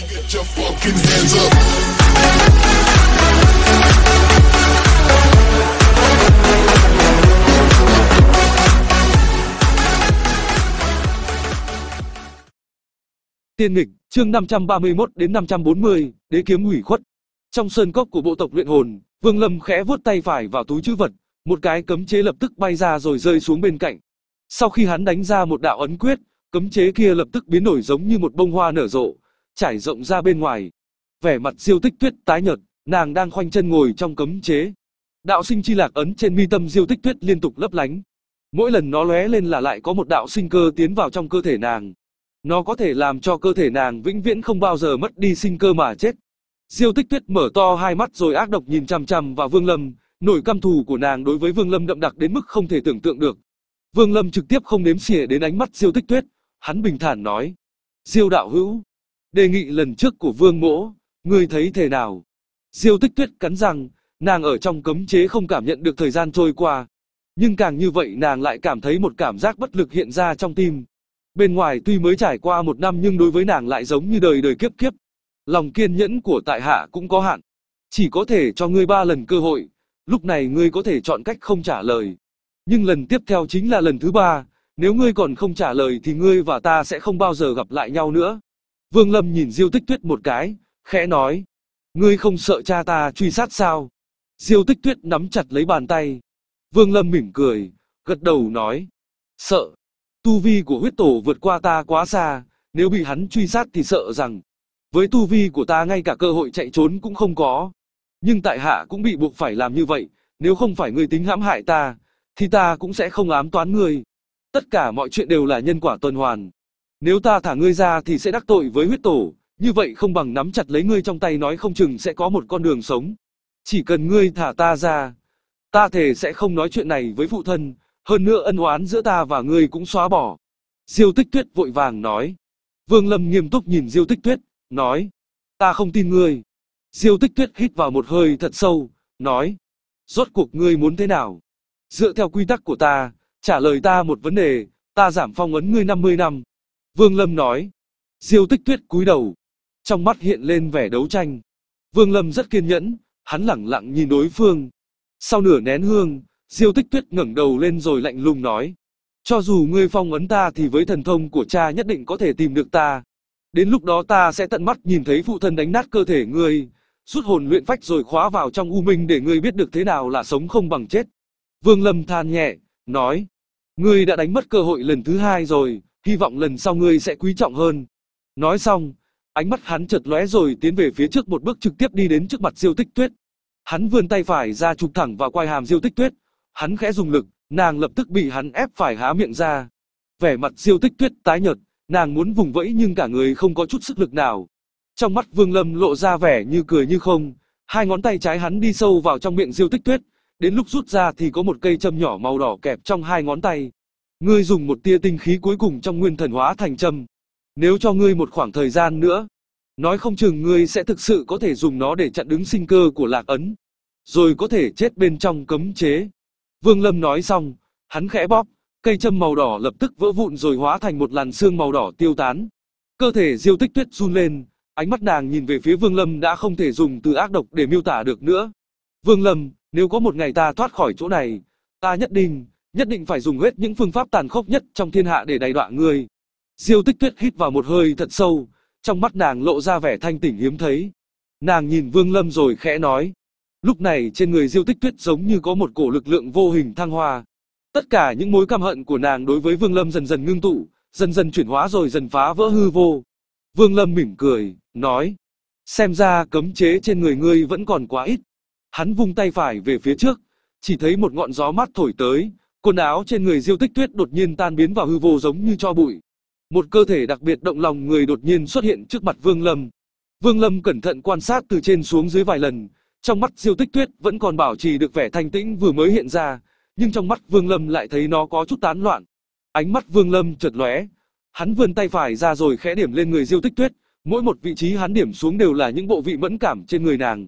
Tiên nghịch, chương 531 đến 540, đế kiếm hủy khuất. Trong sơn cốc của bộ tộc luyện hồn, Vương Lâm khẽ vuốt tay phải vào túi chữ vật, một cái cấm chế lập tức bay ra rồi rơi xuống bên cạnh. Sau khi hắn đánh ra một đạo ấn quyết, cấm chế kia lập tức biến đổi giống như một bông hoa nở rộ, trải rộng ra bên ngoài. Vẻ mặt Diêu Tích Tuyết tái nhợt, nàng đang khoanh chân ngồi trong cấm chế. Đạo sinh chi lạc ấn trên mi tâm Diêu Tích Tuyết liên tục lấp lánh. Mỗi lần nó lóe lên là lại có một đạo sinh cơ tiến vào trong cơ thể nàng. Nó có thể làm cho cơ thể nàng vĩnh viễn không bao giờ mất đi sinh cơ mà chết. Diêu Tích Tuyết mở to hai mắt rồi ác độc nhìn chằm chằm vào Vương Lâm, nỗi căm thù của nàng đối với Vương Lâm đậm đặc đến mức không thể tưởng tượng được. Vương Lâm trực tiếp không nếm xỉa đến ánh mắt Diêu Tích Tuyết, hắn bình thản nói: "Diêu đạo hữu, đề nghị lần trước của Vương Mỗ, ngươi thấy thế nào? Diêu tích tuyết cắn răng, nàng ở trong cấm chế không cảm nhận được thời gian trôi qua. Nhưng càng như vậy nàng lại cảm thấy một cảm giác bất lực hiện ra trong tim. Bên ngoài tuy mới trải qua một năm nhưng đối với nàng lại giống như đời đời kiếp kiếp. Lòng kiên nhẫn của tại hạ cũng có hạn. Chỉ có thể cho ngươi ba lần cơ hội, lúc này ngươi có thể chọn cách không trả lời. Nhưng lần tiếp theo chính là lần thứ ba, nếu ngươi còn không trả lời thì ngươi và ta sẽ không bao giờ gặp lại nhau nữa. Vương Lâm nhìn Diêu Tích Tuyết một cái, khẽ nói. Ngươi không sợ cha ta truy sát sao? Diêu Tích Tuyết nắm chặt lấy bàn tay. Vương Lâm mỉm cười, gật đầu nói. Sợ. Tu vi của huyết tổ vượt qua ta quá xa, nếu bị hắn truy sát thì sợ rằng. Với tu vi của ta ngay cả cơ hội chạy trốn cũng không có. Nhưng tại hạ cũng bị buộc phải làm như vậy, nếu không phải ngươi tính hãm hại ta, thì ta cũng sẽ không ám toán ngươi. Tất cả mọi chuyện đều là nhân quả tuần hoàn. Nếu ta thả ngươi ra thì sẽ đắc tội với huyết tổ, như vậy không bằng nắm chặt lấy ngươi trong tay nói không chừng sẽ có một con đường sống. Chỉ cần ngươi thả ta ra, ta thề sẽ không nói chuyện này với phụ thân, hơn nữa ân oán giữa ta và ngươi cũng xóa bỏ. Diêu Tích Tuyết vội vàng nói. Vương Lâm nghiêm túc nhìn Diêu Tích Tuyết, nói. Ta không tin ngươi. Diêu Tích Tuyết hít vào một hơi thật sâu, nói. Rốt cuộc ngươi muốn thế nào? Dựa theo quy tắc của ta, trả lời ta một vấn đề, ta giảm phong ấn ngươi 50 năm, Vương Lâm nói. Diêu tích tuyết cúi đầu. Trong mắt hiện lên vẻ đấu tranh. Vương Lâm rất kiên nhẫn, hắn lẳng lặng nhìn đối phương. Sau nửa nén hương, Diêu tích tuyết ngẩng đầu lên rồi lạnh lùng nói. Cho dù ngươi phong ấn ta thì với thần thông của cha nhất định có thể tìm được ta. Đến lúc đó ta sẽ tận mắt nhìn thấy phụ thân đánh nát cơ thể ngươi, rút hồn luyện phách rồi khóa vào trong u minh để ngươi biết được thế nào là sống không bằng chết. Vương Lâm than nhẹ, nói, ngươi đã đánh mất cơ hội lần thứ hai rồi, hy vọng lần sau ngươi sẽ quý trọng hơn. Nói xong, ánh mắt hắn chợt lóe rồi tiến về phía trước một bước trực tiếp đi đến trước mặt Diêu Tích Tuyết. Hắn vươn tay phải ra chụp thẳng vào quai hàm Diêu Tích Tuyết, hắn khẽ dùng lực, nàng lập tức bị hắn ép phải há miệng ra. Vẻ mặt Diêu Tích Tuyết tái nhợt, nàng muốn vùng vẫy nhưng cả người không có chút sức lực nào. Trong mắt Vương Lâm lộ ra vẻ như cười như không, hai ngón tay trái hắn đi sâu vào trong miệng Diêu Tích Tuyết, đến lúc rút ra thì có một cây châm nhỏ màu đỏ kẹp trong hai ngón tay. Ngươi dùng một tia tinh khí cuối cùng trong nguyên thần hóa thành châm. Nếu cho ngươi một khoảng thời gian nữa, nói không chừng ngươi sẽ thực sự có thể dùng nó để chặn đứng sinh cơ của lạc ấn, rồi có thể chết bên trong cấm chế. Vương Lâm nói xong, hắn khẽ bóp, cây châm màu đỏ lập tức vỡ vụn rồi hóa thành một làn xương màu đỏ tiêu tán. Cơ thể Diêu Tích Tuyết run lên, ánh mắt nàng nhìn về phía Vương Lâm đã không thể dùng từ ác độc để miêu tả được nữa. Vương Lâm, nếu có một ngày ta thoát khỏi chỗ này, ta nhất định nhất định phải dùng hết những phương pháp tàn khốc nhất trong thiên hạ để đày đọa ngươi. Diêu tích tuyết hít vào một hơi thật sâu, trong mắt nàng lộ ra vẻ thanh tỉnh hiếm thấy. Nàng nhìn Vương Lâm rồi khẽ nói. Lúc này trên người Diêu tích tuyết giống như có một cổ lực lượng vô hình thăng hoa. Tất cả những mối căm hận của nàng đối với Vương Lâm dần dần ngưng tụ, dần dần chuyển hóa rồi dần phá vỡ hư vô. Vương Lâm mỉm cười, nói. Xem ra cấm chế trên người ngươi vẫn còn quá ít. Hắn vung tay phải về phía trước, chỉ thấy một ngọn gió mát thổi tới, Quần áo trên người Diêu Tích Tuyết đột nhiên tan biến vào hư vô giống như cho bụi. Một cơ thể đặc biệt động lòng người đột nhiên xuất hiện trước mặt Vương Lâm. Vương Lâm cẩn thận quan sát từ trên xuống dưới vài lần, trong mắt Diêu Tích Tuyết vẫn còn bảo trì được vẻ thanh tĩnh vừa mới hiện ra, nhưng trong mắt Vương Lâm lại thấy nó có chút tán loạn. Ánh mắt Vương Lâm chợt lóe, hắn vươn tay phải ra rồi khẽ điểm lên người Diêu Tích Tuyết, mỗi một vị trí hắn điểm xuống đều là những bộ vị mẫn cảm trên người nàng.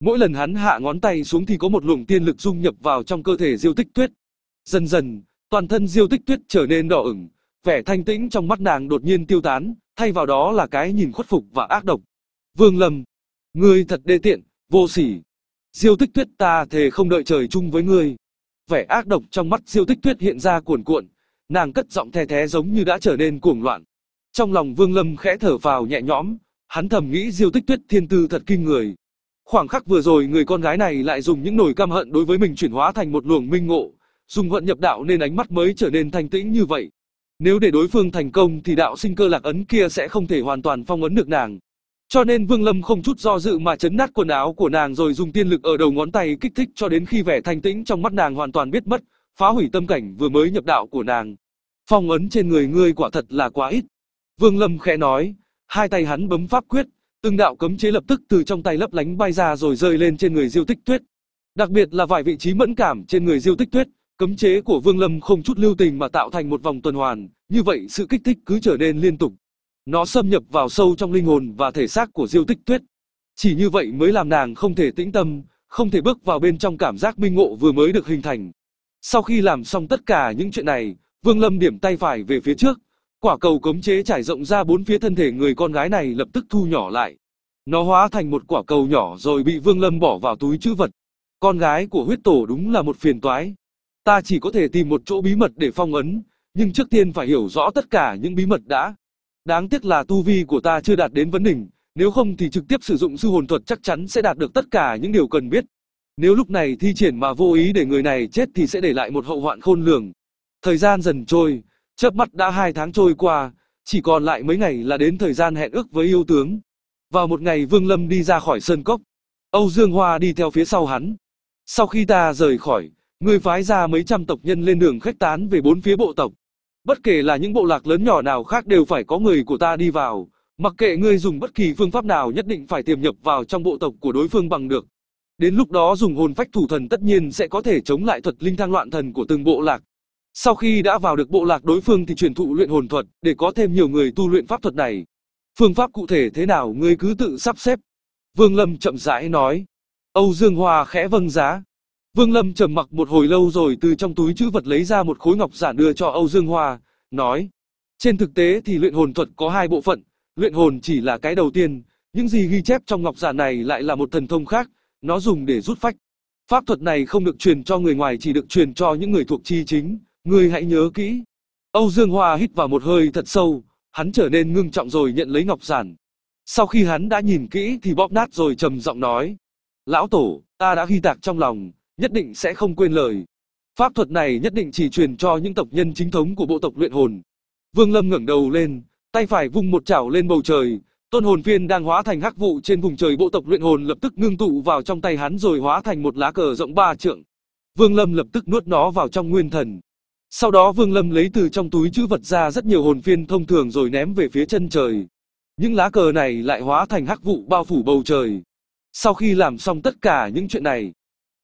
Mỗi lần hắn hạ ngón tay xuống thì có một luồng tiên lực dung nhập vào trong cơ thể Diêu Tích Tuyết, Dần dần, toàn thân Diêu Tích Tuyết trở nên đỏ ửng, vẻ thanh tĩnh trong mắt nàng đột nhiên tiêu tán, thay vào đó là cái nhìn khuất phục và ác độc. Vương Lâm, ngươi thật đê tiện, vô sỉ. Diêu Tích Tuyết ta thề không đợi trời chung với ngươi. Vẻ ác độc trong mắt Diêu Tích Tuyết hiện ra cuồn cuộn, nàng cất giọng the thé giống như đã trở nên cuồng loạn. Trong lòng Vương Lâm khẽ thở vào nhẹ nhõm, hắn thầm nghĩ Diêu Tích Tuyết thiên tư thật kinh người. Khoảng khắc vừa rồi người con gái này lại dùng những nỗi căm hận đối với mình chuyển hóa thành một luồng minh ngộ, dùng vận nhập đạo nên ánh mắt mới trở nên thanh tĩnh như vậy. Nếu để đối phương thành công thì đạo sinh cơ lạc ấn kia sẽ không thể hoàn toàn phong ấn được nàng. Cho nên Vương Lâm không chút do dự mà chấn nát quần áo của nàng rồi dùng tiên lực ở đầu ngón tay kích thích cho đến khi vẻ thanh tĩnh trong mắt nàng hoàn toàn biết mất, phá hủy tâm cảnh vừa mới nhập đạo của nàng. Phong ấn trên người ngươi quả thật là quá ít. Vương Lâm khẽ nói, hai tay hắn bấm pháp quyết, từng đạo cấm chế lập tức từ trong tay lấp lánh bay ra rồi rơi lên trên người Diêu Tích Tuyết. Đặc biệt là vài vị trí mẫn cảm trên người Diêu Tích Tuyết, Cấm chế của Vương Lâm không chút lưu tình mà tạo thành một vòng tuần hoàn, như vậy sự kích thích cứ trở nên liên tục. Nó xâm nhập vào sâu trong linh hồn và thể xác của Diêu Tích Tuyết. Chỉ như vậy mới làm nàng không thể tĩnh tâm, không thể bước vào bên trong cảm giác minh ngộ vừa mới được hình thành. Sau khi làm xong tất cả những chuyện này, Vương Lâm điểm tay phải về phía trước, quả cầu cấm chế trải rộng ra bốn phía thân thể người con gái này lập tức thu nhỏ lại. Nó hóa thành một quả cầu nhỏ rồi bị Vương Lâm bỏ vào túi chữ vật. Con gái của huyết tổ đúng là một phiền toái, Ta chỉ có thể tìm một chỗ bí mật để phong ấn, nhưng trước tiên phải hiểu rõ tất cả những bí mật đã. Đáng tiếc là tu vi của ta chưa đạt đến vấn đỉnh, nếu không thì trực tiếp sử dụng sư hồn thuật chắc chắn sẽ đạt được tất cả những điều cần biết. Nếu lúc này thi triển mà vô ý để người này chết thì sẽ để lại một hậu hoạn khôn lường. Thời gian dần trôi, chớp mắt đã hai tháng trôi qua, chỉ còn lại mấy ngày là đến thời gian hẹn ước với yêu tướng. Vào một ngày Vương Lâm đi ra khỏi sơn cốc, Âu Dương Hoa đi theo phía sau hắn. Sau khi ta rời khỏi, Người phái ra mấy trăm tộc nhân lên đường khách tán về bốn phía bộ tộc. Bất kể là những bộ lạc lớn nhỏ nào khác đều phải có người của ta đi vào, mặc kệ ngươi dùng bất kỳ phương pháp nào nhất định phải tiềm nhập vào trong bộ tộc của đối phương bằng được. Đến lúc đó dùng hồn phách thủ thần tất nhiên sẽ có thể chống lại thuật linh thang loạn thần của từng bộ lạc. Sau khi đã vào được bộ lạc đối phương thì truyền thụ luyện hồn thuật để có thêm nhiều người tu luyện pháp thuật này. Phương pháp cụ thể thế nào ngươi cứ tự sắp xếp. Vương Lâm chậm rãi nói. Âu Dương Hòa khẽ vâng giá. Vương Lâm trầm mặc một hồi lâu rồi từ trong túi chữ vật lấy ra một khối ngọc giản đưa cho Âu Dương Hoa, nói. Trên thực tế thì luyện hồn thuật có hai bộ phận, luyện hồn chỉ là cái đầu tiên, những gì ghi chép trong ngọc giản này lại là một thần thông khác, nó dùng để rút phách. Pháp thuật này không được truyền cho người ngoài chỉ được truyền cho những người thuộc chi chính, người hãy nhớ kỹ. Âu Dương Hoa hít vào một hơi thật sâu, hắn trở nên ngưng trọng rồi nhận lấy ngọc giản. Sau khi hắn đã nhìn kỹ thì bóp nát rồi trầm giọng nói. Lão Tổ, ta đã ghi tạc trong lòng, nhất định sẽ không quên lời. Pháp thuật này nhất định chỉ truyền cho những tộc nhân chính thống của bộ tộc luyện hồn. Vương Lâm ngẩng đầu lên, tay phải vung một chảo lên bầu trời, Tôn hồn viên đang hóa thành hắc vụ trên vùng trời bộ tộc luyện hồn lập tức ngưng tụ vào trong tay hắn rồi hóa thành một lá cờ rộng ba trượng. Vương Lâm lập tức nuốt nó vào trong nguyên thần. Sau đó Vương Lâm lấy từ trong túi chữ vật ra rất nhiều hồn viên thông thường rồi ném về phía chân trời. Những lá cờ này lại hóa thành hắc vụ bao phủ bầu trời. Sau khi làm xong tất cả những chuyện này,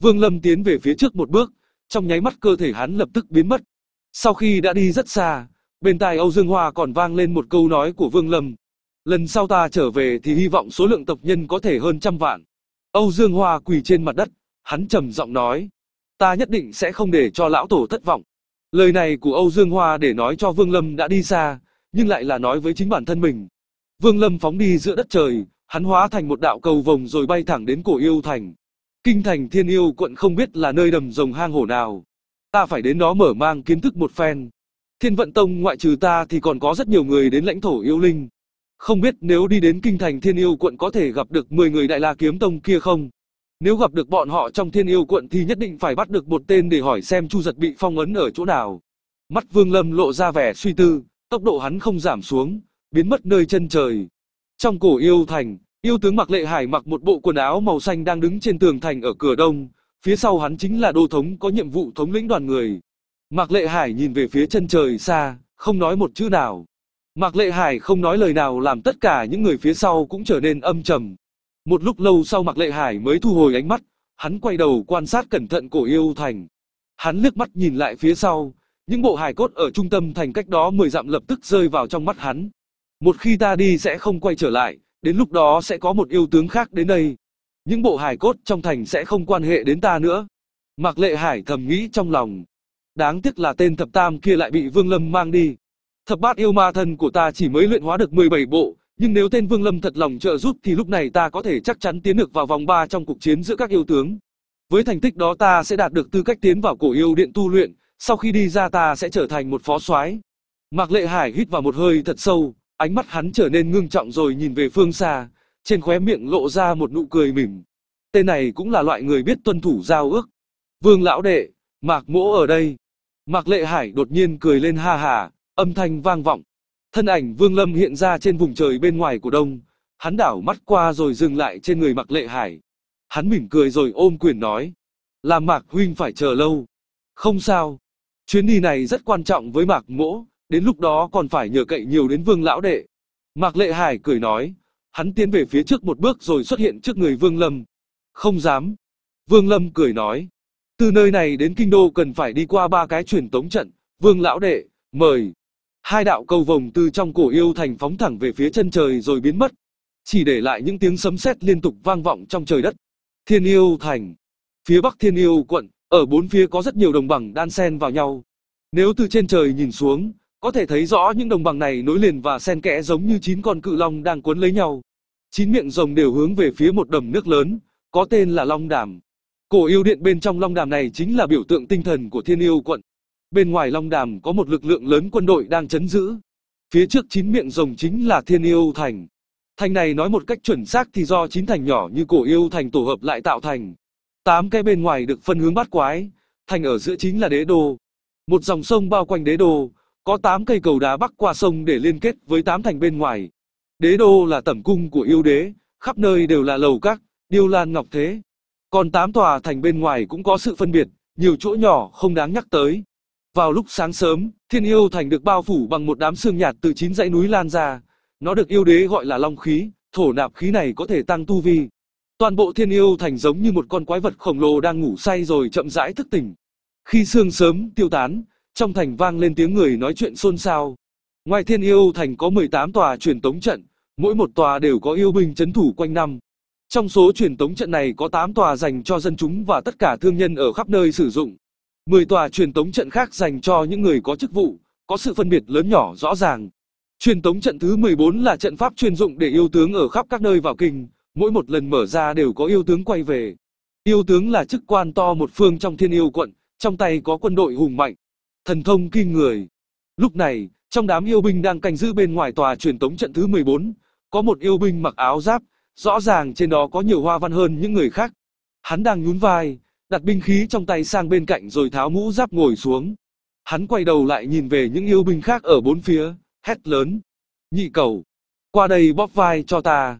Vương Lâm tiến về phía trước một bước, trong nháy mắt cơ thể hắn lập tức biến mất. Sau khi đã đi rất xa, bên tai Âu Dương Hoa còn vang lên một câu nói của Vương Lâm. Lần sau ta trở về thì hy vọng số lượng tộc nhân có thể hơn trăm vạn. Âu Dương Hoa quỳ trên mặt đất, hắn trầm giọng nói. Ta nhất định sẽ không để cho lão tổ thất vọng. Lời này của Âu Dương Hoa để nói cho Vương Lâm đã đi xa, nhưng lại là nói với chính bản thân mình. Vương Lâm phóng đi giữa đất trời, hắn hóa thành một đạo cầu vồng rồi bay thẳng đến cổ yêu thành. Kinh thành thiên yêu quận không biết là nơi đầm rồng hang hổ nào. Ta phải đến đó mở mang kiến thức một phen. Thiên vận tông ngoại trừ ta thì còn có rất nhiều người đến lãnh thổ yêu linh. Không biết nếu đi đến kinh thành thiên yêu quận có thể gặp được 10 người đại la kiếm tông kia không? Nếu gặp được bọn họ trong thiên yêu quận thì nhất định phải bắt được một tên để hỏi xem chu giật bị phong ấn ở chỗ nào. Mắt vương lâm lộ ra vẻ suy tư, tốc độ hắn không giảm xuống, biến mất nơi chân trời. Trong cổ yêu thành, Yêu tướng Mạc Lệ Hải mặc một bộ quần áo màu xanh đang đứng trên tường thành ở cửa đông, phía sau hắn chính là đô thống có nhiệm vụ thống lĩnh đoàn người. Mạc Lệ Hải nhìn về phía chân trời xa, không nói một chữ nào. Mạc Lệ Hải không nói lời nào làm tất cả những người phía sau cũng trở nên âm trầm. Một lúc lâu sau Mạc Lệ Hải mới thu hồi ánh mắt, hắn quay đầu quan sát cẩn thận cổ yêu thành. Hắn liếc mắt nhìn lại phía sau, những bộ hài cốt ở trung tâm thành cách đó 10 dặm lập tức rơi vào trong mắt hắn. Một khi ta đi sẽ không quay trở lại, đến lúc đó sẽ có một yêu tướng khác đến đây. Những bộ hài cốt trong thành sẽ không quan hệ đến ta nữa. Mạc Lệ Hải thầm nghĩ trong lòng. Đáng tiếc là tên thập tam kia lại bị Vương Lâm mang đi. Thập bát yêu ma thân của ta chỉ mới luyện hóa được 17 bộ, nhưng nếu tên Vương Lâm thật lòng trợ giúp thì lúc này ta có thể chắc chắn tiến được vào vòng 3 trong cuộc chiến giữa các yêu tướng. Với thành tích đó ta sẽ đạt được tư cách tiến vào cổ yêu điện tu luyện, sau khi đi ra ta sẽ trở thành một phó soái. Mạc Lệ Hải hít vào một hơi thật sâu, Ánh mắt hắn trở nên ngưng trọng rồi nhìn về phương xa, trên khóe miệng lộ ra một nụ cười mỉm. Tên này cũng là loại người biết tuân thủ giao ước. Vương lão đệ, Mạc Mỗ ở đây. Mạc Lệ Hải đột nhiên cười lên ha hà, âm thanh vang vọng. Thân ảnh Vương Lâm hiện ra trên vùng trời bên ngoài của đông, hắn đảo mắt qua rồi dừng lại trên người Mạc Lệ Hải. Hắn mỉm cười rồi ôm quyền nói, làm Mạc Huynh phải chờ lâu. Không sao, chuyến đi này rất quan trọng với Mạc Mỗ, đến lúc đó còn phải nhờ cậy nhiều đến Vương lão đệ. Mạc Lệ Hải cười nói, hắn tiến về phía trước một bước rồi xuất hiện trước người Vương Lâm. Không dám. Vương Lâm cười nói, từ nơi này đến kinh đô cần phải đi qua ba cái truyền tống trận, Vương lão đệ, mời. Hai đạo cầu vồng từ trong cổ yêu thành phóng thẳng về phía chân trời rồi biến mất, chỉ để lại những tiếng sấm sét liên tục vang vọng trong trời đất. Thiên Yêu Thành, phía bắc Thiên Yêu quận, ở bốn phía có rất nhiều đồng bằng đan xen vào nhau. Nếu từ trên trời nhìn xuống, có thể thấy rõ những đồng bằng này nối liền và xen kẽ giống như chín con cự long đang cuốn lấy nhau. Chín miệng rồng đều hướng về phía một đầm nước lớn, có tên là Long Đàm. Cổ yêu điện bên trong Long Đàm này chính là biểu tượng tinh thần của Thiên Yêu quận. Bên ngoài Long Đàm có một lực lượng lớn quân đội đang chấn giữ. Phía trước chín miệng rồng chính là Thiên Yêu thành. Thành này nói một cách chuẩn xác thì do chín thành nhỏ như cổ yêu thành tổ hợp lại tạo thành. Tám cái bên ngoài được phân hướng bát quái, thành ở giữa chính là đế đô. Một dòng sông bao quanh đế đô, có 8 cây cầu đá bắc qua sông để liên kết với 8 thành bên ngoài. Đế đô là tẩm cung của yêu đế, khắp nơi đều là lầu các, điêu lan ngọc thế. Còn 8 tòa thành bên ngoài cũng có sự phân biệt, nhiều chỗ nhỏ không đáng nhắc tới. Vào lúc sáng sớm, thiên yêu thành được bao phủ bằng một đám sương nhạt từ chín dãy núi lan ra. Nó được yêu đế gọi là long khí, thổ nạp khí này có thể tăng tu vi. Toàn bộ thiên yêu thành giống như một con quái vật khổng lồ đang ngủ say rồi chậm rãi thức tỉnh. Khi sương sớm tiêu tán, trong thành vang lên tiếng người nói chuyện xôn xao. Ngoài thiên yêu thành có 18 tòa truyền tống trận, mỗi một tòa đều có yêu binh chấn thủ quanh năm. Trong số truyền tống trận này có 8 tòa dành cho dân chúng và tất cả thương nhân ở khắp nơi sử dụng. 10 tòa truyền tống trận khác dành cho những người có chức vụ, có sự phân biệt lớn nhỏ rõ ràng. Truyền tống trận thứ 14 là trận pháp chuyên dụng để yêu tướng ở khắp các nơi vào kinh, mỗi một lần mở ra đều có yêu tướng quay về. Yêu tướng là chức quan to một phương trong thiên yêu quận, trong tay có quân đội hùng mạnh, thần thông kinh người. Lúc này, trong đám yêu binh đang canh giữ bên ngoài tòa truyền tống trận thứ 14, có một yêu binh mặc áo giáp, rõ ràng trên đó có nhiều hoa văn hơn những người khác. Hắn đang nhún vai, đặt binh khí trong tay sang bên cạnh rồi tháo mũ giáp ngồi xuống. Hắn quay đầu lại nhìn về những yêu binh khác ở bốn phía, hét lớn. Nhị cầu, qua đây bóp vai cho ta.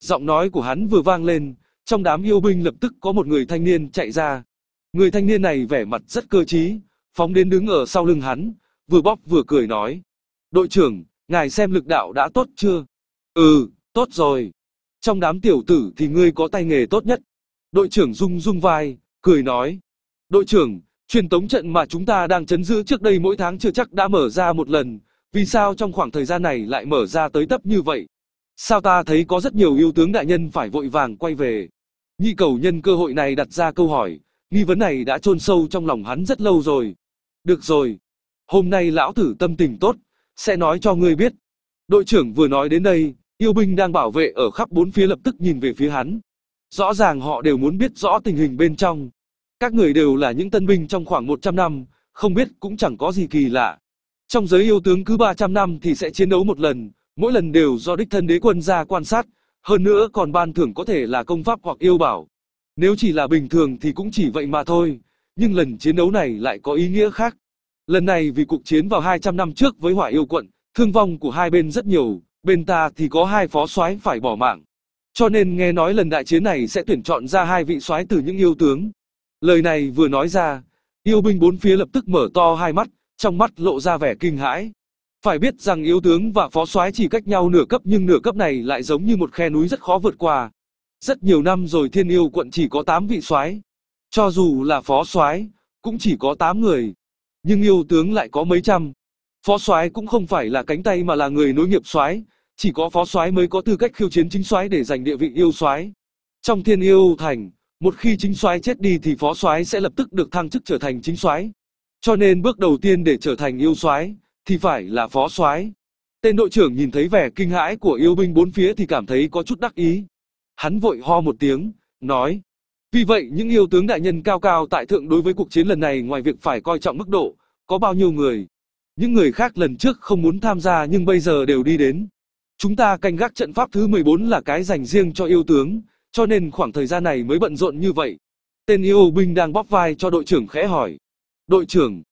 Giọng nói của hắn vừa vang lên, trong đám yêu binh lập tức có một người thanh niên chạy ra. Người thanh niên này vẻ mặt rất cơ trí, phóng đến đứng ở sau lưng hắn, vừa bóp vừa cười nói. Đội trưởng, ngài xem lực đạo đã tốt chưa? Ừ, tốt rồi. Trong đám tiểu tử thì ngươi có tay nghề tốt nhất. Đội trưởng rung rung vai, cười nói. Đội trưởng, truyền tống trận mà chúng ta đang chấn giữ trước đây mỗi tháng chưa chắc đã mở ra một lần, vì sao trong khoảng thời gian này lại mở ra tới tấp như vậy? Sao ta thấy có rất nhiều yêu tướng đại nhân phải vội vàng quay về? Nhị cầu nhân cơ hội này đặt ra câu hỏi, nghi vấn này đã chôn sâu trong lòng hắn rất lâu rồi, được rồi, hôm nay lão tử tâm tình tốt, sẽ nói cho ngươi biết. Đội trưởng vừa nói đến đây, yêu binh đang bảo vệ ở khắp bốn phía lập tức nhìn về phía hắn. Rõ ràng họ đều muốn biết rõ tình hình bên trong. Các người đều là những tân binh trong khoảng 100 năm, không biết cũng chẳng có gì kỳ lạ. Trong giới yêu tướng cứ 300 năm thì sẽ chiến đấu một lần, mỗi lần đều do đích thân đế quân ra quan sát, hơn nữa còn ban thưởng có thể là công pháp hoặc yêu bảo. Nếu chỉ là bình thường thì cũng chỉ vậy mà thôi, nhưng lần chiến đấu này lại có ý nghĩa khác. Lần này vì cuộc chiến vào 200 năm trước với hỏa yêu quận, thương vong của hai bên rất nhiều, bên ta thì có hai phó soái phải bỏ mạng. Cho nên nghe nói lần đại chiến này sẽ tuyển chọn ra hai vị soái từ những yêu tướng. Lời này vừa nói ra, yêu binh bốn phía lập tức mở to hai mắt, trong mắt lộ ra vẻ kinh hãi. Phải biết rằng yêu tướng và phó soái chỉ cách nhau nửa cấp nhưng nửa cấp này lại giống như một khe núi rất khó vượt qua. Rất nhiều năm rồi thiên yêu quận chỉ có 8 vị soái cho dù là phó soái cũng chỉ có 8 người, nhưng yêu tướng lại có mấy trăm. Phó soái cũng không phải là cánh tay mà là người nối nghiệp soái, chỉ có phó soái mới có tư cách khiêu chiến chính soái để giành địa vị yêu soái. Trong Thiên Yêu Thành, một khi chính soái chết đi thì phó soái sẽ lập tức được thăng chức trở thành chính soái. Cho nên bước đầu tiên để trở thành yêu soái thì phải là phó soái. Tên đội trưởng nhìn thấy vẻ kinh hãi của yêu binh bốn phía thì cảm thấy có chút đắc ý. Hắn vội ho một tiếng, nói: vì vậy, những yêu tướng đại nhân cao cao tại thượng đối với cuộc chiến lần này ngoài việc phải coi trọng mức độ, có bao nhiêu người. Những người khác lần trước không muốn tham gia nhưng bây giờ đều đi đến. Chúng ta canh gác trận pháp thứ 14 là cái dành riêng cho yêu tướng, cho nên khoảng thời gian này mới bận rộn như vậy. Tên yêu binh đang bóp vai cho đội trưởng khẽ hỏi. Đội trưởng,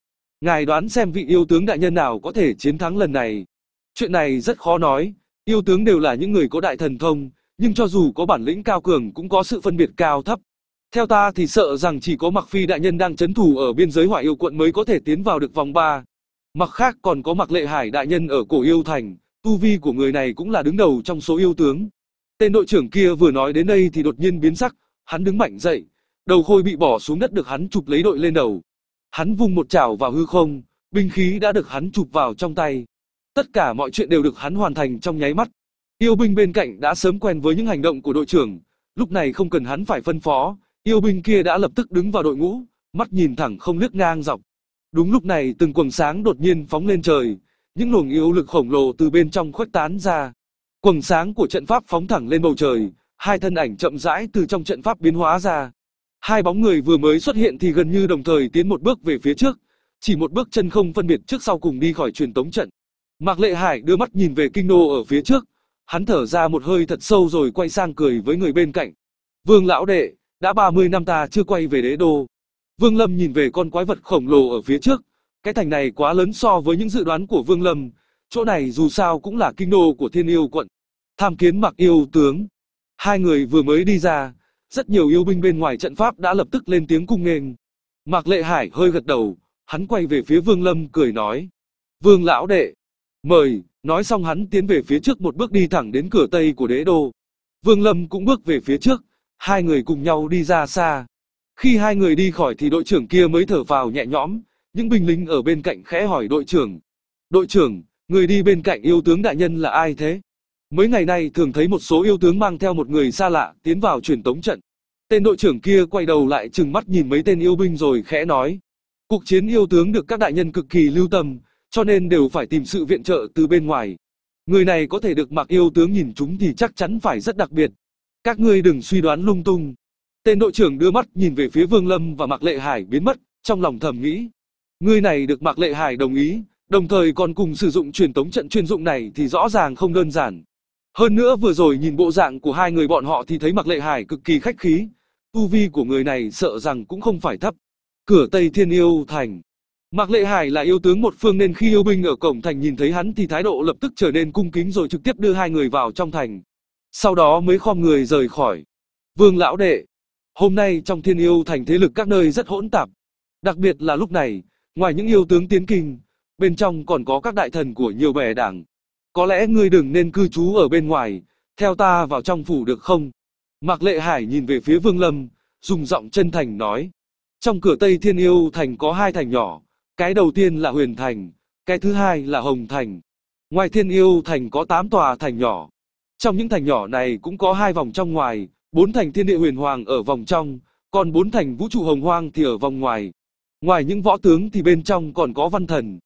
ngài đoán xem vị yêu tướng đại nhân nào có thể chiến thắng lần này. Chuyện này rất khó nói, yêu tướng đều là những người có đại thần thông, nhưng cho dù có bản lĩnh cao cường cũng có sự phân biệt cao thấp. Theo ta thì sợ rằng chỉ có Mạc Phi đại nhân đang chấn thủ ở biên giới Hỏa Yêu quận mới có thể tiến vào được vòng 3. Mặt khác còn có Mạc Lệ Hải đại nhân ở Cổ Yêu thành, tu vi của người này cũng là đứng đầu trong số yêu tướng. Tên đội trưởng kia vừa nói đến đây thì đột nhiên biến sắc, hắn đứng mạnh dậy, đầu khôi bị bỏ xuống đất được hắn chụp lấy đội lên đầu. Hắn vung một chảo vào hư không, binh khí đã được hắn chụp vào trong tay. Tất cả mọi chuyện đều được hắn hoàn thành trong nháy mắt. Yêu binh bên cạnh đã sớm quen với những hành động của đội trưởng, lúc này không cần hắn phải phân phó, Yêu binh kia đã lập tức đứng vào đội ngũ, mắt nhìn thẳng không liếc ngang dọc. Đúng lúc này từng quầng sáng đột nhiên phóng lên trời, những luồng yêu lực khổng lồ từ bên trong khuếch tán ra. Quầng sáng của trận pháp phóng thẳng lên bầu trời, hai thân ảnh chậm rãi từ trong trận pháp biến hóa ra. Hai bóng người vừa mới xuất hiện thì gần như đồng thời tiến một bước về phía trước, chỉ một bước chân không phân biệt trước sau cùng đi khỏi truyền tống trận. Mạc Lệ Hải đưa mắt nhìn về kinh đô ở phía trước, hắn thở ra một hơi thật sâu rồi quay sang cười với người bên cạnh. Vương lão đệ, đã 30 năm ta chưa quay về đế đô. Vương Lâm nhìn về con quái vật khổng lồ ở phía trước, cái thành này quá lớn so với những dự đoán của Vương Lâm, chỗ này dù sao cũng là kinh đô của thiên yêu quận. Tham kiến mặc yêu tướng. Hai người vừa mới đi ra, rất nhiều yêu binh bên ngoài trận pháp đã lập tức lên tiếng cung nghênh. Mạc Lệ Hải hơi gật đầu, hắn quay về phía Vương Lâm cười nói. Vương lão đệ, mời, nói xong hắn tiến về phía trước một bước đi thẳng đến cửa tây của đế đô. Vương Lâm cũng bước về phía trước, Hai người cùng nhau đi ra xa. Khi hai người đi khỏi thì đội trưởng kia mới thở vào nhẹ nhõm, những binh lính ở bên cạnh khẽ hỏi đội trưởng. Đội trưởng, người đi bên cạnh yêu tướng đại nhân là ai thế? Mấy ngày nay thường thấy một số yêu tướng mang theo một người xa lạ tiến vào truyền tống trận. Tên đội trưởng kia quay đầu lại chừng mắt nhìn mấy tên yêu binh rồi khẽ nói. Cuộc chiến yêu tướng được các đại nhân cực kỳ lưu tâm, cho nên đều phải tìm sự viện trợ từ bên ngoài. Người này có thể được mặc yêu tướng nhìn chúng thì chắc chắn phải rất đặc biệt, các ngươi đừng suy đoán lung tung. Tên đội trưởng đưa mắt nhìn về phía Vương Lâm và Mạc Lệ Hải biến mất, trong lòng thầm nghĩ. Ngươi này được Mạc Lệ Hải đồng ý, đồng thời còn cùng sử dụng truyền tống trận chuyên dụng này thì rõ ràng không đơn giản. Hơn nữa vừa rồi nhìn bộ dạng của hai người bọn họ thì thấy Mạc Lệ Hải cực kỳ khách khí. Tu vi của người này sợ rằng cũng không phải thấp. Cửa Tây Thiên Yêu Thành. Mạc Lệ Hải là yêu tướng một phương nên khi yêu binh ở cổng thành nhìn thấy hắn thì thái độ lập tức trở nên cung kính rồi trực tiếp đưa hai người vào trong thành sau đó mới khom người rời khỏi. Vương lão đệ, hôm nay trong thiên yêu thành thế lực các nơi rất hỗn tạp. Đặc biệt là lúc này, ngoài những yêu tướng tiến kinh, bên trong còn có các đại thần của nhiều bè đảng. Có lẽ ngươi đừng nên cư trú ở bên ngoài, theo ta vào trong phủ được không? Mạc Lệ Hải nhìn về phía Vương Lâm, dùng giọng chân thành nói. Trong cửa Tây Thiên Yêu Thành có hai thành nhỏ, cái đầu tiên là Huyền Thành, cái thứ hai là Hồng Thành. Ngoài Thiên Yêu Thành có tám tòa thành nhỏ, trong những thành nhỏ này cũng có hai vòng trong ngoài, bốn thành thiên địa huyền hoàng ở vòng trong, còn bốn thành vũ trụ hồng hoang thì ở vòng ngoài. Ngoài những võ tướng thì bên trong còn có văn thần.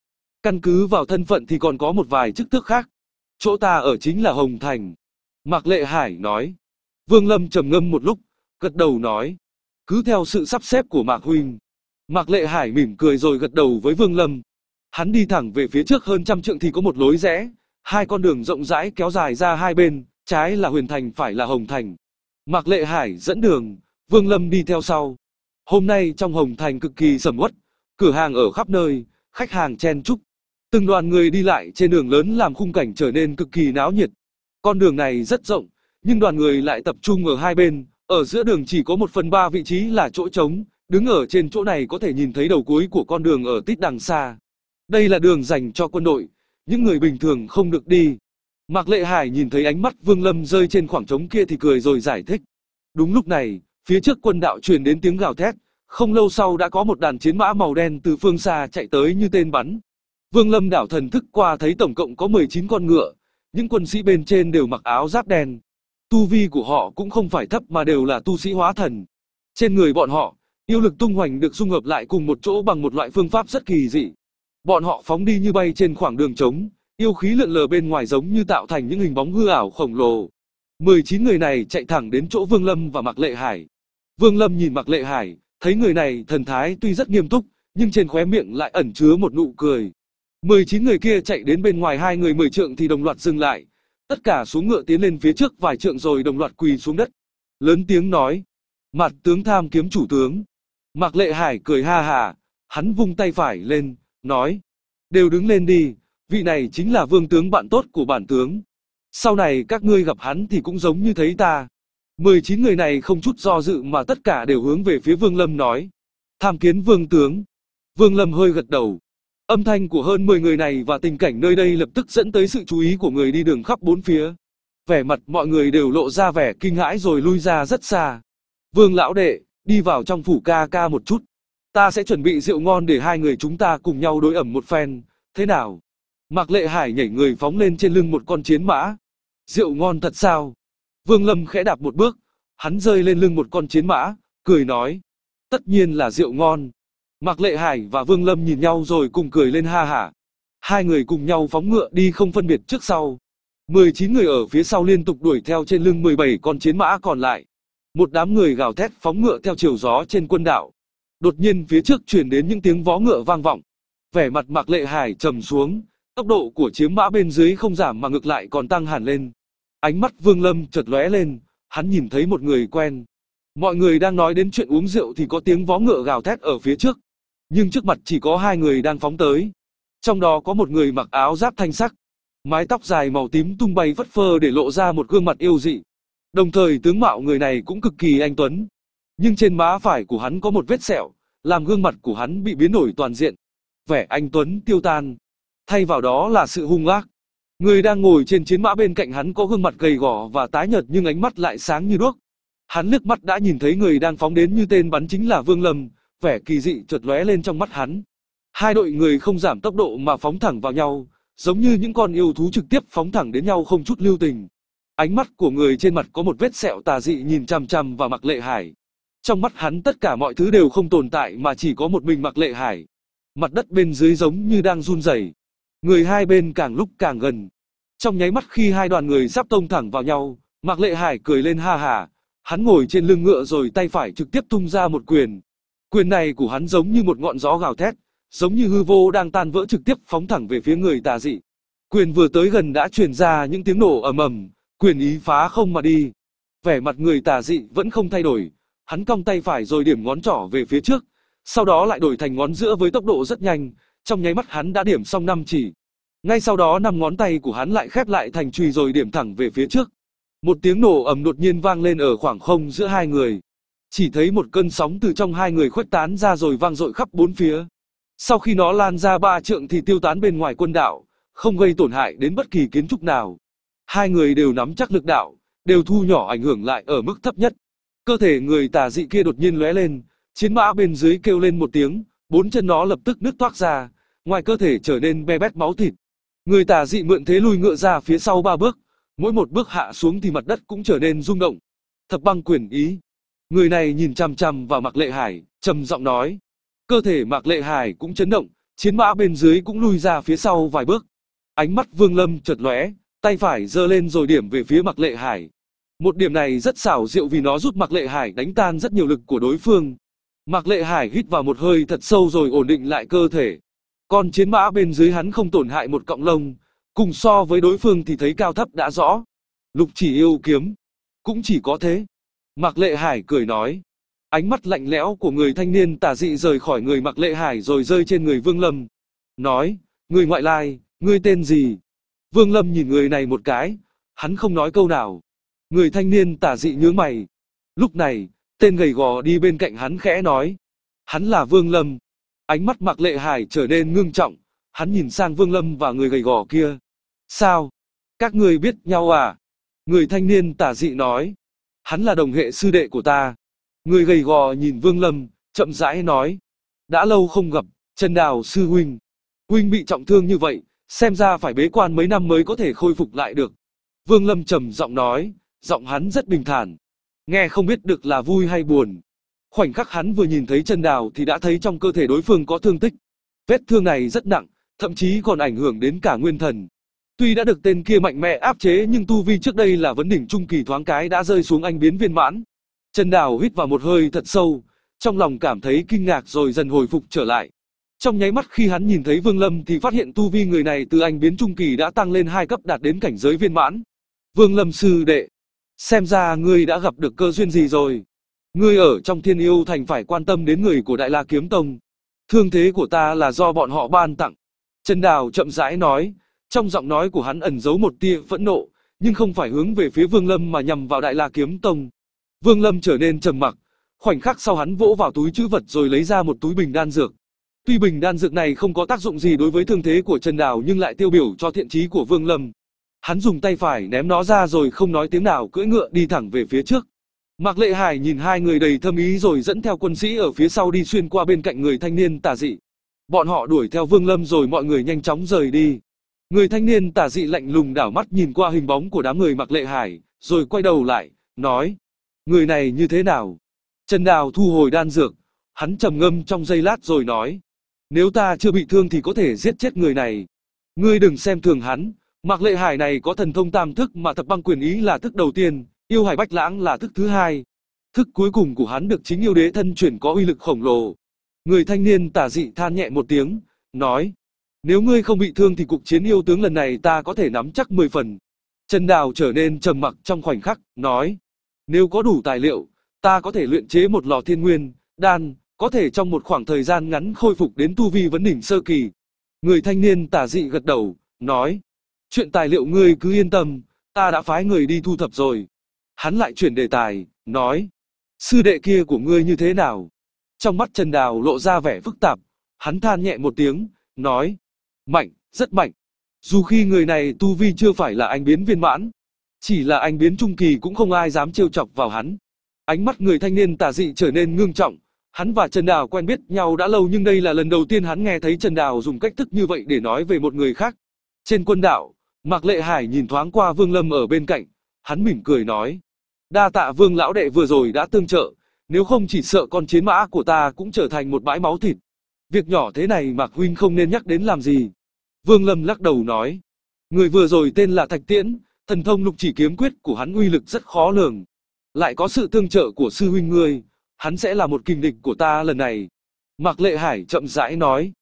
Căn cứ vào thân phận thì còn có một vài chức tước khác. Chỗ ta ở chính là Hồng Thành. Mạc Lệ Hải nói. Vương Lâm trầm ngâm một lúc, gật đầu nói. Cứ theo sự sắp xếp của Mạc Huynh. Mạc Lệ Hải mỉm cười rồi gật đầu với Vương Lâm. Hắn đi thẳng về phía trước hơn trăm trượng thì có một lối rẽ, Hai con đường rộng rãi kéo dài ra hai bên, trái là Huyền Thành phải là Hồng Thành. Mạc Lệ Hải dẫn đường, Vương Lâm đi theo sau. Hôm nay trong Hồng Thành cực kỳ sầm uất, cửa hàng ở khắp nơi, khách hàng chen chúc. Từng đoàn người đi lại trên đường lớn làm khung cảnh trở nên cực kỳ náo nhiệt. Con đường này rất rộng, nhưng đoàn người lại tập trung ở hai bên, ở giữa đường chỉ có một phần ba vị trí là chỗ trống, đứng ở trên chỗ này có thể nhìn thấy đầu cuối của con đường ở tít đằng xa. Đây là đường dành cho quân đội, những người bình thường không được đi. Mạc Lệ Hải nhìn thấy ánh mắt Vương Lâm rơi trên khoảng trống kia thì cười rồi giải thích. Đúng lúc này, phía trước quân đạo truyền đến tiếng gào thét, không lâu sau đã có một đàn chiến mã màu đen từ phương xa chạy tới như tên bắn. Vương Lâm đảo thần thức qua thấy tổng cộng có 19 con ngựa, những quân sĩ bên trên đều mặc áo giáp đen. Tu vi của họ cũng không phải thấp mà đều là tu sĩ hóa thần. Trên người bọn họ, yêu lực tung hoành được dung hợp lại cùng một chỗ bằng một loại phương pháp rất kỳ dị. Bọn họ phóng đi như bay trên khoảng đường trống, yêu khí lượn lờ bên ngoài giống như tạo thành những hình bóng hư ảo khổng lồ. 19 người này chạy thẳng đến chỗ Vương Lâm và Mạc Lệ Hải. Vương Lâm nhìn Mạc Lệ Hải, thấy người này thần thái tuy rất nghiêm túc, nhưng trên khóe miệng lại ẩn chứa một nụ cười. 19 người kia chạy đến bên ngoài hai người mười trượng thì đồng loạt dừng lại. Tất cả xuống ngựa tiến lên phía trước vài trượng rồi đồng loạt quỳ xuống đất. Lớn tiếng nói. Mặt tướng tham kiếm chủ tướng. Mạc Lệ Hải cười ha hà, hắn vung tay phải lên, nói, đều đứng lên đi, vị này chính là vương tướng bạn tốt của bản tướng. Sau này các ngươi gặp hắn thì cũng giống như thấy ta. 19 người này không chút do dự mà tất cả đều hướng về phía Vương Lâm nói. Tham kiến Vương tướng. Vương Lâm hơi gật đầu. Âm thanh của hơn 10 người này và tình cảnh nơi đây lập tức dẫn tới sự chú ý của người đi đường khắp bốn phía. Vẻ mặt mọi người đều lộ ra vẻ kinh hãi rồi lui ra rất xa. Vương lão đệ, đi vào trong phủ ca ca một chút. Ta sẽ chuẩn bị rượu ngon để hai người chúng ta cùng nhau đối ẩm một phen, thế nào? Mạc Lệ Hải nhảy người phóng lên trên lưng một con chiến mã. Rượu ngon thật sao? Vương Lâm khẽ đạp một bước, hắn rơi lên lưng một con chiến mã, cười nói. Tất nhiên là rượu ngon. Mạc Lệ Hải và Vương Lâm nhìn nhau rồi cùng cười lên ha hả. Hai người cùng nhau phóng ngựa đi không phân biệt trước sau. 19 người ở phía sau liên tục đuổi theo trên lưng 17 con chiến mã còn lại. Một đám người gào thét phóng ngựa theo chiều gió trên quân đảo. Đột nhiên phía trước chuyển đến những tiếng vó ngựa vang vọng. Vẻ mặt Mạc Lệ Hải trầm xuống, tốc độ của chiếm mã bên dưới không giảm mà ngược lại còn tăng hẳn lên. Ánh mắt Vương Lâm chợt lóe lên, hắn nhìn thấy một người quen. Mọi người đang nói đến chuyện uống rượu thì có tiếng vó ngựa gào thét ở phía trước. Nhưng trước mặt chỉ có hai người đang phóng tới. Trong đó có một người mặc áo giáp thanh sắc, mái tóc dài màu tím tung bay vất phơ để lộ ra một gương mặt yêu dị. Đồng thời tướng mạo người này cũng cực kỳ anh tuấn, nhưng trên má phải của hắn có một vết sẹo, làm gương mặt của hắn bị biến đổi toàn diện. Vẻ anh Tuấn tiêu tan. Thay vào đó là sự hung ác. Người đang ngồi trên chiến mã bên cạnh hắn có gương mặt gầy gò và tái nhợt nhưng ánh mắt lại sáng như đuốc. Hắn liếc mắt đã nhìn thấy người đang phóng đến như tên bắn chính là Vương Lâm, vẻ kỳ dị chợt lóe lên trong mắt hắn. Hai đội người không giảm tốc độ mà phóng thẳng vào nhau, giống như những con yêu thú trực tiếp phóng thẳng đến nhau không chút lưu tình. Ánh mắt của người trên mặt có một vết sẹo tà dị nhìn chằm chằm vào mặc Lệ Hải. Trong mắt hắn tất cả mọi thứ đều không tồn tại mà chỉ có một mình mặc lệ hải. Mặt đất bên dưới giống như đang run rẩy. Người hai bên càng lúc càng gần. Trong nháy mắt khi hai đoàn người sắp tông thẳng vào nhau, mặc lệ hải cười lên ha hà. Hắn ngồi trên lưng ngựa rồi tay phải trực tiếp tung ra một quyền. Quyền này của hắn giống như một ngọn gió gào thét, giống như hư vô đang tan vỡ trực tiếp phóng thẳng về phía người tà dị. Quyền vừa tới gần đã truyền ra những tiếng nổ ầm ầm, quyền ý phá không mà đi. Vẻ mặt người tà dị vẫn không thay đổi, Hắn cong tay phải rồi điểm ngón trỏ về phía trước, sau đó lại đổi thành ngón giữa với tốc độ rất nhanh, trong nháy mắt hắn đã điểm xong năm chỉ. Ngay sau đó năm ngón tay của hắn lại khép lại thành chùy rồi điểm thẳng về phía trước. Một tiếng nổ ầm đột nhiên vang lên ở khoảng không giữa hai người. Chỉ thấy một cơn sóng từ trong hai người khuếch tán ra rồi vang dội khắp bốn phía. Sau khi nó lan ra ba trượng thì tiêu tán bên ngoài quân đạo, không gây tổn hại đến bất kỳ kiến trúc nào. Hai người đều nắm chắc lực đạo, đều thu nhỏ ảnh hưởng lại ở mức thấp nhất. Cơ thể người tà dị kia đột nhiên lóe lên, chiến mã bên dưới kêu lên một tiếng, bốn chân nó lập tức nứt toác ra, ngoài cơ thể trở nên be bét máu thịt. Người tà dị mượn thế lùi ngựa ra phía sau ba bước, mỗi một bước hạ xuống thì mặt đất cũng trở nên rung động. Thập băng quyền ý. Người này nhìn chằm chằm vào Mạc Lệ Hải, trầm giọng nói. Cơ thể Mạc Lệ Hải cũng chấn động, chiến mã bên dưới cũng lùi ra phía sau vài bước. Ánh mắt Vương Lâm chợt lóe, tay phải giơ lên rồi điểm về phía Mạc Lệ Hải, một điểm này rất xảo diệu vì nó giúp Mạc Lệ Hải đánh tan rất nhiều lực của đối phương. Mạc Lệ Hải hít vào một hơi thật sâu rồi ổn định lại cơ thể. còn chiến mã bên dưới hắn không tổn hại một cọng lông, cùng so với đối phương thì thấy cao thấp đã rõ. Lục chỉ yêu kiếm. Cũng chỉ có thế. Mạc Lệ Hải cười nói. Ánh mắt lạnh lẽo của người thanh niên tà dị rời khỏi người Mạc Lệ Hải rồi rơi trên người Vương Lâm. Nói, người ngoại lai, người tên gì? Vương Lâm nhìn người này một cái, hắn không nói câu nào, Người thanh niên tả dị nhướng mày. Lúc này, tên gầy gò đi bên cạnh hắn khẽ nói. Hắn là Vương Lâm. Ánh mắt Mạc Lệ Hải trở nên ngưng trọng, hắn nhìn sang Vương Lâm và người gầy gò kia. Sao? Các người biết nhau à? Người thanh niên tả dị nói. Hắn là đồng hệ sư đệ của ta. Người gầy gò nhìn Vương Lâm, chậm rãi nói. Đã lâu không gặp, Trần Đào sư huynh. Huynh bị trọng thương như vậy, xem ra phải bế quan mấy năm mới có thể khôi phục lại được. Vương Lâm trầm giọng nói giọng hắn rất bình thản. Nghe không biết được là vui hay buồn. Khoảnh khắc hắn vừa nhìn thấy chân đào thì đã thấy trong cơ thể đối phương có thương tích. Vết thương này rất nặng, thậm chí còn ảnh hưởng đến cả nguyên thần. Tuy đã được tên kia mạnh mẽ áp chế nhưng tu vi trước đây là vấn đỉnh trung kỳ thoáng cái đã rơi xuống anh biến viên mãn. Chân đào hít vào một hơi thật sâu, trong lòng cảm thấy kinh ngạc rồi dần hồi phục trở lại. Trong nháy mắt khi hắn nhìn thấy Vương Lâm thì phát hiện tu vi người này từ anh biến trung kỳ đã tăng lên hai cấp đạt đến cảnh giới viên mãn. Vương Lâm sư đệ, Xem ra ngươi đã gặp được cơ duyên gì rồi. Ngươi ở trong thiên yêu thành phải quan tâm đến người của Đại La Kiếm Tông. Thương thế của ta là do bọn họ ban tặng. Trần Đào chậm rãi nói, trong giọng nói của hắn ẩn giấu một tia phẫn nộ, nhưng không phải hướng về phía Vương Lâm mà nhằm vào Đại La Kiếm Tông. Vương Lâm trở nên trầm mặc, khoảnh khắc sau hắn vỗ vào túi chữ vật rồi lấy ra một túi bình đan dược. Tuy bình đan dược này không có tác dụng gì đối với thương thế của Trần Đào nhưng lại tiêu biểu cho thiện trí của Vương Lâm. Hắn dùng tay phải ném nó ra rồi không nói tiếng nào cưỡi ngựa đi thẳng về phía trước. Mạc Lệ Hải nhìn hai người đầy thâm ý rồi dẫn theo quân sĩ ở phía sau đi xuyên qua bên cạnh người thanh niên tà dị. Bọn họ đuổi theo Vương Lâm rồi mọi người nhanh chóng rời đi. Người thanh niên tà dị lạnh lùng đảo mắt nhìn qua hình bóng của đám người Mạc Lệ Hải, rồi quay đầu lại, nói. Người này như thế nào? Trần Đào thu hồi đan dược, hắn trầm ngâm trong giây lát rồi nói. Nếu ta chưa bị thương thì có thể giết chết người này. Ngươi đừng xem thường hắn, Mạc Lệ Hải này có thần thông tam thức mà thập băng quyền ý là thức đầu tiên, yêu hải bách lãng là thức thứ hai. Thức cuối cùng của hắn được chính yêu đế thân chuyển có uy lực khổng lồ. Người thanh niên tả dị than nhẹ một tiếng, nói. Nếu ngươi không bị thương thì cuộc chiến yêu tướng lần này ta có thể nắm chắc 10 phần. Trần Đào trở nên trầm mặc trong khoảnh khắc, nói. Nếu có đủ tài liệu, ta có thể luyện chế một lò thiên nguyên, đan, có thể trong một khoảng thời gian ngắn khôi phục đến tu vi vấn đỉnh sơ kỳ. Người thanh niên tả dị gật đầu, nói. Chuyện tài liệu ngươi cứ yên tâm, ta đã phái người đi thu thập rồi. Hắn lại chuyển đề tài, nói. Sư đệ kia của ngươi như thế nào? Trong mắt Trần Đào lộ ra vẻ phức tạp, hắn than nhẹ một tiếng, nói. Mạnh, rất mạnh. Dù khi người này tu vi chưa phải là anh biến viên mãn, chỉ là anh biến trung kỳ cũng không ai dám trêu chọc vào hắn. Ánh mắt người thanh niên tà dị trở nên ngương trọng, hắn và Trần Đào quen biết nhau đã lâu nhưng đây là lần đầu tiên hắn nghe thấy Trần Đào dùng cách thức như vậy để nói về một người khác. Trên quân đảo, Mạc Lệ Hải nhìn thoáng qua Vương Lâm ở bên cạnh, hắn mỉm cười nói. Đa tạ Vương Lão Đệ vừa rồi đã tương trợ, nếu không chỉ sợ con chiến mã của ta cũng trở thành một bãi máu thịt. Việc nhỏ thế này Mạc Huynh không nên nhắc đến làm gì. Vương Lâm lắc đầu nói. Người vừa rồi tên là Thạch Tiễn, thần thông lục chỉ kiếm quyết của hắn uy lực rất khó lường. Lại có sự tương trợ của sư huynh ngươi, hắn sẽ là một kình địch của ta lần này. Mạc Lệ Hải chậm rãi nói.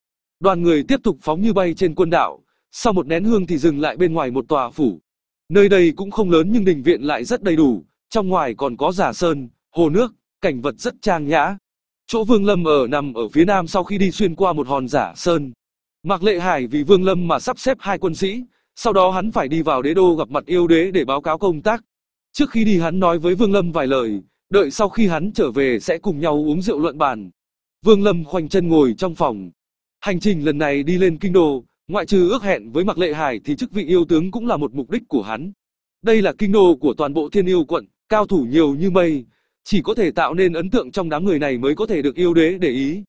Đoàn người tiếp tục phóng như bay trên quân đảo, sau một nén hương thì dừng lại bên ngoài một tòa phủ. Nơi đây cũng không lớn nhưng đình viện lại rất đầy đủ, trong ngoài còn có giả sơn, hồ nước, cảnh vật rất trang nhã. Chỗ Vương Lâm ở nằm ở phía nam sau khi đi xuyên qua một hòn giả sơn. Mạc Lệ Hải vì Vương Lâm mà sắp xếp hai quân sĩ, sau đó hắn phải đi vào đế đô gặp mặt yêu đế để báo cáo công tác. Trước khi đi hắn nói với Vương Lâm vài lời, đợi sau khi hắn trở về sẽ cùng nhau uống rượu luận bàn. Vương Lâm khoanh chân ngồi trong phòng. Hành trình lần này đi lên kinh đô, Ngoại trừ ước hẹn với Mạc Lệ Hải thì chức vị yêu tướng cũng là một mục đích của hắn. Đây là kinh đô của toàn bộ thiên yêu quận, cao thủ nhiều như mây, chỉ có thể tạo nên ấn tượng trong đám người này mới có thể được yêu đế để ý.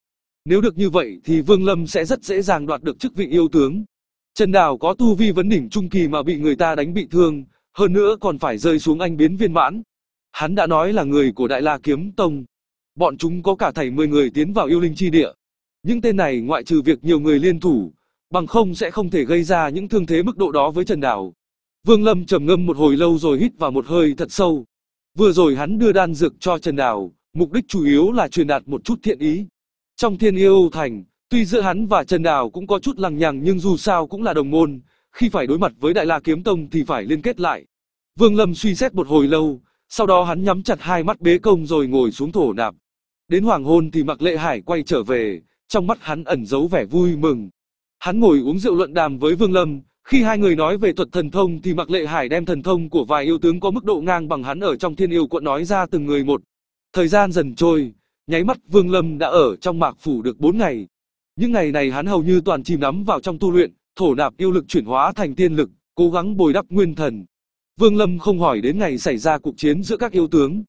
Nếu được như vậy thì Vương Lâm sẽ rất dễ dàng đoạt được chức vị yêu tướng. Trần Đào có tu vi vấn đỉnh trung kỳ mà bị người ta đánh bị thương, hơn nữa còn phải rơi xuống anh biến viên mãn. Hắn đã nói là người của Đại La Kiếm Tông. Bọn chúng có cả thảy 10 người tiến vào yêu linh chi địa. Những tên này ngoại trừ việc nhiều người liên thủ, bằng không sẽ không thể gây ra những thương thế mức độ đó với Trần Đảo. Vương Lâm trầm ngâm một hồi lâu rồi hít vào một hơi thật sâu. Vừa rồi hắn đưa đan dược cho Trần Đảo, mục đích chủ yếu là truyền đạt một chút thiện ý. Trong thiên yêu thành, tuy giữa hắn và Trần Đảo cũng có chút lằng nhằng nhưng dù sao cũng là đồng môn, khi phải đối mặt với Đại La Kiếm Tông thì phải liên kết lại. Vương Lâm suy xét một hồi lâu, sau đó hắn nhắm chặt hai mắt bế công rồi ngồi xuống thổ nạp. Đến hoàng hôn thì mặc Lệ Hải quay trở về, trong mắt hắn ẩn giấu vẻ vui mừng, Hắn ngồi uống rượu luận đàm với Vương Lâm, khi hai người nói về thuật thần thông thì Mạc Lệ Hải đem thần thông của vài yêu tướng có mức độ ngang bằng hắn ở trong thiên yêu quận nói ra từng người một. Thời gian dần trôi, nháy mắt Vương Lâm đã ở trong mạc phủ được 4 ngày. Những ngày này hắn hầu như toàn chìm nắm vào trong tu luyện, thổ nạp yêu lực chuyển hóa thành tiên lực, cố gắng bồi đắp nguyên thần. Vương Lâm không hỏi đến ngày xảy ra cuộc chiến giữa các yêu tướng.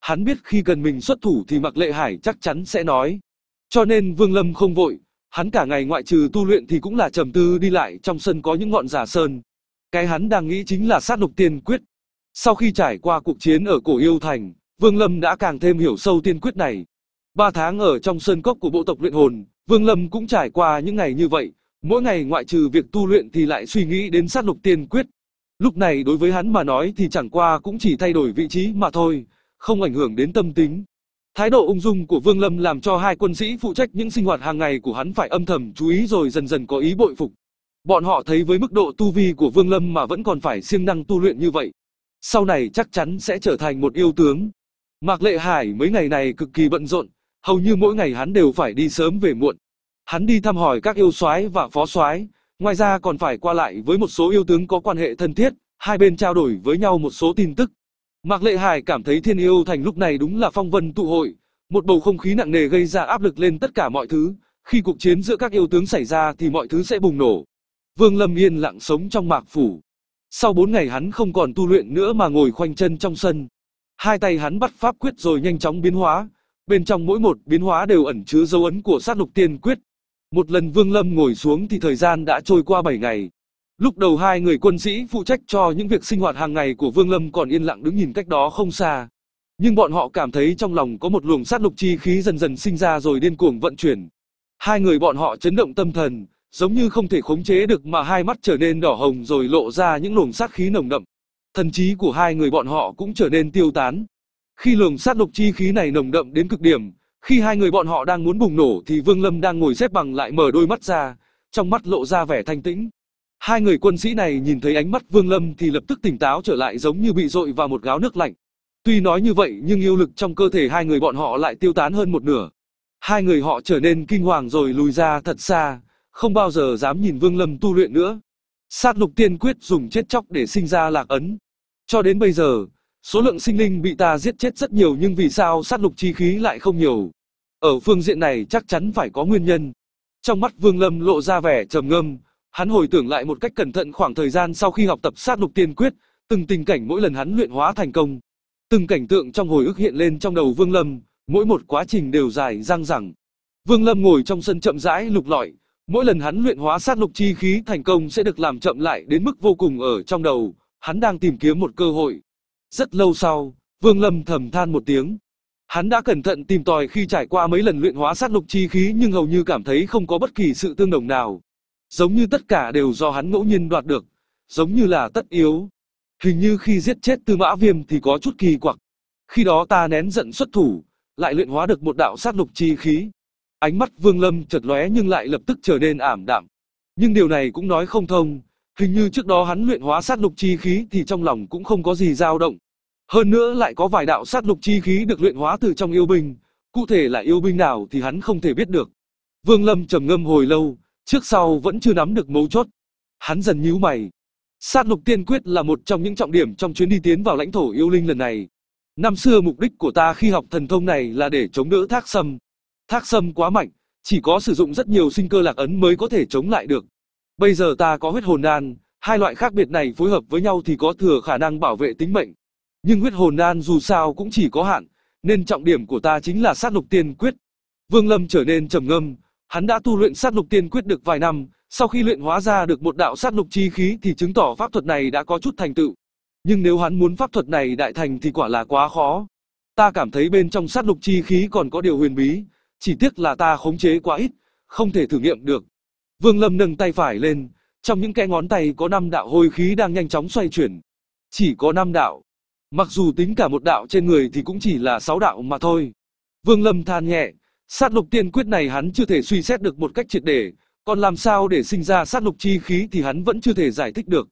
Hắn biết khi cần mình xuất thủ thì Mạc Lệ Hải chắc chắn sẽ nói. Cho nên Vương Lâm không vội, Hắn cả ngày ngoại trừ tu luyện thì cũng là trầm tư đi lại trong sân có những ngọn giả sơn. Cái hắn đang nghĩ chính là sát độc tiên quyết. Sau khi trải qua cuộc chiến ở cổ yêu thành, Vương Lâm đã càng thêm hiểu sâu tiên quyết này. Ba tháng ở trong sân cốc của bộ tộc luyện hồn, Vương Lâm cũng trải qua những ngày như vậy. Mỗi ngày ngoại trừ việc tu luyện thì lại suy nghĩ đến sát lục tiên quyết. Lúc này đối với hắn mà nói thì chẳng qua cũng chỉ thay đổi vị trí mà thôi, không ảnh hưởng đến tâm tính, Thái độ ung dung của Vương Lâm làm cho hai quân sĩ phụ trách những sinh hoạt hàng ngày của hắn phải âm thầm chú ý rồi dần dần có ý bội phục. Bọn họ thấy với mức độ tu vi của Vương Lâm mà vẫn còn phải siêng năng tu luyện như vậy, sau này chắc chắn sẽ trở thành một yêu tướng. Mạc Lệ Hải mấy ngày này cực kỳ bận rộn, hầu như mỗi ngày hắn đều phải đi sớm về muộn. Hắn đi thăm hỏi các yêu soái và phó soái, ngoài ra còn phải qua lại với một số yêu tướng có quan hệ thân thiết, hai bên trao đổi với nhau một số tin tức, Mạc Lệ Hải cảm thấy Thiên Yêu Thành lúc này đúng là phong vân tụ hội, một bầu không khí nặng nề gây ra áp lực lên tất cả mọi thứ, khi cuộc chiến giữa các yêu tướng xảy ra thì mọi thứ sẽ bùng nổ. Vương Lâm yên lặng sống trong mạc phủ. Sau 4 ngày hắn không còn tu luyện nữa mà ngồi khoanh chân trong sân. Hai tay hắn bắt pháp quyết rồi nhanh chóng biến hóa, bên trong mỗi một biến hóa đều ẩn chứa dấu ấn của sát lục tiên quyết. Một lần Vương Lâm ngồi xuống thì thời gian đã trôi qua 7 ngày, Lúc đầu hai người quân sĩ phụ trách cho những việc sinh hoạt hàng ngày của Vương Lâm còn yên lặng đứng nhìn cách đó không xa. Nhưng bọn họ cảm thấy trong lòng có một luồng sát lục chi khí dần dần sinh ra rồi điên cuồng vận chuyển. Hai người bọn họ chấn động tâm thần, giống như không thể khống chế được mà hai mắt trở nên đỏ hồng rồi lộ ra những luồng sát khí nồng đậm. Thần trí của hai người bọn họ cũng trở nên tiêu tán. Khi luồng sát lục chi khí này nồng đậm đến cực điểm, khi hai người bọn họ đang muốn bùng nổ thì Vương Lâm đang ngồi xếp bằng lại mở đôi mắt ra, trong mắt lộ ra vẻ thanh tĩnh. Hai người quân sĩ này nhìn thấy ánh mắt Vương Lâm thì lập tức tỉnh táo trở lại giống như bị dội vào một gáo nước lạnh. Tuy nói như vậy nhưng yêu lực trong cơ thể hai người bọn họ lại tiêu tán hơn một nửa. Hai người họ trở nên kinh hoàng rồi lùi ra thật xa, không bao giờ dám nhìn Vương Lâm tu luyện nữa. Sát lục tiên quyết dùng chết chóc để sinh ra lạc ấn. Cho đến bây giờ, số lượng sinh linh bị ta giết chết rất nhiều nhưng vì sao sát lục chi khí lại không nhiều? Ở phương diện này chắc chắn phải có nguyên nhân. Trong mắt Vương Lâm lộ ra vẻ trầm ngâm, Hắn hồi tưởng lại một cách cẩn thận khoảng thời gian sau khi học tập sát lục tiên quyết, từng tình cảnh mỗi lần hắn luyện hóa thành công. Từng cảnh tượng trong hồi ức hiện lên trong đầu Vương Lâm, mỗi một quá trình đều dài răng rằng. Vương Lâm ngồi trong sân chậm rãi lục lọi, mỗi lần hắn luyện hóa sát lục chi khí thành công sẽ được làm chậm lại đến mức vô cùng ở trong đầu, hắn đang tìm kiếm một cơ hội. Rất lâu sau, Vương Lâm thầm than một tiếng. Hắn đã cẩn thận tìm tòi khi trải qua mấy lần luyện hóa sát lục chi khí nhưng hầu như cảm thấy không có bất kỳ sự tương đồng nào. Giống như tất cả đều do hắn ngẫu nhiên đoạt được, giống như là tất yếu. Hình như khi giết chết Tư Mã Viêm thì có chút kỳ quặc. Khi đó ta nén giận xuất thủ, lại luyện hóa được một đạo sát lục chi khí. Ánh mắt Vương Lâm chợt lóe nhưng lại lập tức trở nên ảm đạm. Nhưng điều này cũng nói không thông, hình như trước đó hắn luyện hóa sát lục chi khí thì trong lòng cũng không có gì dao động. Hơn nữa lại có vài đạo sát lục chi khí được luyện hóa từ trong yêu binh, cụ thể là yêu binh nào thì hắn không thể biết được. Vương Lâm trầm ngâm hồi lâu, trước sau vẫn chưa nắm được mấu chốt. Hắn dần nhíu mày. Sát lục tiên quyết là một trong những trọng điểm trong chuyến đi tiến vào lãnh thổ yêu linh lần này. Năm xưa mục đích của ta khi học thần thông này là để chống đỡ thác sâm. Thác sâm quá mạnh, chỉ có sử dụng rất nhiều sinh cơ lạc ấn mới có thể chống lại được. Bây giờ ta có huyết hồn nan, hai loại khác biệt này phối hợp với nhau thì có thừa khả năng bảo vệ tính mệnh. Nhưng huyết hồn nan dù sao cũng chỉ có hạn, nên trọng điểm của ta chính là sát lục tiên quyết. Vương Lâm trở nên trầm ngâm, Hắn đã tu luyện sát lục tiên quyết được vài năm, sau khi luyện hóa ra được một đạo sát lục chi khí thì chứng tỏ pháp thuật này đã có chút thành tựu. Nhưng nếu hắn muốn pháp thuật này đại thành thì quả là quá khó. Ta cảm thấy bên trong sát lục chi khí còn có điều huyền bí, chỉ tiếc là ta khống chế quá ít, không thể thử nghiệm được. Vương Lâm nâng tay phải lên, trong những cái ngón tay có năm đạo hôi khí đang nhanh chóng xoay chuyển. Chỉ có năm đạo. Mặc dù tính cả một đạo trên người thì cũng chỉ là sáu đạo mà thôi. Vương Lâm than nhẹ, Sát lục tiên quyết này hắn chưa thể suy xét được một cách triệt để, còn làm sao để sinh ra sát lục chi khí thì hắn vẫn chưa thể giải thích được.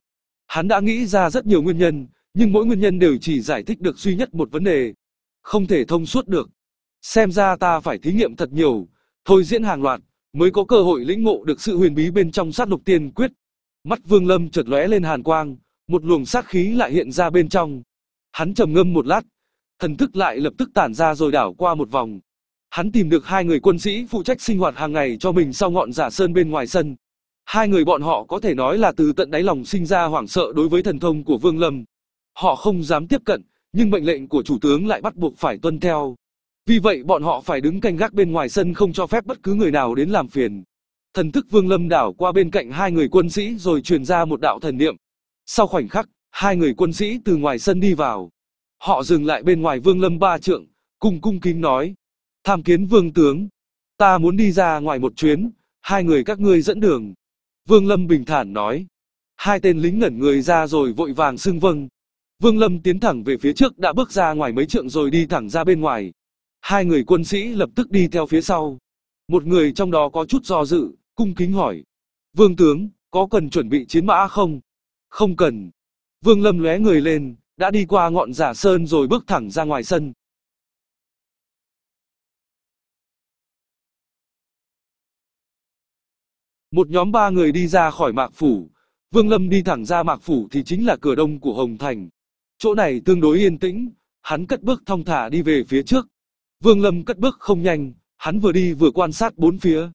Hắn đã nghĩ ra rất nhiều nguyên nhân, nhưng mỗi nguyên nhân đều chỉ giải thích được duy nhất một vấn đề. Không thể thông suốt được. Xem ra ta phải thí nghiệm thật nhiều, thôi diễn hàng loạt, mới có cơ hội lĩnh ngộ được sự huyền bí bên trong sát lục tiên quyết. Mắt Vương Lâm chợt lóe lên hàn quang, một luồng sát khí lại hiện ra bên trong. Hắn trầm ngâm một lát, thần thức lại lập tức tản ra rồi đảo qua một vòng, Hắn tìm được hai người quân sĩ phụ trách sinh hoạt hàng ngày cho mình sau ngọn giả sơn bên ngoài sân. Hai người bọn họ có thể nói là từ tận đáy lòng sinh ra hoảng sợ đối với thần thông của Vương Lâm. Họ không dám tiếp cận, nhưng mệnh lệnh của chủ tướng lại bắt buộc phải tuân theo. Vì vậy bọn họ phải đứng canh gác bên ngoài sân không cho phép bất cứ người nào đến làm phiền. Thần thức Vương Lâm đảo qua bên cạnh hai người quân sĩ rồi truyền ra một đạo thần niệm. Sau khoảnh khắc, hai người quân sĩ từ ngoài sân đi vào. Họ dừng lại bên ngoài Vương Lâm ba trượng, cùng cung kính nói, Tham kiến vương tướng, ta muốn đi ra ngoài một chuyến, hai người các ngươi dẫn đường. Vương Lâm bình thản nói. Hai tên lính ngẩn người ra rồi vội vàng xưng vâng. Vương Lâm tiến thẳng về phía trước đã bước ra ngoài mấy trượng rồi đi thẳng ra bên ngoài. Hai người quân sĩ lập tức đi theo phía sau. Một người trong đó có chút do dự, cung kính hỏi. Vương tướng, có cần chuẩn bị chiến mã không? Không cần. Vương Lâm lóe người lên, đã đi qua ngọn giả sơn rồi bước thẳng ra ngoài sân. Một nhóm ba người đi ra khỏi mạc phủ, Vương Lâm đi thẳng ra mạc phủ thì chính là cửa đông của Hồng Thành. Chỗ này tương đối yên tĩnh, hắn cất bước thong thả đi về phía trước. Vương Lâm cất bước không nhanh, hắn vừa đi vừa quan sát bốn phía.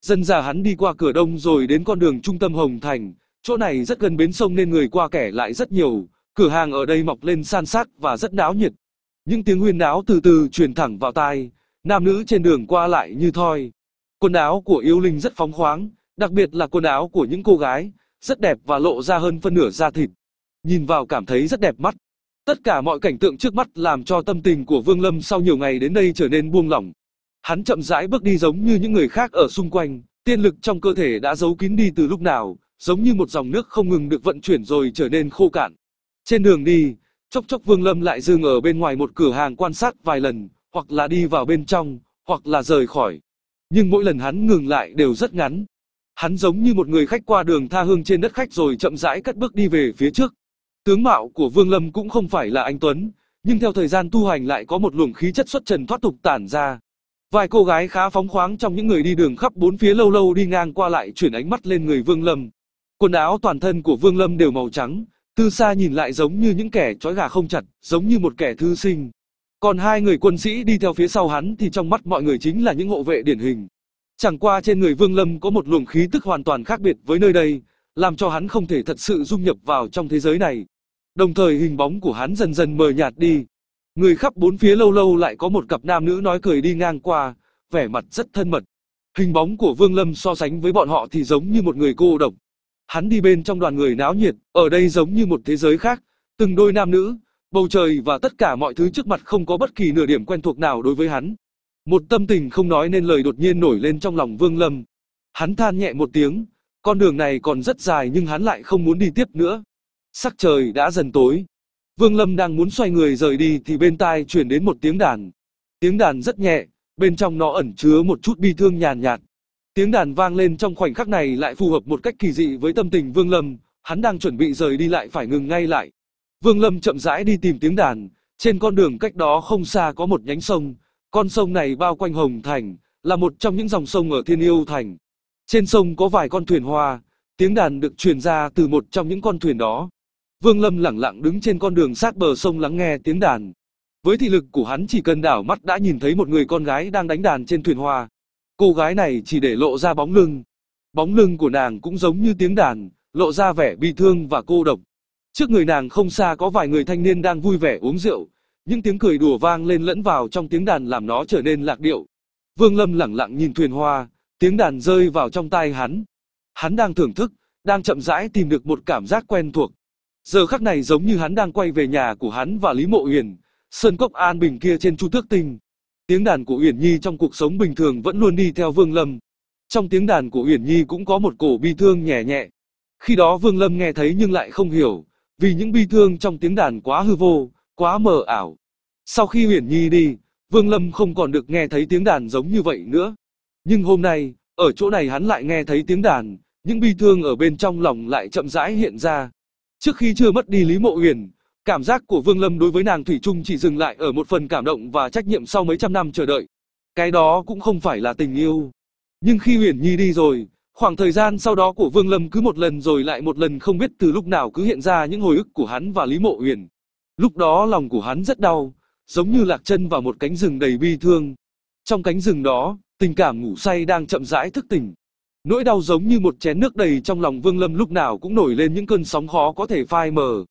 dần già hắn đi qua cửa đông rồi đến con đường trung tâm Hồng Thành, chỗ này rất gần bến sông nên người qua kẻ lại rất nhiều, cửa hàng ở đây mọc lên san sát và rất náo nhiệt. Những tiếng huyên náo từ từ truyền thẳng vào tai, nam nữ trên đường qua lại như thoi. Quần áo của yêu linh rất phóng khoáng, Đặc biệt là quần áo của những cô gái, rất đẹp và lộ ra hơn phân nửa da thịt. Nhìn vào cảm thấy rất đẹp mắt. Tất cả mọi cảnh tượng trước mắt làm cho tâm tình của Vương Lâm sau nhiều ngày đến đây trở nên buông lỏng. Hắn chậm rãi bước đi giống như những người khác ở xung quanh, tiên lực trong cơ thể đã giấu kín đi từ lúc nào, giống như một dòng nước không ngừng được vận chuyển rồi trở nên khô cạn. Trên đường đi, chốc chốc Vương Lâm lại dừng ở bên ngoài một cửa hàng quan sát vài lần, hoặc là đi vào bên trong, hoặc là rời khỏi. Nhưng mỗi lần hắn ngừng lại đều rất ngắn, Hắn giống như một người khách qua đường tha hương trên đất khách rồi chậm rãi cất bước đi về phía trước. Tướng mạo của Vương Lâm cũng không phải là anh Tuấn, nhưng theo thời gian tu hành lại có một luồng khí chất xuất trần thoát tục tản ra. Vài cô gái khá phóng khoáng trong những người đi đường khắp bốn phía lâu lâu đi ngang qua lại chuyển ánh mắt lên người Vương Lâm. Quần áo toàn thân của Vương Lâm đều màu trắng, từ xa nhìn lại giống như những kẻ trói gà không chặt, giống như một kẻ thư sinh. Còn hai người quân sĩ đi theo phía sau hắn thì trong mắt mọi người chính là những hộ vệ điển hình. Chẳng qua trên người Vương Lâm có một luồng khí tức hoàn toàn khác biệt với nơi đây, làm cho hắn không thể thật sự dung nhập vào trong thế giới này. Đồng thời hình bóng của hắn dần dần mờ nhạt đi. Người khắp bốn phía lâu lâu lại có một cặp nam nữ nói cười đi ngang qua, vẻ mặt rất thân mật. Hình bóng của Vương Lâm so sánh với bọn họ thì giống như một người cô độc. Hắn đi bên trong đoàn người náo nhiệt, ở đây giống như một thế giới khác, từng đôi nam nữ, bầu trời và tất cả mọi thứ trước mặt không có bất kỳ nửa điểm quen thuộc nào đối với hắn. Một tâm tình không nói nên lời đột nhiên nổi lên trong lòng Vương Lâm. Hắn than nhẹ một tiếng, con đường này còn rất dài nhưng hắn lại không muốn đi tiếp nữa. Sắc trời đã dần tối. Vương Lâm đang muốn xoay người rời đi thì bên tai chuyển đến một tiếng đàn. Tiếng đàn rất nhẹ, bên trong nó ẩn chứa một chút bi thương nhàn nhạt, nhạt. Tiếng đàn vang lên trong khoảnh khắc này lại phù hợp một cách kỳ dị với tâm tình Vương Lâm, hắn đang chuẩn bị rời đi lại phải ngừng ngay lại. Vương Lâm chậm rãi đi tìm tiếng đàn, trên con đường cách đó không xa có một nhánh sông, con sông này bao quanh Hồng Thành, là một trong những dòng sông ở Thiên Yêu Thành. Trên sông có vài con thuyền hoa, tiếng đàn được truyền ra từ một trong những con thuyền đó. Vương Lâm lẳng lặng đứng trên con đường sát bờ sông lắng nghe tiếng đàn. Với thị lực của hắn chỉ cần đảo mắt đã nhìn thấy một người con gái đang đánh đàn trên thuyền hoa. Cô gái này chỉ để lộ ra bóng lưng. Bóng lưng của nàng cũng giống như tiếng đàn, lộ ra vẻ bi thương và cô độc. Trước người nàng không xa có vài người thanh niên đang vui vẻ uống rượu, những tiếng cười đùa vang lên lẫn vào trong tiếng đàn làm nó trở nên lạc điệu. Vương Lâm lẳng lặng nhìn thuyền hoa, tiếng đàn rơi vào trong tai hắn. Hắn đang thưởng thức, đang chậm rãi tìm được một cảm giác quen thuộc. Giờ khắc này giống như hắn đang quay về nhà của hắn và Lý Mộ Uyển, sơn cốc an bình kia trên Chu Tước tình. Tiếng đàn của Uyển Nhi trong cuộc sống bình thường vẫn luôn đi theo Vương Lâm. Trong tiếng đàn của Uyển Nhi cũng có một cổ bi thương nhẹ nhẹ. Khi đó Vương Lâm nghe thấy nhưng lại không hiểu, vì những bi thương trong tiếng đàn quá hư vô, quá mờ ảo. Sau khi Huyền Nhi đi, Vương Lâm không còn được nghe thấy tiếng đàn giống như vậy nữa. Nhưng hôm nay, ở chỗ này hắn lại nghe thấy tiếng đàn, những bi thương ở bên trong lòng lại chậm rãi hiện ra. Trước khi chưa mất đi Lý Mộ Huyền, cảm giác của Vương Lâm đối với nàng Thủy Trung chỉ dừng lại ở một phần cảm động và trách nhiệm sau mấy trăm năm chờ đợi. Cái đó cũng không phải là tình yêu. Nhưng khi Huyền Nhi đi rồi, khoảng thời gian sau đó của Vương Lâm cứ một lần rồi lại một lần không biết từ lúc nào cứ hiện ra những hồi ức của hắn và Lý Mộ Huyền. Lúc đó lòng của hắn rất đau, giống như lạc chân vào một cánh rừng đầy bi thương. Trong cánh rừng đó, tình cảm ngủ say đang chậm rãi thức tỉnh. Nỗi đau giống như một chén nước đầy trong lòng Vương Lâm lúc nào cũng nổi lên những cơn sóng khó có thể phai mờ.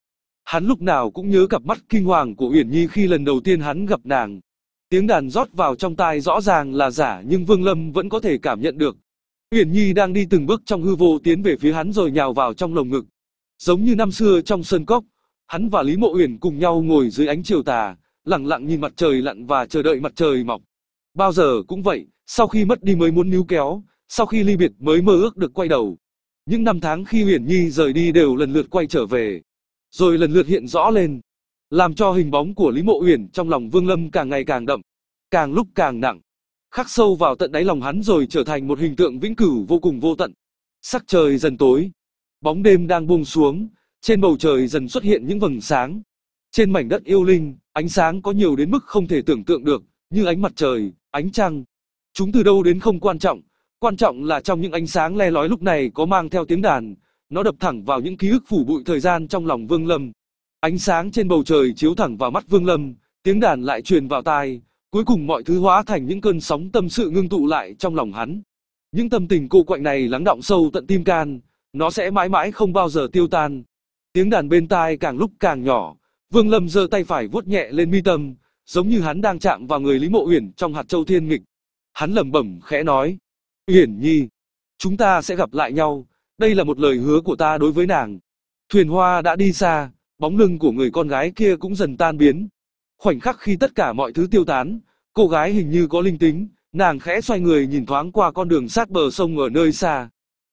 Hắn lúc nào cũng nhớ cặp mắt kinh hoàng của Uyển Nhi khi lần đầu tiên hắn gặp nàng. Tiếng đàn rót vào trong tai rõ ràng là giả nhưng Vương Lâm vẫn có thể cảm nhận được. Uyển Nhi đang đi từng bước trong hư vô tiến về phía hắn rồi nhào vào trong lồng ngực. Giống như năm xưa trong sân cốc, Hắn và Lý Mộ Uyển cùng nhau ngồi dưới ánh chiều tà, lặng lặng nhìn mặt trời lặn và chờ đợi mặt trời mọc. Bao giờ cũng vậy, sau khi mất đi mới muốn níu kéo, sau khi ly biệt mới mơ ước được quay đầu. Những năm tháng khi Uyển Nhi rời đi đều lần lượt quay trở về, rồi lần lượt hiện rõ lên, làm cho hình bóng của Lý Mộ Uyển trong lòng Vương Lâm càng ngày càng đậm, càng lúc càng nặng, khắc sâu vào tận đáy lòng hắn rồi trở thành một hình tượng vĩnh cửu vô cùng vô tận. Sắc trời dần tối, bóng đêm đang buông xuống, trên bầu trời dần xuất hiện những vầng sáng. Trên mảnh đất yêu linh, ánh sáng có nhiều đến mức không thể tưởng tượng được, như ánh mặt trời, ánh trăng. Chúng từ đâu đến không quan trọng, quan trọng là trong những ánh sáng le lói lúc này có mang theo tiếng đàn, nó đập thẳng vào những ký ức phủ bụi thời gian trong lòng Vương Lâm. Ánh sáng trên bầu trời chiếu thẳng vào mắt Vương Lâm, tiếng đàn lại truyền vào tai, cuối cùng mọi thứ hóa thành những cơn sóng tâm sự ngưng tụ lại trong lòng hắn. Những tâm tình cô quạnh này lắng động sâu tận tim can, nó sẽ mãi mãi không bao giờ tiêu tan. Tiếng đàn bên tai càng lúc càng nhỏ, Vương Lâm giơ tay phải vuốt nhẹ lên mi tâm, giống như hắn đang chạm vào người Lý Mộ Uyển trong hạt châu thiên nghịch. Hắn lẩm bẩm khẽ nói, Uyển Nhi, chúng ta sẽ gặp lại nhau, đây là một lời hứa của ta đối với nàng. Thuyền hoa đã đi xa, bóng lưng của người con gái kia cũng dần tan biến. Khoảnh khắc khi tất cả mọi thứ tiêu tán, cô gái hình như có linh tính, nàng khẽ xoay người nhìn thoáng qua con đường sát bờ sông ở nơi xa.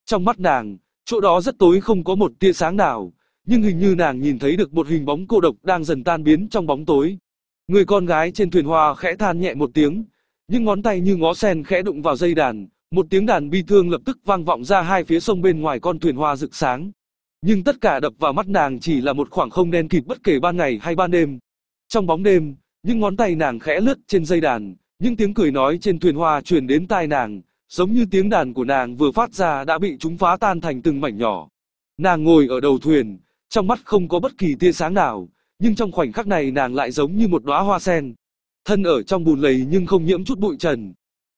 Trong mắt nàng, chỗ đó rất tối không có một tia sáng nào, nhưng hình như nàng nhìn thấy được một hình bóng cô độc đang dần tan biến trong bóng tối. Người con gái trên thuyền hoa khẽ than nhẹ một tiếng, những ngón tay như ngó sen khẽ đụng vào dây đàn, một tiếng đàn bi thương lập tức vang vọng ra hai phía sông bên ngoài con thuyền hoa rực sáng. Nhưng tất cả đập vào mắt nàng chỉ là một khoảng không đen kịt bất kể ban ngày hay ban đêm. Trong bóng đêm, những ngón tay nàng khẽ lướt trên dây đàn, những tiếng cười nói trên thuyền hoa truyền đến tai nàng, giống như tiếng đàn của nàng vừa phát ra đã bị chúng phá tan thành từng mảnh nhỏ. Nàng ngồi ở đầu thuyền, trong mắt không có bất kỳ tia sáng nào, nhưng trong khoảnh khắc này nàng lại giống như một đóa hoa sen. Thân ở trong bùn lầy nhưng không nhiễm chút bụi trần.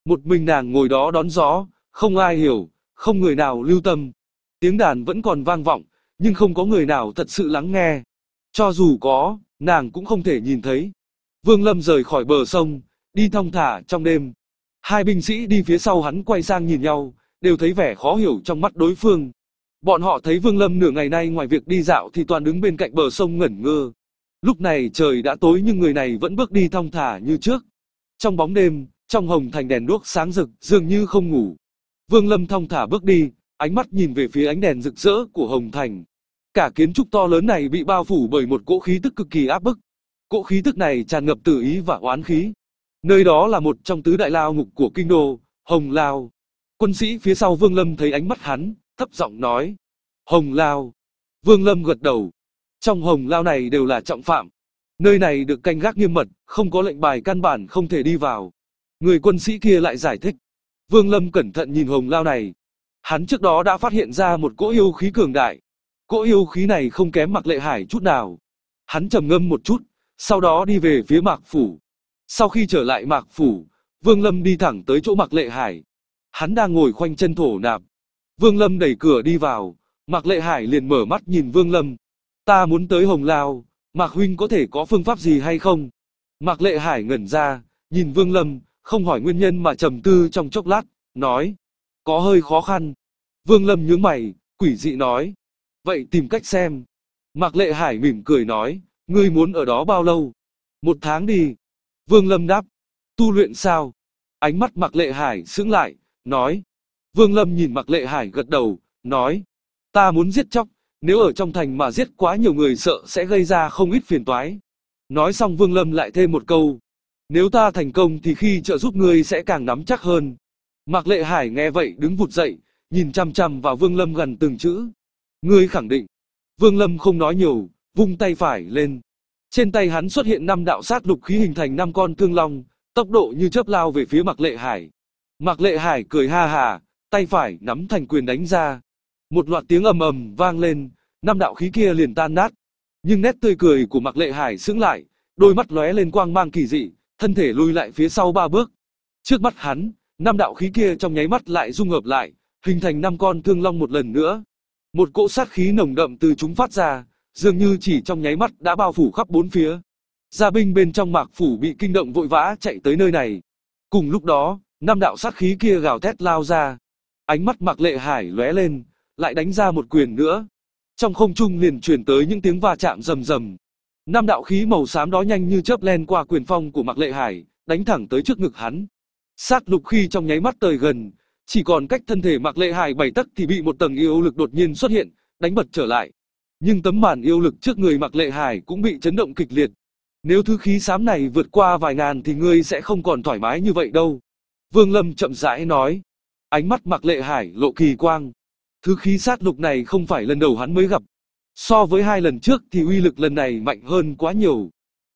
Một mình nàng ngồi đó đón gió, không ai hiểu, không người nào lưu tâm. Tiếng đàn vẫn còn vang vọng, nhưng không có người nào thật sự lắng nghe. Cho dù có, nàng cũng không thể nhìn thấy. Vương Lâm rời khỏi bờ sông, đi thong thả trong đêm. Hai binh sĩ đi phía sau hắn quay sang nhìn nhau, đều thấy vẻ khó hiểu trong mắt đối phương. Bọn họ thấy Vương Lâm nửa ngày nay ngoài việc đi dạo thì toàn đứng bên cạnh bờ sông ngẩn ngơ. Lúc này trời đã tối nhưng người này vẫn bước đi thong thả như trước. Trong bóng đêm, trong hồng thành đèn đuốc sáng rực, dường như không ngủ. Vương Lâm thong thả bước đi, ánh mắt nhìn về phía ánh đèn rực rỡ của hồng thành. Cả kiến trúc to lớn này bị bao phủ bởi một cỗ khí tức cực kỳ áp bức. Cỗ khí tức này tràn ngập tử ý và oán khí. Nơi đó là một trong tứ đại lao ngục của kinh đô, Hồng Lao. Quân sĩ phía sau Vương Lâm thấy ánh mắt hắn, thấp giọng nói. Hồng Lao. Vương Lâm gật đầu. Trong Hồng Lao này đều là trọng phạm. Nơi này được canh gác nghiêm mật, không có lệnh bài căn bản không thể đi vào. Người quân sĩ kia lại giải thích. Vương Lâm cẩn thận nhìn Hồng Lao này. Hắn trước đó đã phát hiện ra một cỗ yêu khí cường đại. Cỗ yêu khí này không kém mặc lệ hải chút nào. Hắn trầm ngâm một chút, sau đó đi về phía mạc phủ. Sau khi trở lại mạc phủ, Vương Lâm đi thẳng tới chỗ mặc lệ hải. Hắn đang ngồi khoanh chân thổ nạp, Vương Lâm đẩy cửa đi vào, Mạc Lệ Hải liền mở mắt nhìn Vương Lâm. Ta muốn tới Hồng Lao, Mạc Huynh có thể có phương pháp gì hay không? Mạc Lệ Hải ngẩn ra, nhìn Vương Lâm, không hỏi nguyên nhân mà trầm tư trong chốc lát, nói. Có hơi khó khăn. Vương Lâm nhướng mày, quỷ dị nói. Vậy tìm cách xem. Mạc Lệ Hải mỉm cười nói, ngươi muốn ở đó bao lâu? Một tháng đi. Vương Lâm đáp, tu luyện sao? Ánh mắt Mạc Lệ Hải sững lại, nói, Vương Lâm nhìn Mạc Lệ Hải gật đầu, nói, ta muốn giết chóc, nếu ở trong thành mà giết quá nhiều người sợ sẽ gây ra không ít phiền toái. Nói xong Vương Lâm lại thêm một câu, nếu ta thành công thì khi trợ giúp ngươi sẽ càng nắm chắc hơn. Mạc Lệ Hải nghe vậy đứng vụt dậy, nhìn chăm chăm vào Vương Lâm gần từng chữ. Ngươi khẳng định. Vương Lâm không nói nhiều, vung tay phải lên. Trên tay hắn xuất hiện năm đạo sát lục khí hình thành năm con thương long, tốc độ như chớp lao về phía Mạc Lệ Hải. Mạc Lệ Hải cười ha hà, tay phải nắm thành quyền đánh ra. Một loạt tiếng ầm ầm vang lên, năm đạo khí kia liền tan nát. Nhưng nét tươi cười của Mạc Lệ Hải sững lại, đôi mắt lóe lên quang mang kỳ dị, thân thể lùi lại phía sau ba bước. Trước mắt hắn, năm đạo khí kia trong nháy mắt lại dung hợp lại, hình thành năm con thương long một lần nữa. Một cỗ sát khí nồng đậm từ chúng phát ra, dường như chỉ trong nháy mắt đã bao phủ khắp bốn phía. Gia binh bên trong mạc phủ bị kinh động vội vã chạy tới nơi này. Cùng lúc đó, năm đạo sát khí kia gào thét lao ra, Ánh mắt Mạc Lệ Hải lóe lên, lại đánh ra một quyền nữa. Trong không trung liền truyền tới những tiếng va chạm rầm rầm. Năm đạo khí màu xám đó nhanh như chớp len qua quyền phong của Mạc Lệ Hải, đánh thẳng tới trước ngực hắn. Sát lục khi trong nháy mắt tới gần, chỉ còn cách thân thể Mạc Lệ Hải bảy tấc thì bị một tầng yêu lực đột nhiên xuất hiện, đánh bật trở lại. Nhưng tấm màn yêu lực trước người Mạc Lệ Hải cũng bị chấn động kịch liệt. Nếu thứ khí xám này vượt qua vài ngàn thì ngươi sẽ không còn thoải mái như vậy đâu. Vương Lâm chậm rãi nói. Ánh mắt mặc lệ hải lộ kỳ quang. Thứ khí sát lục này không phải lần đầu hắn mới gặp. So với hai lần trước thì uy lực lần này mạnh hơn quá nhiều.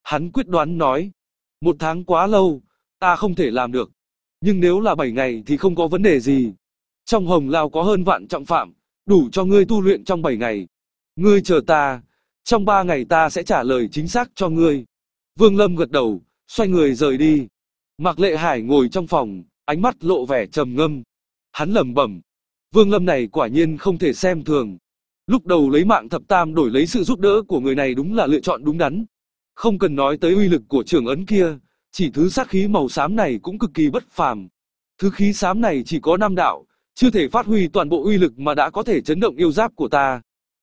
Hắn quyết đoán nói. Một tháng quá lâu, ta không thể làm được. Nhưng nếu là bảy ngày thì không có vấn đề gì. Trong hồng lao có hơn vạn trọng phạm, đủ cho ngươi tu luyện trong bảy ngày. Ngươi chờ ta, trong ba ngày ta sẽ trả lời chính xác cho ngươi. Vương Lâm gật đầu, xoay người rời đi. Mạc Lệ Hải ngồi trong phòng, ánh mắt lộ vẻ trầm ngâm. Hắn lẩm bẩm, Vương Lâm này quả nhiên không thể xem thường. Lúc đầu lấy mạng thập tam đổi lấy sự giúp đỡ của người này đúng là lựa chọn đúng đắn. Không cần nói tới uy lực của trưởng ấn kia, chỉ thứ sát khí màu xám này cũng cực kỳ bất phàm. Thứ khí xám này chỉ có năm đạo, chưa thể phát huy toàn bộ uy lực mà đã có thể chấn động yêu giáp của ta.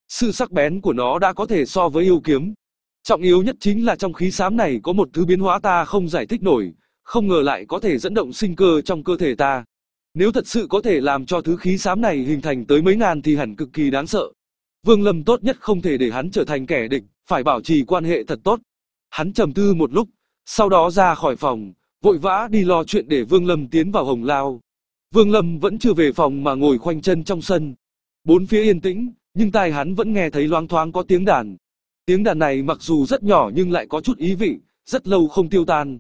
Sự sắc bén của nó đã có thể so với yêu kiếm. Trọng yếu nhất chính là trong khí xám này có một thứ biến hóa ta không giải thích nổi, không ngờ lại có thể dẫn động sinh cơ trong cơ thể ta. Nếu thật sự có thể làm cho thứ khí xám này hình thành tới mấy ngàn thì hẳn cực kỳ đáng sợ. Vương Lâm tốt nhất không thể để hắn trở thành kẻ địch, phải bảo trì quan hệ thật tốt. Hắn trầm tư một lúc, sau đó ra khỏi phòng, vội vã đi lo chuyện để Vương Lâm tiến vào Hồng Lao. Vương Lâm vẫn chưa về phòng mà ngồi khoanh chân trong sân. Bốn phía yên tĩnh, nhưng tai hắn vẫn nghe thấy loáng thoáng có tiếng đàn. Tiếng đàn này mặc dù rất nhỏ nhưng lại có chút ý vị, rất lâu không tiêu tan.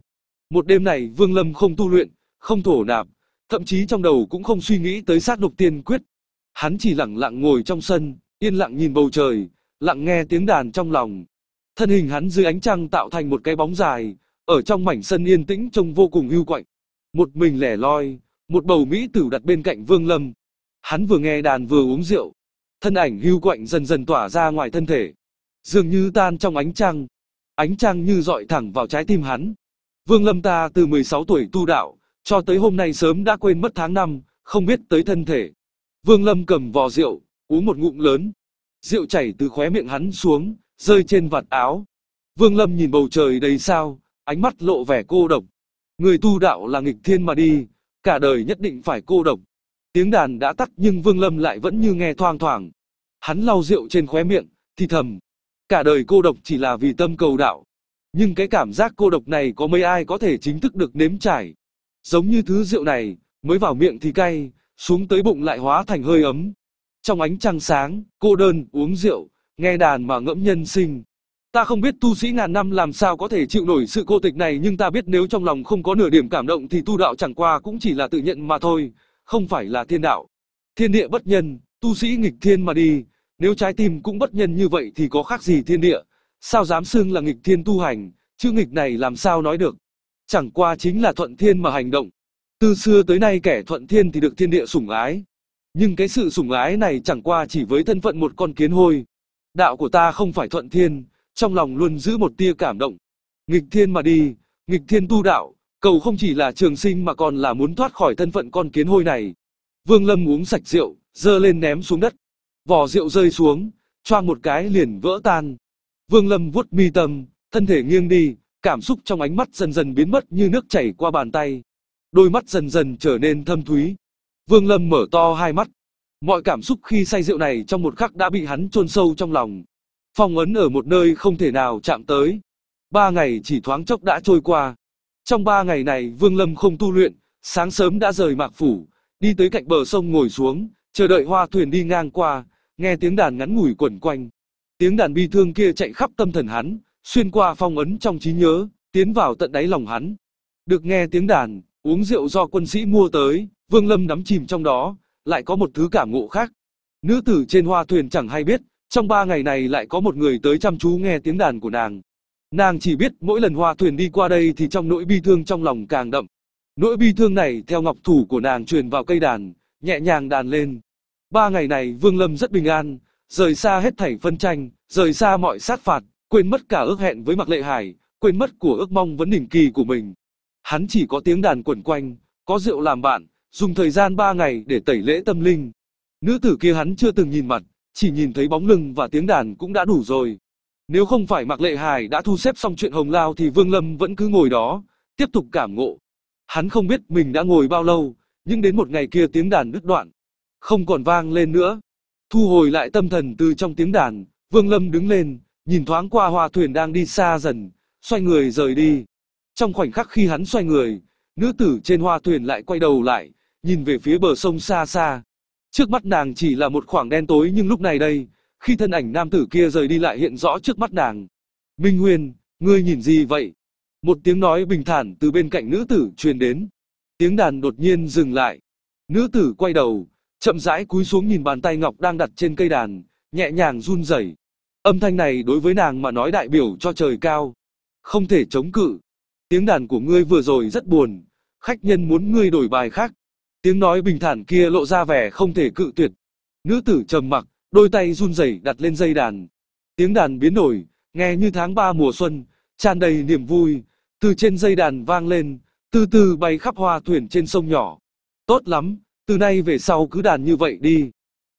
Một đêm này Vương Lâm không tu luyện, không thổ nạp, thậm chí trong đầu cũng không suy nghĩ tới sát độc tiên quyết. Hắn chỉ lặng lặng ngồi trong sân, yên lặng nhìn bầu trời, lặng nghe tiếng đàn trong lòng. Thân hình hắn dưới ánh trăng tạo thành một cái bóng dài, ở trong mảnh sân yên tĩnh trông vô cùng hưu quạnh. Một mình lẻ loi, một bầu mỹ tử đặt bên cạnh Vương Lâm. Hắn vừa nghe đàn vừa uống rượu, thân ảnh hưu quạnh dần dần tỏa ra ngoài thân thể, dường như tan trong ánh trăng. Ánh trăng như dọi thẳng vào trái tim hắn. Vương Lâm ta từ 16 tuổi tu đạo, cho tới hôm nay sớm đã quên mất tháng năm, không biết tới thân thể. Vương Lâm cầm vò rượu, uống một ngụm lớn. Rượu chảy từ khóe miệng hắn xuống, rơi trên vạt áo. Vương Lâm nhìn bầu trời đầy sao, ánh mắt lộ vẻ cô độc. Người tu đạo là nghịch thiên mà đi, cả đời nhất định phải cô độc. Tiếng đàn đã tắt nhưng Vương Lâm lại vẫn như nghe thoang thoảng. Hắn lau rượu trên khóe miệng, thì thầm. Cả đời cô độc chỉ là vì tâm cầu đạo. Nhưng cái cảm giác cô độc này có mấy ai có thể chính thức được nếm trải. Giống như thứ rượu này, mới vào miệng thì cay, xuống tới bụng lại hóa thành hơi ấm. Trong ánh trăng sáng, cô đơn uống rượu, nghe đàn mà ngẫm nhân sinh. Ta không biết tu sĩ ngàn năm làm sao có thể chịu nổi sự cô tịch này nhưng ta biết nếu trong lòng không có nửa điểm cảm động thì tu đạo chẳng qua cũng chỉ là tự nhận mà thôi, không phải là thiên đạo. Thiên địa bất nhân, tu sĩ nghịch thiên mà đi, nếu trái tim cũng bất nhân như vậy thì có khác gì thiên địa, sao dám xưng là nghịch thiên tu hành, chữ nghịch này làm sao nói được chẳng qua chính là thuận thiên mà hành động. Từ xưa tới nay kẻ thuận thiên thì được thiên địa sủng ái. Nhưng cái sự sủng ái này chẳng qua chỉ với thân phận một con kiến hôi. Đạo của ta không phải thuận thiên, trong lòng luôn giữ một tia cảm động. Nghịch thiên mà đi, nghịch thiên tu đạo, cầu không chỉ là trường sinh mà còn là muốn thoát khỏi thân phận con kiến hôi này. Vương Lâm uống sạch rượu, dơ lên ném xuống đất. Vỏ rượu rơi xuống, choang một cái liền vỡ tan. Vương Lâm vuốt mi tâm, thân thể nghiêng đi, cảm xúc trong ánh mắt dần dần biến mất như nước chảy qua bàn tay. Đôi mắt dần dần trở nên thâm thúy. Vương Lâm mở to hai mắt. Mọi cảm xúc khi say rượu này trong một khắc đã bị hắn chôn sâu trong lòng. Phong ấn ở một nơi không thể nào chạm tới. Ba ngày chỉ thoáng chốc đã trôi qua. Trong ba ngày này Vương Lâm không tu luyện, sáng sớm đã rời mạc phủ, đi tới cạnh bờ sông ngồi xuống, chờ đợi hoa thuyền đi ngang qua, nghe tiếng đàn ngắn ngủi quẩn quanh. Tiếng đàn bi thương kia chạy khắp tâm thần hắn, xuyên qua phong ấn trong trí nhớ, tiến vào tận đáy lòng hắn. Được nghe tiếng đàn, uống rượu do quân sĩ mua tới, Vương Lâm đắm chìm trong đó, lại có một thứ cảm ngộ khác. Nữ tử trên hoa thuyền chẳng hay biết, trong ba ngày này lại có một người tới chăm chú nghe tiếng đàn của nàng. Nàng chỉ biết mỗi lần hoa thuyền đi qua đây thì trong nỗi bi thương trong lòng càng đậm. Nỗi bi thương này theo ngọc thủ của nàng truyền vào cây đàn, nhẹ nhàng đàn lên. Ba ngày này Vương Lâm rất bình an, rời xa hết thảy phân tranh, rời xa mọi sát phạt, quên mất cả ước hẹn với Mạc Lệ Hải, quên mất của ước mong vấn đỉnh kỳ của mình. Hắn chỉ có tiếng đàn quẩn quanh, có rượu làm bạn, dùng thời gian 3 ngày để tẩy lễ tâm linh. Nữ tử kia hắn chưa từng nhìn mặt, chỉ nhìn thấy bóng lưng và tiếng đàn cũng đã đủ rồi. Nếu không phải Mạc Lệ Hải đã thu xếp xong chuyện Hồng Lao thì Vương Lâm vẫn cứ ngồi đó, tiếp tục cảm ngộ. Hắn không biết mình đã ngồi bao lâu, nhưng đến một ngày kia tiếng đàn đứt đoạn, không còn vang lên nữa. Thu hồi lại tâm thần từ trong tiếng đàn, Vương Lâm đứng lên, nhìn thoáng qua hoa thuyền đang đi xa dần, xoay người rời đi. Trong khoảnh khắc khi hắn xoay người, nữ tử trên hoa thuyền lại quay đầu lại, nhìn về phía bờ sông xa xa. Trước mắt nàng chỉ là một khoảng đen tối nhưng lúc này đây, khi thân ảnh nam tử kia rời đi lại hiện rõ trước mắt nàng. Minh Nguyên, ngươi nhìn gì vậy? Một tiếng nói bình thản từ bên cạnh nữ tử truyền đến. Tiếng đàn đột nhiên dừng lại. Nữ tử quay đầu, chậm rãi cúi xuống nhìn bàn tay ngọc đang đặt trên cây đàn, nhẹ nhàng run rẩy. Âm thanh này đối với nàng mà nói đại biểu cho trời cao. Không thể chống cự. Tiếng đàn của ngươi vừa rồi rất buồn. Khách nhân muốn ngươi đổi bài khác. Tiếng nói bình thản kia lộ ra vẻ không thể cự tuyệt. Nữ tử trầm mặc, đôi tay run rẩy đặt lên dây đàn. Tiếng đàn biến đổi, nghe như tháng ba mùa xuân, tràn đầy niềm vui. Từ trên dây đàn vang lên, từ từ bay khắp hoa thuyền trên sông nhỏ. Tốt lắm, từ nay về sau cứ đàn như vậy đi.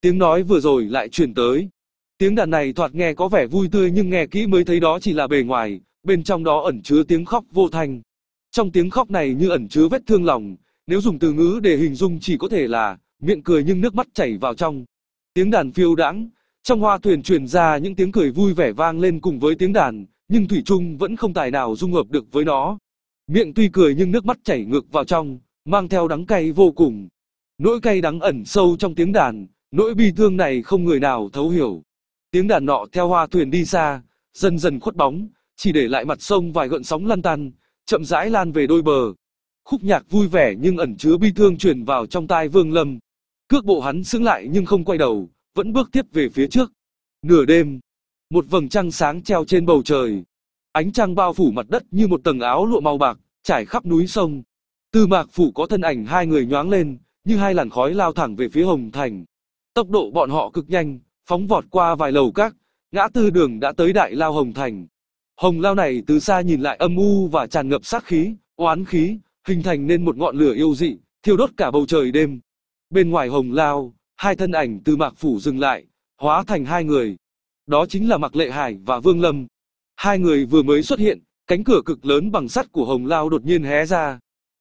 Tiếng nói vừa rồi lại truyền tới. Tiếng đàn này thoạt nghe có vẻ vui tươi nhưng nghe kỹ mới thấy đó chỉ là bề ngoài, bên trong đó ẩn chứa tiếng khóc vô thanh. Trong tiếng khóc này như ẩn chứa vết thương lòng, nếu dùng từ ngữ để hình dung chỉ có thể là miệng cười nhưng nước mắt chảy vào trong. Tiếng đàn phiêu đãng, trong hoa thuyền truyền ra những tiếng cười vui vẻ vang lên cùng với tiếng đàn, nhưng Thủy Trung vẫn không tài nào dung hợp được với nó. Miệng tuy cười nhưng nước mắt chảy ngược vào trong, mang theo đắng cay vô cùng. Nỗi cay đắng ẩn sâu trong tiếng đàn, nỗi bi thương này không người nào thấu hiểu. Tiếng đàn nọ theo hoa thuyền đi xa, dần dần khuất bóng, chỉ để lại mặt sông vài gợn sóng lăn tăn, chậm rãi lan về đôi bờ. Khúc nhạc vui vẻ nhưng ẩn chứa bi thương truyền vào trong tai Vương Lâm. Cước bộ hắn sững lại nhưng không quay đầu, vẫn bước tiếp về phía trước. Nửa đêm, một vầng trăng sáng treo trên bầu trời. Ánh trăng bao phủ mặt đất như một tầng áo lụa màu bạc, trải khắp núi sông. Từ mạc phủ có thân ảnh hai người nhoáng lên, như hai làn khói lao thẳng về phía Hồng Thành. Tốc độ bọn họ cực nhanh, Phóng vọt qua vài lầu các, ngã tư đường đã tới đại lao Hồng Thành. Hồng lao này từ xa nhìn lại âm u và tràn ngập sát khí, oán khí, hình thành nên một ngọn lửa yêu dị, thiêu đốt cả bầu trời đêm. Bên ngoài hồng lao, hai thân ảnh từ mạc phủ dừng lại, hóa thành hai người. Đó chính là Mạc Lệ Hải và Vương Lâm. Hai người vừa mới xuất hiện, cánh cửa cực lớn bằng sắt của hồng lao đột nhiên hé ra.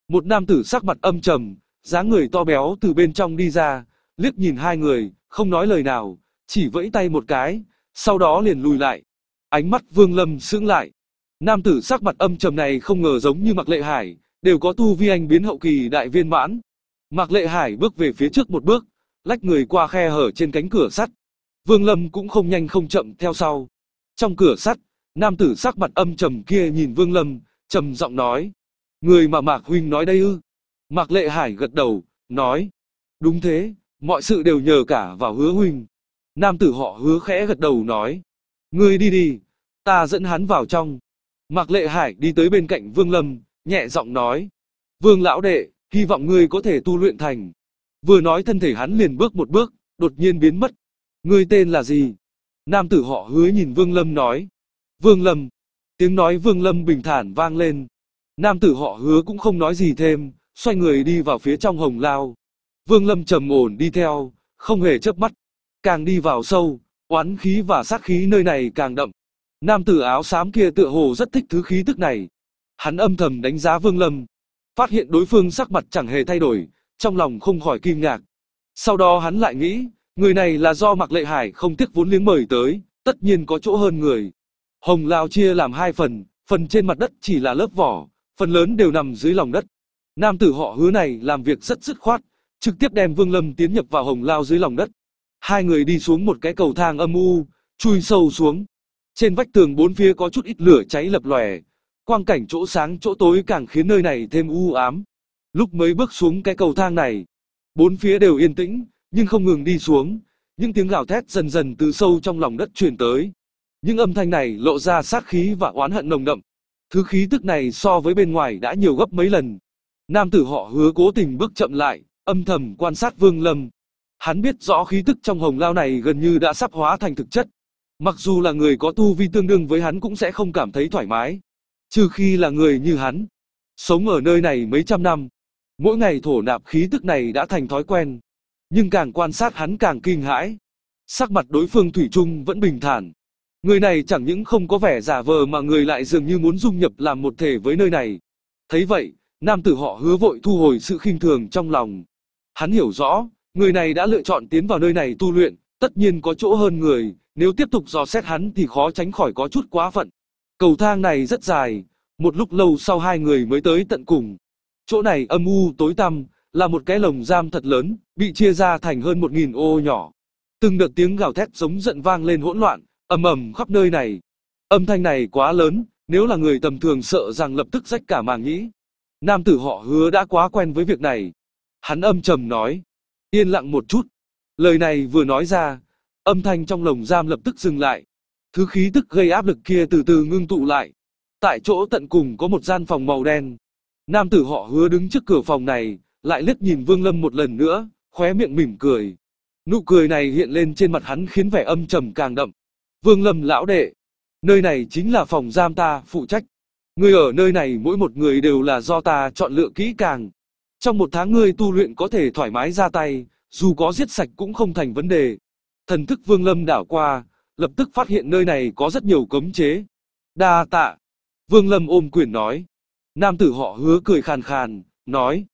Một nam tử sắc mặt âm trầm, dáng người to béo từ bên trong đi ra, liếc nhìn hai người, không nói lời nào, chỉ vẫy tay một cái, sau đó liền lùi lại. Ánh mắt Vương Lâm sững lại. Nam tử sắc mặt âm trầm này không ngờ giống như Mạc Lệ Hải, đều có tu vi anh biến hậu kỳ đại viên mãn. Mạc Lệ Hải bước về phía trước một bước, lách người qua khe hở trên cánh cửa sắt. Vương Lâm cũng không nhanh không chậm theo sau. Trong cửa sắt, nam tử sắc mặt âm trầm kia nhìn Vương Lâm, trầm giọng nói: "Người mà Mạc huynh nói đây ư?" Mạc Lệ Hải gật đầu, nói: "Đúng thế, mọi sự đều nhờ cả vào Hứa huynh." Nam tử họ hứa khẽ gật đầu nói. Ngươi đi đi, ta dẫn hắn vào trong. Mạc Lệ Hải đi tới bên cạnh Vương Lâm, nhẹ giọng nói. Vương lão đệ, hy vọng ngươi có thể tu luyện thành. Vừa nói thân thể hắn liền bước một bước, đột nhiên biến mất. Ngươi tên là gì? Nam tử họ hứa nhìn Vương Lâm nói. Vương Lâm. Tiếng nói Vương Lâm bình thản vang lên. Nam tử họ hứa cũng không nói gì thêm, xoay người đi vào phía trong hồng lao. Vương Lâm trầm ổn đi theo, không hề chớp mắt. Càng đi vào sâu, oán khí và sát khí nơi này càng đậm. Nam tử áo xám kia tựa hồ rất thích thứ khí tức này. Hắn âm thầm đánh giá Vương Lâm, phát hiện đối phương sắc mặt chẳng hề thay đổi, trong lòng không khỏi kinh ngạc. Sau đó hắn lại nghĩ, người này là do Mạc Lệ Hải không tiếc vốn liếng mời tới, tất nhiên có chỗ hơn người. Hồng Lao chia làm hai phần, phần trên mặt đất chỉ là lớp vỏ, phần lớn đều nằm dưới lòng đất. Nam tử họ hứa này làm việc rất dứt khoát, trực tiếp đem Vương Lâm tiến nhập vào Hồng Lao dưới lòng đất. Hai người đi xuống một cái cầu thang âm u, chui sâu xuống. Trên vách tường bốn phía có chút ít lửa cháy lập lòe. Quang cảnh chỗ sáng chỗ tối càng khiến nơi này thêm u ám. Lúc mới bước xuống cái cầu thang này, bốn phía đều yên tĩnh, nhưng không ngừng đi xuống. Những tiếng gào thét dần dần từ sâu trong lòng đất truyền tới. Những âm thanh này lộ ra sát khí và oán hận nồng đậm. Thứ khí tức này so với bên ngoài đã nhiều gấp mấy lần. Nam tử họ hứa cố tình bước chậm lại, âm thầm quan sát Vương Lâm, Hắn biết rõ khí tức trong hồng lao này gần như đã sắp hóa thành thực chất. Mặc dù là người có tu vi tương đương với hắn cũng sẽ không cảm thấy thoải mái. Trừ khi là người như hắn. Sống ở nơi này mấy trăm năm. Mỗi ngày thổ nạp khí tức này đã thành thói quen. Nhưng càng quan sát hắn càng kinh hãi. Sắc mặt đối phương Thủy chung vẫn bình thản. Người này chẳng những không có vẻ giả vờ mà người lại dường như muốn dung nhập làm một thể với nơi này. Thấy vậy, nam tử họ hứa vội thu hồi sự khinh thường trong lòng. Hắn hiểu rõ, Người này đã lựa chọn tiến vào nơi này tu luyện, tất nhiên có chỗ hơn người, nếu tiếp tục dò xét hắn thì khó tránh khỏi có chút quá phận. Cầu thang này rất dài, một lúc lâu sau hai người mới tới tận cùng. Chỗ này âm u tối tăm, là một cái lồng giam thật lớn, bị chia ra thành hơn một nghìn ô nhỏ. Từng đợt tiếng gào thét giống giận vang lên hỗn loạn, ầm ầm khắp nơi này. Âm thanh này quá lớn, nếu là người tầm thường sợ rằng lập tức rách cả màng nhĩ. Nam tử họ hứa đã quá quen với việc này. Hắn âm trầm nói, Yên lặng một chút. Lời này vừa nói ra, âm thanh trong lồng giam lập tức dừng lại. Thứ khí tức gây áp lực kia từ từ ngưng tụ lại. Tại chỗ tận cùng có một gian phòng màu đen. Nam tử họ hứa đứng trước cửa phòng này, lại liếc nhìn Vương Lâm một lần nữa, khóe miệng mỉm cười. Nụ cười này hiện lên trên mặt hắn khiến vẻ âm trầm càng đậm. Vương Lâm lão đệ, nơi này chính là phòng giam ta phụ trách. Người ở nơi này mỗi một người đều là do ta chọn lựa kỹ càng, trong một tháng ngươi tu luyện có thể thoải mái ra tay, dù có giết sạch cũng không thành vấn đề. Thần thức vương lâm đảo qua, lập tức phát hiện nơi này có rất nhiều cấm chế. Đa tạ. Vương lâm ôm quyền nói. Nam tử họ hứa cười khàn khàn, nói.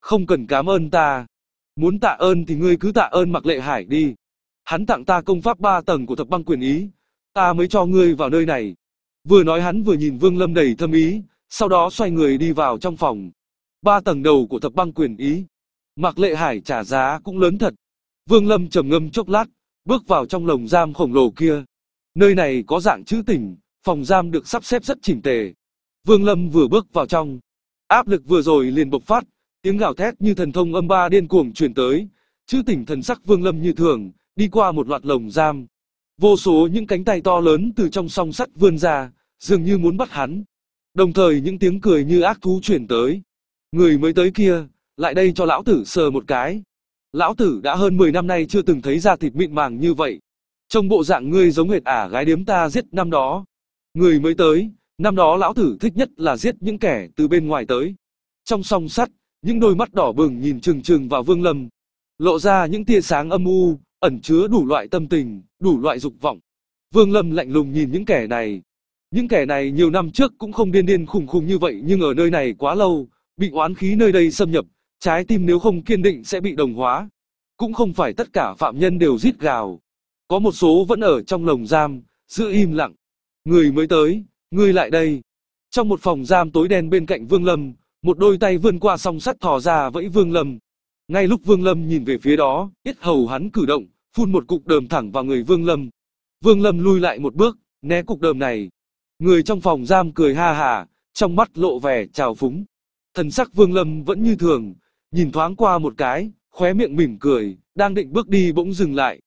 Không cần cảm ơn ta. Muốn tạ ơn thì ngươi cứ tạ ơn mặc lệ hải đi. Hắn tặng ta công pháp ba tầng của thập băng quyền ý. Ta mới cho ngươi vào nơi này. Vừa nói hắn vừa nhìn vương lâm đầy thâm ý, sau đó xoay người đi vào trong phòng. Ba tầng đầu của thập băng quyền ý. Mạc Lệ Hải trả giá cũng lớn thật. Vương Lâm trầm ngâm chốc lát, bước vào trong lồng giam khổng lồ kia. Nơi này có dạng chữ tỉnh, phòng giam được sắp xếp rất chỉnh tề. Vương Lâm vừa bước vào trong, áp lực vừa rồi liền bộc phát, tiếng gào thét như thần thông âm ba điên cuồng truyền tới. Chữ tỉnh thần sắc Vương Lâm như thường, đi qua một loạt lồng giam. Vô số những cánh tay to lớn từ trong song sắt vươn ra, dường như muốn bắt hắn. Đồng thời những tiếng cười như ác thú truyền tới. Người mới tới kia, lại đây cho lão tử sờ một cái. Lão tử đã hơn 10 năm nay chưa từng thấy da thịt mịn màng như vậy. Trong bộ dạng ngươi giống hệt ả gái điếm ta giết năm đó. Người mới tới, năm đó lão tử thích nhất là giết những kẻ từ bên ngoài tới. Trong song sắt, những đôi mắt đỏ bừng nhìn trừng trừng vào Vương Lâm, lộ ra những tia sáng âm u, ẩn chứa đủ loại tâm tình, đủ loại dục vọng. Vương Lâm lạnh lùng nhìn những kẻ này. Những kẻ này nhiều năm trước cũng không điên điên khùng khùng như vậy nhưng ở nơi này quá lâu, bị oán khí nơi đây xâm nhập, trái tim nếu không kiên định sẽ bị đồng hóa. Cũng không phải tất cả phạm nhân đều rít gào. Có một số vẫn ở trong lồng giam, giữ im lặng. Người mới tới, người lại đây. Trong một phòng giam tối đen bên cạnh Vương Lâm, một đôi tay vươn qua song sắt thò ra vẫy Vương Lâm. Ngay lúc Vương Lâm nhìn về phía đó, ít hầu hắn cử động, phun một cục đờm thẳng vào người Vương Lâm. Vương Lâm lui lại một bước, né cục đờm này. Người trong phòng giam cười ha hả, trong mắt lộ vẻ trào phúng. Thần sắc Vương Lâm vẫn như thường, nhìn thoáng qua một cái, khóe miệng mỉm cười, đang định bước đi bỗng dừng lại.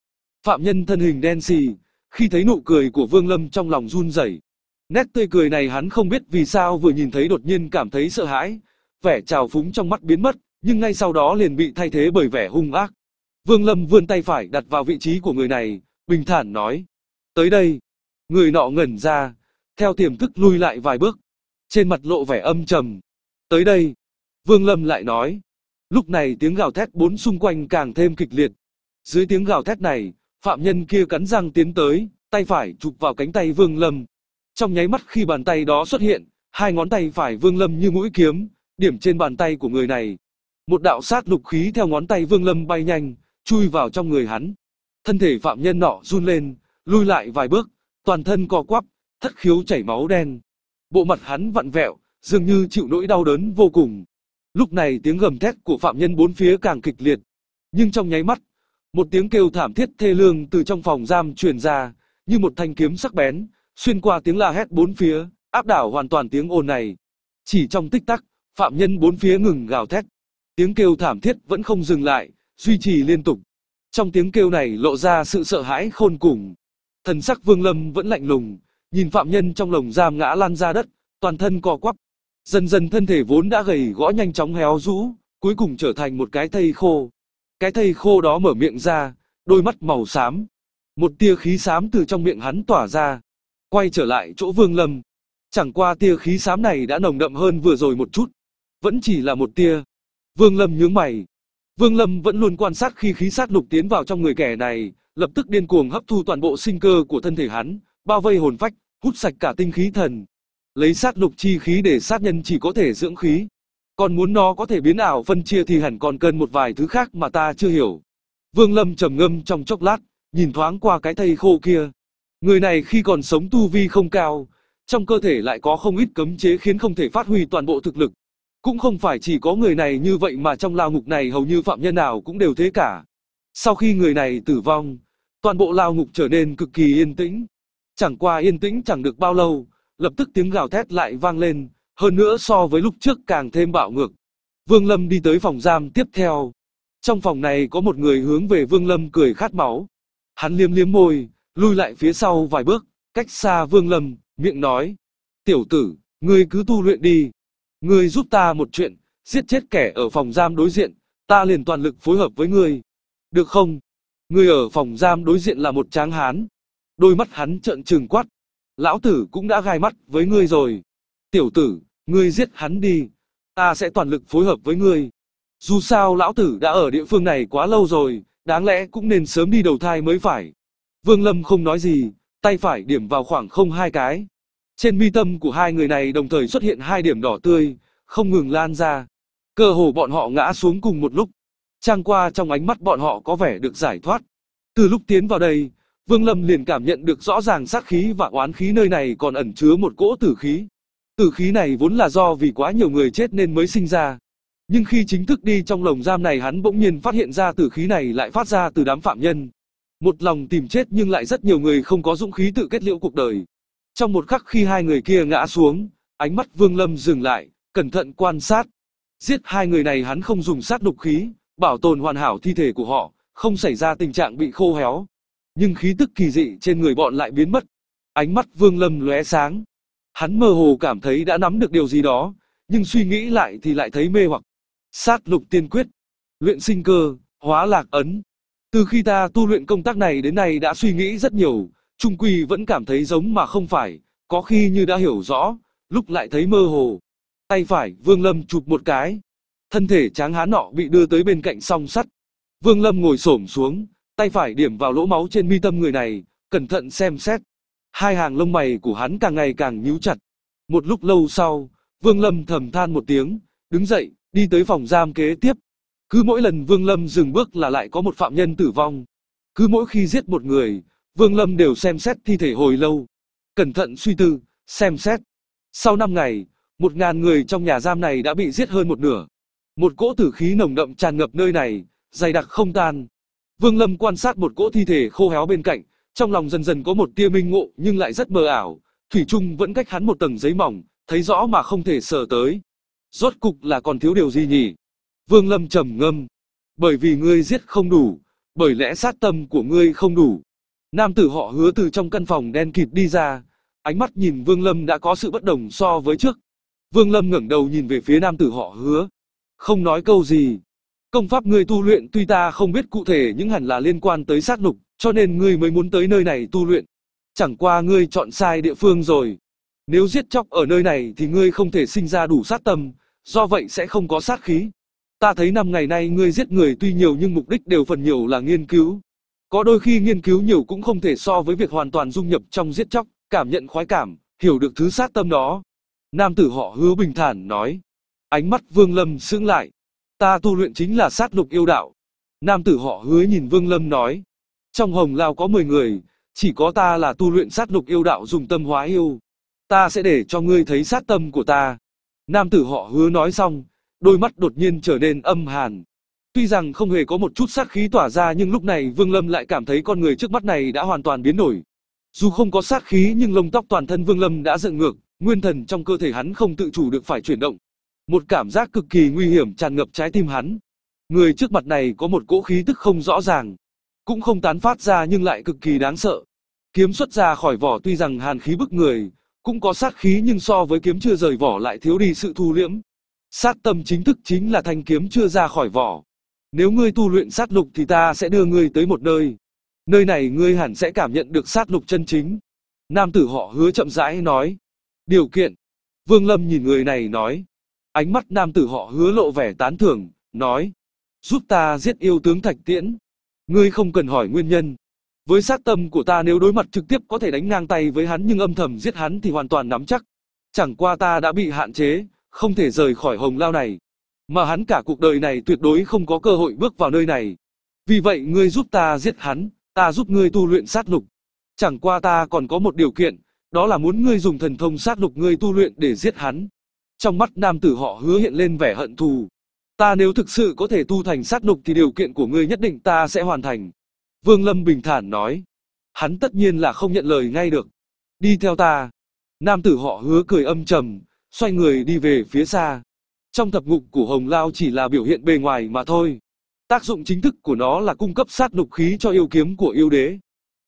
Phạm nhân thân hình đen xì, khi thấy nụ cười của Vương Lâm trong lòng run rẩy. Nét tươi cười này hắn không biết vì sao vừa nhìn thấy đột nhiên cảm thấy sợ hãi, vẻ trào phúng trong mắt biến mất, nhưng ngay sau đó liền bị thay thế bởi vẻ hung ác. Vương Lâm vươn tay phải đặt vào vị trí của người này, bình thản nói. Tới đây, người nọ ngẩn ra, theo tiềm thức lui lại vài bước. Trên mặt lộ vẻ âm trầm, Tới đây, Vương Lâm lại nói, lúc này tiếng gào thét bốn xung quanh càng thêm kịch liệt. Dưới tiếng gào thét này, phạm nhân kia cắn răng tiến tới, tay phải chụp vào cánh tay Vương Lâm. Trong nháy mắt khi bàn tay đó xuất hiện, hai ngón tay phải Vương Lâm như mũi kiếm, điểm trên bàn tay của người này. Một đạo sát lục khí theo ngón tay Vương Lâm bay nhanh, chui vào trong người hắn. Thân thể phạm nhân nọ run lên, lui lại vài bước, toàn thân co quắp, thất khiếu chảy máu đen. Bộ mặt hắn vặn vẹo, dường như chịu nỗi đau đớn vô cùng. Lúc này tiếng gầm thét của phạm nhân bốn phía càng kịch liệt. Nhưng trong nháy mắt, một tiếng kêu thảm thiết thê lương từ trong phòng giam truyền ra, như một thanh kiếm sắc bén, xuyên qua tiếng la hét bốn phía, áp đảo hoàn toàn tiếng ồn này. Chỉ trong tích tắc, phạm nhân bốn phía ngừng gào thét. Tiếng kêu thảm thiết vẫn không dừng lại, duy trì liên tục. Trong tiếng kêu này lộ ra sự sợ hãi khôn cùng. Thần sắc Vương Lâm vẫn lạnh lùng, nhìn phạm nhân trong lồng giam ngã lan ra đất, toàn thân co quắp, Dần dần thân thể vốn đã gầy gõ nhanh chóng héo rũ, cuối cùng trở thành một cái thây khô. Cái thây khô đó mở miệng ra, đôi mắt màu xám. Một tia khí xám từ trong miệng hắn tỏa ra. Quay trở lại chỗ Vương Lâm. Chẳng qua tia khí xám này đã nồng đậm hơn vừa rồi một chút. Vẫn chỉ là một tia. Vương Lâm nhướng mày. Vương Lâm vẫn luôn quan sát khi khí sát lục tiến vào trong người kẻ này, lập tức điên cuồng hấp thu toàn bộ sinh cơ của thân thể hắn, bao vây hồn phách, hút sạch cả tinh khí thần, Lấy sát lục chi khí để sát nhân chỉ có thể dưỡng khí. Còn muốn nó có thể biến ảo phân chia thì hẳn còn cần một vài thứ khác mà ta chưa hiểu. Vương Lâm trầm ngâm trong chốc lát, nhìn thoáng qua cái thây khô kia. Người này khi còn sống tu vi không cao, trong cơ thể lại có không ít cấm chế khiến không thể phát huy toàn bộ thực lực. Cũng không phải chỉ có người này như vậy mà trong lao ngục này hầu như phạm nhân nào cũng đều thế cả. Sau khi người này tử vong, toàn bộ lao ngục trở nên cực kỳ yên tĩnh. Chẳng qua yên tĩnh chẳng được bao lâu, lập tức tiếng gào thét lại vang lên, hơn nữa so với lúc trước càng thêm bạo ngược. Vương Lâm đi tới phòng giam tiếp theo. Trong phòng này có một người hướng về Vương Lâm cười khát máu. Hắn liếm liếm môi, lui lại phía sau vài bước, cách xa Vương Lâm, miệng nói. Tiểu tử, ngươi cứ tu luyện đi. Ngươi giúp ta một chuyện, giết chết kẻ ở phòng giam đối diện, ta liền toàn lực phối hợp với ngươi. Được không? Ngươi ở phòng giam đối diện là một tráng hán. Đôi mắt hắn trợn trừng quát, lão tử cũng đã gai mắt với ngươi rồi. Tiểu tử, ngươi giết hắn đi, ta sẽ toàn lực phối hợp với ngươi. Dù sao lão tử đã ở địa phương này quá lâu rồi, đáng lẽ cũng nên sớm đi đầu thai mới phải. Vương Lâm không nói gì, tay phải điểm vào khoảng không hai cái. Trên mi tâm của hai người này đồng thời xuất hiện hai điểm đỏ tươi, không ngừng lan ra. Cơ hồ bọn họ ngã xuống cùng một lúc. Trang qua trong ánh mắt bọn họ có vẻ được giải thoát. Từ lúc tiến vào đây, Vương Lâm liền cảm nhận được rõ ràng sát khí và oán khí nơi này còn ẩn chứa một cỗ tử khí. Tử khí này vốn là do vì quá nhiều người chết nên mới sinh ra. Nhưng khi chính thức đi trong lồng giam này hắn bỗng nhiên phát hiện ra tử khí này lại phát ra từ đám phạm nhân. Một lòng tìm chết nhưng lại rất nhiều người không có dũng khí tự kết liễu cuộc đời. Trong một khắc khi hai người kia ngã xuống, ánh mắt Vương Lâm dừng lại, cẩn thận quan sát. Giết hai người này hắn không dùng sát đục khí, bảo tồn hoàn hảo thi thể của họ, không xảy ra tình trạng bị khô héo, nhưng khí tức kỳ dị trên người bọn lại biến mất. Ánh mắt Vương Lâm lóe sáng. Hắn mơ hồ cảm thấy đã nắm được điều gì đó, nhưng suy nghĩ lại thì lại thấy mê hoặc. Sát lục tiên quyết, luyện sinh cơ, hóa lạc ấn. Từ khi ta tu luyện công tác này đến nay đã suy nghĩ rất nhiều, trung quỳ vẫn cảm thấy giống mà không phải, có khi như đã hiểu rõ, lúc lại thấy mơ hồ. Tay phải, Vương Lâm chụp một cái. Thân thể tráng hán nọ bị đưa tới bên cạnh song sắt. Vương Lâm ngồi xổm xuống, tay phải điểm vào lỗ máu trên mi tâm người này, cẩn thận xem xét. Hai hàng lông mày của hắn càng ngày càng nhíu chặt. Một lúc lâu sau, Vương Lâm thầm than một tiếng, đứng dậy, đi tới phòng giam kế tiếp. Cứ mỗi lần Vương Lâm dừng bước là lại có một phạm nhân tử vong. Cứ mỗi khi giết một người, Vương Lâm đều xem xét thi thể hồi lâu. Cẩn thận suy tư, xem xét. Sau 5 ngày, một ngàn người trong nhà giam này đã bị giết hơn một nửa. Một cỗ tử khí nồng đậm tràn ngập nơi này, dày đặc không tan, Vương Lâm quan sát một cỗ thi thể khô héo bên cạnh, trong lòng dần dần có một tia minh ngộ nhưng lại rất mờ ảo, thủy chung vẫn cách hắn một tầng giấy mỏng, thấy rõ mà không thể sờ tới. Rốt cục là còn thiếu điều gì nhỉ? Vương Lâm trầm ngâm, bởi vì ngươi giết không đủ, bởi lẽ sát tâm của ngươi không đủ. Nam tử họ hứa từ trong căn phòng đen kịt đi ra, ánh mắt nhìn Vương Lâm đã có sự bất đồng so với trước. Vương Lâm ngẩng đầu nhìn về phía nam tử họ hứa. Không nói câu gì, Công pháp ngươi tu luyện tuy ta không biết cụ thể nhưng hẳn là liên quan tới sát lục, cho nên ngươi mới muốn tới nơi này tu luyện. Chẳng qua ngươi chọn sai địa phương rồi. Nếu giết chóc ở nơi này thì ngươi không thể sinh ra đủ sát tâm, do vậy sẽ không có sát khí. Ta thấy năm ngày nay ngươi giết người tuy nhiều nhưng mục đích đều phần nhiều là nghiên cứu. Có đôi khi nghiên cứu nhiều cũng không thể so với việc hoàn toàn dung nhập trong giết chóc, cảm nhận khoái cảm, hiểu được thứ sát tâm đó. Nam tử họ hứa bình thản nói. Ánh mắt Vương Lâm sững lại, Ta tu luyện chính là sát lục yêu đạo. Nam tử họ hứa nhìn Vương Lâm nói. Trong hồng lao có 10 người, chỉ có ta là tu luyện sát lục yêu đạo dùng tâm hóa yêu. Ta sẽ để cho ngươi thấy sát tâm của ta. Nam tử họ hứa nói xong, đôi mắt đột nhiên trở nên âm hàn. Tuy rằng không hề có một chút sát khí tỏa ra nhưng lúc này Vương Lâm lại cảm thấy con người trước mắt này đã hoàn toàn biến đổi. Dù không có sát khí nhưng lông tóc toàn thân Vương Lâm đã dựng ngược, nguyên thần trong cơ thể hắn không tự chủ được phải chuyển động, một cảm giác cực kỳ nguy hiểm tràn ngập trái tim hắn. Người trước mặt này có một cỗ khí tức không rõ ràng, cũng không tán phát ra nhưng lại cực kỳ đáng sợ. Kiếm xuất ra khỏi vỏ tuy rằng hàn khí bức người, cũng có sát khí nhưng so với kiếm chưa rời vỏ lại thiếu đi sự thu liễm. Sát tâm chính thức chính là thanh kiếm chưa ra khỏi vỏ. Nếu ngươi tu luyện sát lục thì ta sẽ đưa ngươi tới một nơi. Nơi này ngươi hẳn sẽ cảm nhận được sát lục chân chính. Nam tử họ hứa chậm rãi nói. Điều kiện. Vương Lâm nhìn người này nói. Ánh mắt nam tử họ hứa lộ vẻ tán thưởng, nói. Giúp ta giết yêu tướng Thạch Tiễn. Ngươi không cần hỏi nguyên nhân. Với sát tâm của ta nếu đối mặt trực tiếp có thể đánh ngang tay với hắn nhưng âm thầm giết hắn thì hoàn toàn nắm chắc. Chẳng qua ta đã bị hạn chế, không thể rời khỏi hồng lao này. Mà hắn cả cuộc đời này tuyệt đối không có cơ hội bước vào nơi này. Vì vậy ngươi giúp ta giết hắn, ta giúp ngươi tu luyện sát lục. Chẳng qua ta còn có một điều kiện, đó là muốn ngươi dùng thần thông sát lục ngươi tu luyện để giết hắn trong mắt nam tử họ hứa hiện lên vẻ hận thù. Ta nếu thực sự có thể tu thành sát nục thì điều kiện của ngươi nhất định ta sẽ hoàn thành. Vương Lâm bình thản nói. Hắn tất nhiên là không nhận lời ngay được. Đi theo ta. Nam tử họ hứa cười âm trầm, xoay người đi về phía xa. Trong thập ngục của Hồng Lao chỉ là biểu hiện bề ngoài mà thôi. Tác dụng chính thức của nó là cung cấp sát nục khí cho yêu kiếm của yêu đế.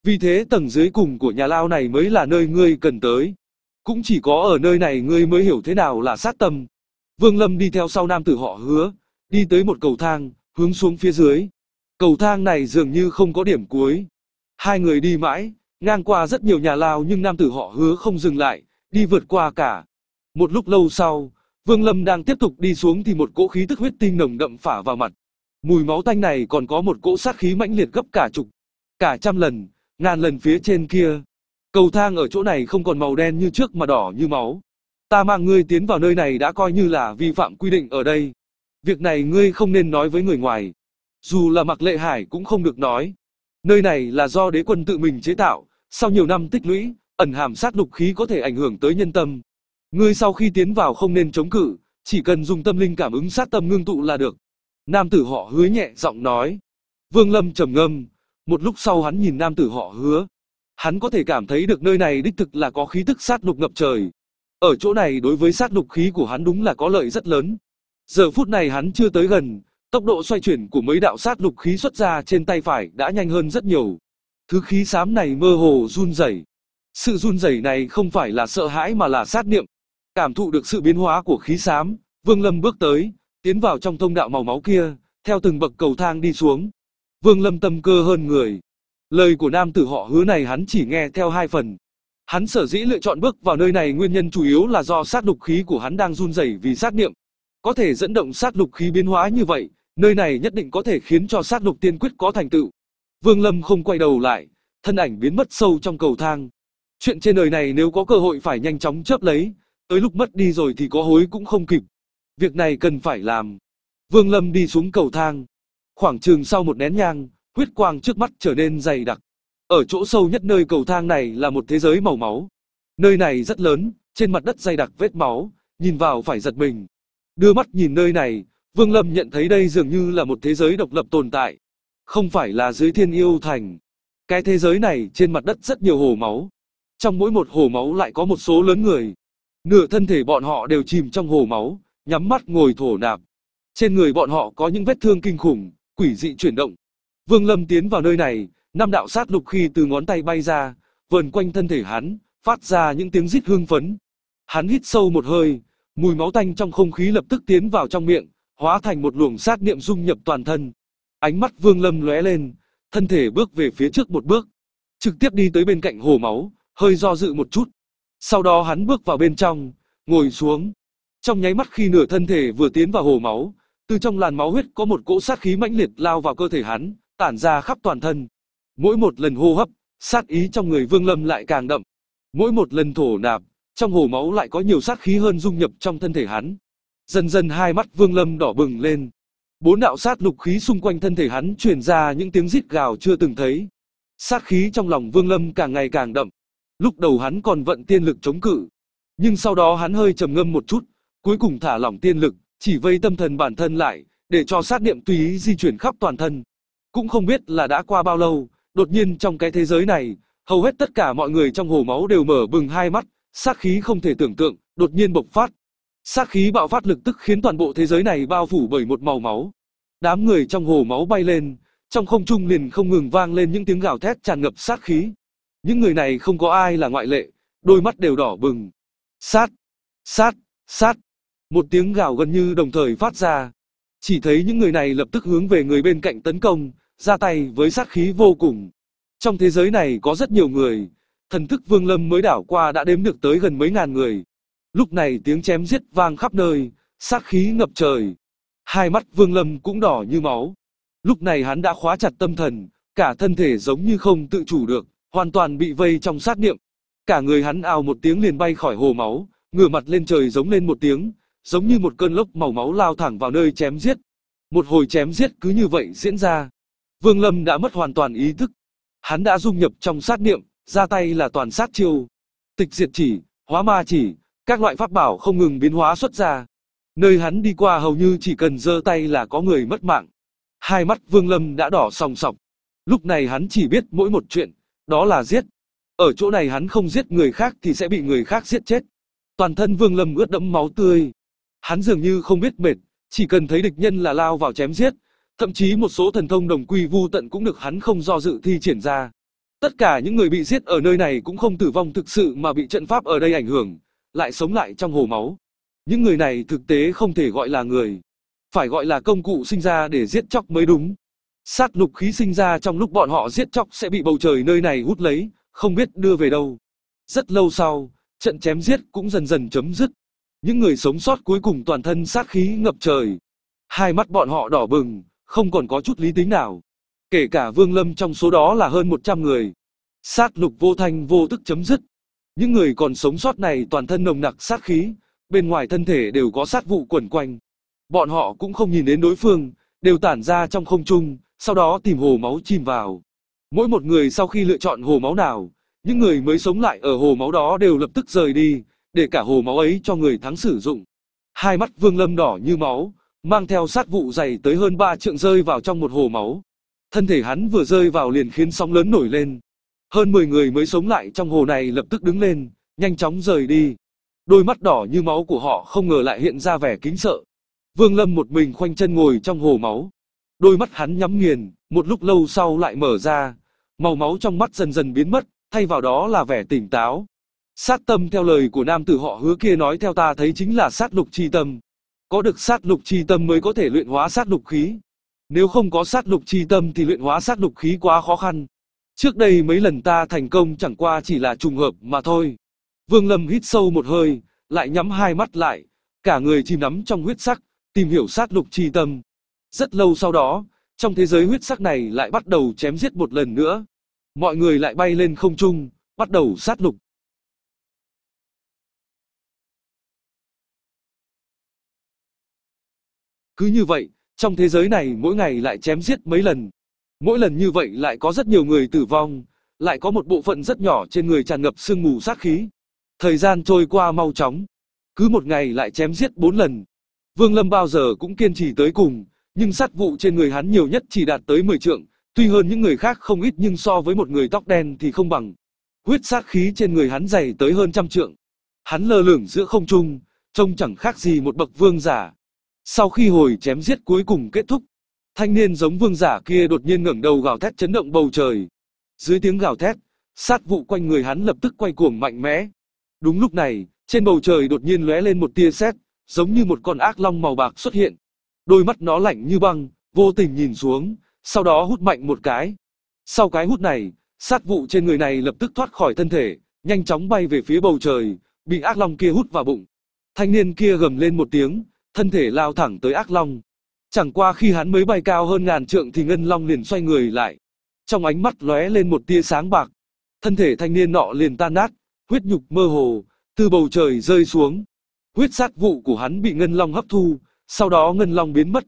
Vì thế tầng dưới cùng của nhà Lao này mới là nơi ngươi cần tới. Cũng chỉ có ở nơi này ngươi mới hiểu thế nào là sát tâm. Vương Lâm đi theo sau nam tử họ hứa, đi tới một cầu thang, hướng xuống phía dưới. Cầu thang này dường như không có điểm cuối. Hai người đi mãi, ngang qua rất nhiều nhà lao nhưng nam tử họ hứa không dừng lại, đi vượt qua cả. Một lúc lâu sau, Vương Lâm đang tiếp tục đi xuống thì một cỗ khí tức huyết tinh nồng đậm phả vào mặt. Mùi máu tanh này còn có một cỗ sát khí mãnh liệt gấp cả chục, cả trăm lần, ngàn lần phía trên kia. Cầu thang ở chỗ này không còn màu đen như trước mà đỏ như máu. Ta mang ngươi tiến vào nơi này đã coi như là vi phạm quy định ở đây. Việc này ngươi không nên nói với người ngoài. Dù là mặc lệ hải cũng không được nói. Nơi này là do đế quân tự mình chế tạo, sau nhiều năm tích lũy, ẩn hàm sát lục khí có thể ảnh hưởng tới nhân tâm. Ngươi sau khi tiến vào không nên chống cự, chỉ cần dùng tâm linh cảm ứng sát tâm ngưng tụ là được. Nam tử họ hứa nhẹ giọng nói. Vương Lâm trầm ngâm, một lúc sau hắn nhìn nam tử họ hứa, Hắn có thể cảm thấy được nơi này đích thực là có khí tức sát lục ngập trời. Ở chỗ này đối với sát lục khí của hắn đúng là có lợi rất lớn. Giờ phút này hắn chưa tới gần, tốc độ xoay chuyển của mấy đạo sát lục khí xuất ra trên tay phải đã nhanh hơn rất nhiều. Thứ khí xám này mơ hồ run rẩy. Sự run rẩy này không phải là sợ hãi mà là sát niệm. Cảm thụ được sự biến hóa của khí xám, Vương Lâm bước tới, tiến vào trong thông đạo màu máu kia, theo từng bậc cầu thang đi xuống. Vương Lâm tâm cơ hơn người, Lời của nam tử họ hứa này hắn chỉ nghe theo hai phần. Hắn sở dĩ lựa chọn bước vào nơi này nguyên nhân chủ yếu là do sát lục khí của hắn đang run rẩy vì sát niệm. Có thể dẫn động sát lục khí biến hóa như vậy, nơi này nhất định có thể khiến cho sát lục tiên quyết có thành tựu. Vương Lâm không quay đầu lại, thân ảnh biến mất sâu trong cầu thang. Chuyện trên đời này nếu có cơ hội phải nhanh chóng chớp lấy, tới lúc mất đi rồi thì có hối cũng không kịp. Việc này cần phải làm. Vương Lâm đi xuống cầu thang. Khoảng trường sau một nén nhang, huyết quang trước mắt trở nên dày đặc. Ở chỗ sâu nhất nơi cầu thang này là một thế giới màu máu. Nơi này rất lớn, trên mặt đất dày đặc vết máu, nhìn vào phải giật mình. Đưa mắt nhìn nơi này, Vương Lâm nhận thấy đây dường như là một thế giới độc lập tồn tại. Không phải là dưới thiên yêu thành. Cái thế giới này trên mặt đất rất nhiều hồ máu. Trong mỗi một hồ máu lại có một số lớn người. Nửa thân thể bọn họ đều chìm trong hồ máu, nhắm mắt ngồi thổ nạp. Trên người bọn họ có những vết thương kinh khủng, quỷ dị chuyển động, Vương Lâm tiến vào nơi này, năm đạo sát lục khi từ ngón tay bay ra, vần quanh thân thể hắn, phát ra những tiếng rít hương phấn. Hắn hít sâu một hơi, mùi máu tanh trong không khí lập tức tiến vào trong miệng, hóa thành một luồng sát niệm dung nhập toàn thân. Ánh mắt Vương Lâm lóe lên, thân thể bước về phía trước một bước, trực tiếp đi tới bên cạnh hồ máu, hơi do dự một chút. Sau đó hắn bước vào bên trong, ngồi xuống. Trong nháy mắt khi nửa thân thể vừa tiến vào hồ máu, từ trong làn máu huyết có một cỗ sát khí mãnh liệt lao vào cơ thể hắn, tản ra khắp toàn thân. Mỗi một lần hô hấp, sát ý trong người Vương Lâm lại càng đậm. Mỗi một lần thổ nạp, trong hồ máu lại có nhiều sát khí hơn dung nhập trong thân thể hắn. Dần dần hai mắt Vương Lâm đỏ bừng lên. Bốn đạo sát lục khí xung quanh thân thể hắn truyền ra những tiếng rít gào chưa từng thấy. Sát khí trong lòng Vương Lâm càng ngày càng đậm. Lúc đầu hắn còn vận tiên lực chống cự, nhưng sau đó hắn hơi trầm ngâm một chút, cuối cùng thả lỏng tiên lực, chỉ vây tâm thần bản thân lại, để cho sát niệm tùy ý di chuyển khắp toàn thân. Cũng không biết là đã qua bao lâu, đột nhiên trong cái thế giới này, hầu hết tất cả mọi người trong hồ máu đều mở bừng hai mắt, sát khí không thể tưởng tượng, đột nhiên bộc phát. Sát khí bạo phát lực tức khiến toàn bộ thế giới này bao phủ bởi một màu máu. Đám người trong hồ máu bay lên, trong không trung liền không ngừng vang lên những tiếng gào thét tràn ngập sát khí. Những người này không có ai là ngoại lệ, đôi mắt đều đỏ bừng. Sát, sát, sát. Một tiếng gào gần như đồng thời phát ra, chỉ thấy những người này lập tức hướng về người bên cạnh tấn công, ra tay với sát khí vô cùng. Trong thế giới này có rất nhiều người, thần thức Vương Lâm mới đảo qua đã đếm được tới gần mấy ngàn người. Lúc này tiếng chém giết vang khắp nơi, sát khí ngập trời. Hai mắt Vương Lâm cũng đỏ như máu. Lúc này hắn đã khóa chặt tâm thần, cả thân thể giống như không tự chủ được, hoàn toàn bị vây trong sát niệm. Cả người hắn ào một tiếng liền bay khỏi hồ máu, ngửa mặt lên trời giống lên một tiếng, giống như một cơn lốc màu máu lao thẳng vào nơi chém giết. Một hồi chém giết cứ như vậy diễn ra. Vương Lâm đã mất hoàn toàn ý thức. Hắn đã dung nhập trong sát niệm, ra tay là toàn sát chiêu. Tịch diệt chỉ, hóa ma chỉ, các loại pháp bảo không ngừng biến hóa xuất ra. Nơi hắn đi qua hầu như chỉ cần giơ tay là có người mất mạng. Hai mắt Vương Lâm đã đỏ sòng sọc. Lúc này hắn chỉ biết mỗi một chuyện, đó là giết. Ở chỗ này hắn không giết người khác thì sẽ bị người khác giết chết. Toàn thân Vương Lâm ướt đẫm máu tươi, Hắn dường như không biết mệt, chỉ cần thấy địch nhân là lao vào chém giết, thậm chí một số thần thông đồng quy vu tận cũng được hắn không do dự thi triển ra. Tất cả những người bị giết ở nơi này cũng không tử vong thực sự mà bị trận pháp ở đây ảnh hưởng, lại sống lại trong hồ máu. Những người này thực tế không thể gọi là người, phải gọi là công cụ sinh ra để giết chóc mới đúng. Sát lục khí sinh ra trong lúc bọn họ giết chóc sẽ bị bầu trời nơi này hút lấy, không biết đưa về đâu. Rất lâu sau, trận chém giết cũng dần dần chấm dứt. Những người sống sót cuối cùng toàn thân sát khí ngập trời. Hai mắt bọn họ đỏ bừng, không còn có chút lý tính nào. Kể cả Vương Lâm trong số đó là hơn 100 người. Sát lục vô thanh vô tức chấm dứt. Những người còn sống sót này toàn thân nồng nặc sát khí, bên ngoài thân thể đều có sát vụ quẩn quanh. Bọn họ cũng không nhìn đến đối phương, đều tản ra trong không trung, sau đó tìm hồ máu chìm vào. Mỗi một người sau khi lựa chọn hồ máu nào, những người mới sống lại ở hồ máu đó đều lập tức rời đi, để cả hồ máu ấy cho người thắng sử dụng. Hai mắt Vương Lâm đỏ như máu, mang theo sát vụ dày tới hơn ba trượng rơi vào trong một hồ máu. Thân thể hắn vừa rơi vào liền khiến sóng lớn nổi lên. Hơn 10 người mới sống lại trong hồ này lập tức đứng lên, nhanh chóng rời đi. Đôi mắt đỏ như máu của họ không ngờ lại hiện ra vẻ kính sợ. Vương Lâm một mình khoanh chân ngồi trong hồ máu. Đôi mắt hắn nhắm nghiền, một lúc lâu sau lại mở ra. Màu máu trong mắt dần dần biến mất, thay vào đó là vẻ tỉnh táo, Sát tâm theo lời của nam tử họ hứa kia nói theo ta thấy chính là sát lục chi tâm. Có được sát lục chi tâm mới có thể luyện hóa sát lục khí. Nếu không có sát lục chi tâm thì luyện hóa sát lục khí quá khó khăn. Trước đây mấy lần ta thành công chẳng qua chỉ là trùng hợp mà thôi. Vương Lâm hít sâu một hơi, lại nhắm hai mắt lại, cả người chìm nắm trong huyết sắc, tìm hiểu sát lục chi tâm. Rất lâu sau đó, trong thế giới huyết sắc này lại bắt đầu chém giết một lần nữa. Mọi người lại bay lên không trung, bắt đầu sát lục. Cứ như vậy, trong thế giới này mỗi ngày lại chém giết mấy lần. Mỗi lần như vậy lại có rất nhiều người tử vong, lại có một bộ phận rất nhỏ trên người tràn ngập sương mù sát khí. Thời gian trôi qua mau chóng, cứ một ngày lại chém giết bốn lần. Vương Lâm bao giờ cũng kiên trì tới cùng, nhưng sát vụ trên người hắn nhiều nhất chỉ đạt tới 10 trượng, tuy hơn những người khác không ít nhưng so với một người tóc đen thì không bằng. Huyết sát khí trên người hắn dày tới hơn trăm trượng. Hắn lơ lửng giữa không trung, trông chẳng khác gì một bậc vương giả. Sau khi hồi chém giết cuối cùng kết thúc, thanh niên giống vương giả kia đột nhiên ngẩng đầu gào thét chấn động bầu trời. Dưới tiếng gào thét, sát vụ quanh người hắn lập tức quay cuồng mạnh mẽ. Đúng lúc này, trên bầu trời đột nhiên lóe lên một tia sét, giống như một con ác long màu bạc xuất hiện. Đôi mắt nó lạnh như băng, vô tình nhìn xuống, sau đó hút mạnh một cái. Sau cái hút này, sát vụ trên người này lập tức thoát khỏi thân thể, nhanh chóng bay về phía bầu trời, bị ác long kia hút vào bụng. Thanh niên kia gầm lên một tiếng, thân thể lao thẳng tới ác long. Chẳng qua khi hắn mới bay cao hơn ngàn trượng thì ngân long liền xoay người lại. Trong ánh mắt lóe lên một tia sáng bạc. Thân thể thanh niên nọ liền tan nát, huyết nhục mơ hồ, từ bầu trời rơi xuống. Huyết sát vụ của hắn bị ngân long hấp thu, sau đó ngân long biến mất.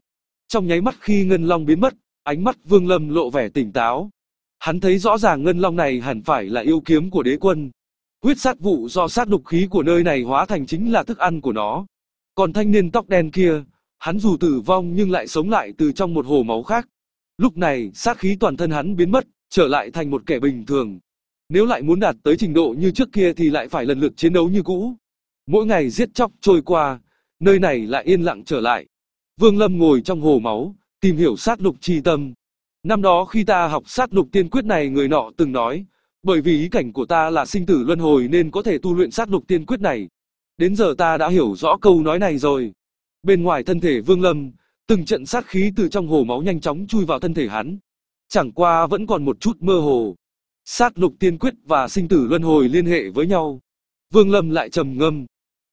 Trong nháy mắt khi ngân long biến mất, ánh mắt vương lâm lộ vẻ tỉnh táo. Hắn thấy rõ ràng ngân long này hẳn phải là yêu kiếm của đế quân. Huyết sát vụ do sát đục khí của nơi này hóa thành chính là thức ăn của nó. Còn thanh niên tóc đen kia, hắn dù tử vong nhưng lại sống lại từ trong một hồ máu khác. Lúc này, sát khí toàn thân hắn biến mất, trở lại thành một kẻ bình thường. Nếu lại muốn đạt tới trình độ như trước kia thì lại phải lần lượt chiến đấu như cũ. Mỗi ngày giết chóc trôi qua, nơi này lại yên lặng trở lại. Vương Lâm ngồi trong hồ máu, tìm hiểu sát lục chi tâm. Năm đó khi ta học sát lục tiên quyết này người nọ từng nói, bởi vì ý cảnh của ta là sinh tử luân hồi nên có thể tu luyện sát lục tiên quyết này, Đến giờ ta đã hiểu rõ câu nói này rồi. Bên ngoài thân thể Vương Lâm, từng trận sát khí từ trong hồ máu nhanh chóng chui vào thân thể hắn. Chẳng qua vẫn còn một chút mơ hồ. Sát lục tiên quyết và sinh tử luân hồi liên hệ với nhau. Vương Lâm lại trầm ngâm.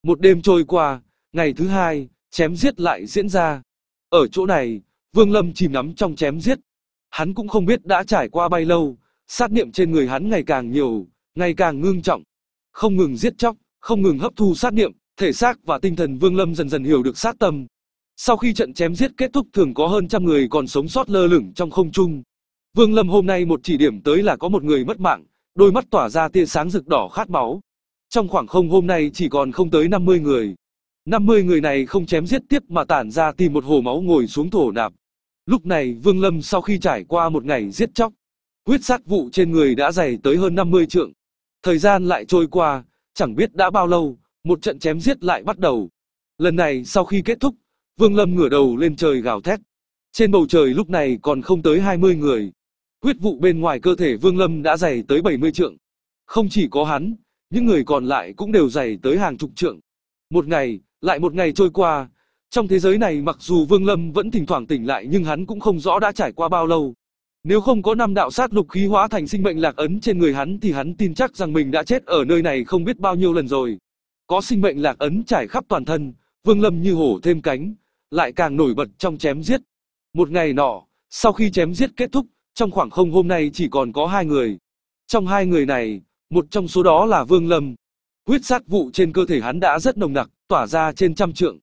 Một đêm trôi qua, ngày thứ hai, chém giết lại diễn ra. Ở chỗ này, Vương Lâm chìm nắm trong chém giết. Hắn cũng không biết đã trải qua bay lâu, sát niệm trên người hắn ngày càng nhiều, ngày càng ngưng trọng. Không ngừng giết chóc, không ngừng hấp thu sát niệm, thể xác và tinh thần Vương Lâm dần dần hiểu được sát tâm. Sau khi trận chém giết kết thúc thường có hơn trăm người còn sống sót lơ lửng trong không trung. Vương Lâm hôm nay một chỉ điểm tới là có một người mất mạng, đôi mắt tỏa ra tia sáng rực đỏ khát máu. Trong khoảng không hôm nay chỉ còn không tới 50 người. 50 người này không chém giết tiếp mà tản ra tìm một hồ máu ngồi xuống thổ nạp. Lúc này Vương Lâm sau khi trải qua một ngày giết chóc, huyết sát vụ trên người đã dày tới hơn 50 trượng. Thời gian lại trôi qua, Chẳng biết đã bao lâu, một trận chém giết lại bắt đầu. Lần này sau khi kết thúc, Vương Lâm ngửa đầu lên trời gào thét. Trên bầu trời lúc này còn không tới 20 người. quyết vụ bên ngoài cơ thể Vương Lâm đã dày tới 70 trượng. Không chỉ có hắn, những người còn lại cũng đều dày tới hàng chục trượng. Một ngày, lại một ngày trôi qua, trong thế giới này mặc dù Vương Lâm vẫn thỉnh thoảng tỉnh lại nhưng hắn cũng không rõ đã trải qua bao lâu. Nếu không có năm đạo sát lục khí hóa thành sinh mệnh lạc ấn trên người hắn thì hắn tin chắc rằng mình đã chết ở nơi này không biết bao nhiêu lần rồi. Có sinh mệnh lạc ấn trải khắp toàn thân, Vương Lâm như hổ thêm cánh, lại càng nổi bật trong chém giết. Một ngày nọ, sau khi chém giết kết thúc, trong khoảng không hôm nay chỉ còn có hai người. Trong hai người này, một trong số đó là Vương Lâm. Huyết sát vụ trên cơ thể hắn đã rất nồng nặc, tỏa ra trên trăm trượng.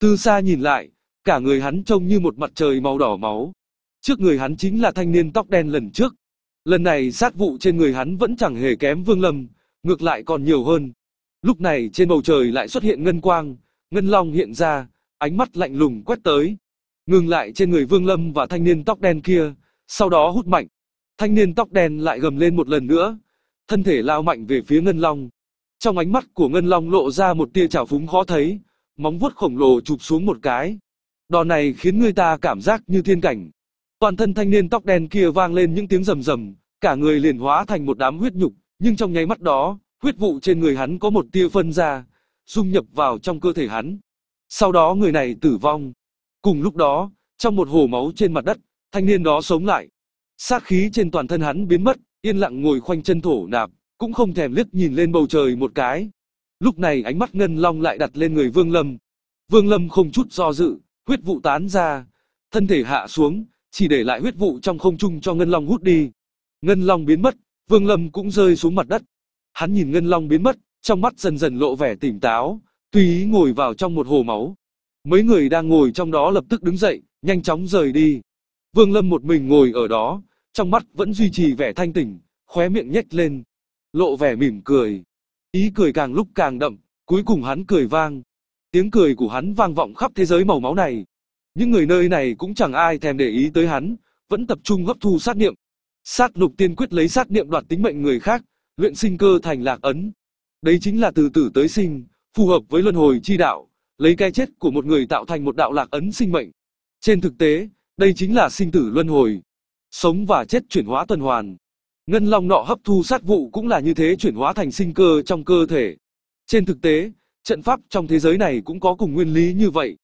Từ xa nhìn lại, cả người hắn trông như một mặt trời màu đỏ máu, Trước người hắn chính là thanh niên tóc đen lần trước. Lần này sát vụ trên người hắn vẫn chẳng hề kém Vương Lâm, ngược lại còn nhiều hơn. Lúc này trên bầu trời lại xuất hiện ngân quang, ngân long hiện ra, ánh mắt lạnh lùng quét tới. Ngừng lại trên người Vương Lâm và thanh niên tóc đen kia, sau đó hút mạnh. Thanh niên tóc đen lại gầm lên một lần nữa, thân thể lao mạnh về phía ngân long. Trong ánh mắt của ngân long lộ ra một tia trào phúng khó thấy, móng vuốt khổng lồ chụp xuống một cái. Đòn này khiến người ta cảm giác như thiên cảnh, Toàn thân thanh niên tóc đen kia vang lên những tiếng rầm rầm, cả người liền hóa thành một đám huyết nhục, nhưng trong nháy mắt đó, huyết vụ trên người hắn có một tia phân ra, dung nhập vào trong cơ thể hắn. Sau đó người này tử vong. Cùng lúc đó, trong một hồ máu trên mặt đất, thanh niên đó sống lại. Sát khí trên toàn thân hắn biến mất, yên lặng ngồi khoanh chân thổ nạp, cũng không thèm liếc nhìn lên bầu trời một cái. Lúc này ánh mắt Ngân Long lại đặt lên người Vương Lâm. Vương Lâm không chút do dự, huyết vụ tán ra, thân thể hạ xuống, chỉ để lại huyết vụ trong không trung cho Ngân Long hút đi. Ngân Long biến mất, Vương Lâm cũng rơi xuống mặt đất. Hắn nhìn Ngân Long biến mất, trong mắt dần dần lộ vẻ tỉnh táo, tùy ý ngồi vào trong một hồ máu. Mấy người đang ngồi trong đó lập tức đứng dậy, nhanh chóng rời đi. Vương Lâm một mình ngồi ở đó, trong mắt vẫn duy trì vẻ thanh tỉnh, khóe miệng nhếch lên, lộ vẻ mỉm cười. Ý cười càng lúc càng đậm, cuối cùng hắn cười vang. Tiếng cười của hắn vang vọng khắp thế giới màu máu này, những người nơi này cũng chẳng ai thèm để ý tới hắn, vẫn tập trung hấp thu sát niệm. Sát lục tiên quyết lấy sát niệm đoạt tính mệnh người khác, luyện sinh cơ thành lạc ấn. Đấy chính là từ tử tới sinh, phù hợp với luân hồi chi đạo, lấy cái chết của một người tạo thành một đạo lạc ấn sinh mệnh. Trên thực tế, đây chính là sinh tử luân hồi, sống và chết chuyển hóa tuần hoàn. Ngân long nọ hấp thu sát vụ cũng là như thế chuyển hóa thành sinh cơ trong cơ thể. Trên thực tế, trận pháp trong thế giới này cũng có cùng nguyên lý như vậy.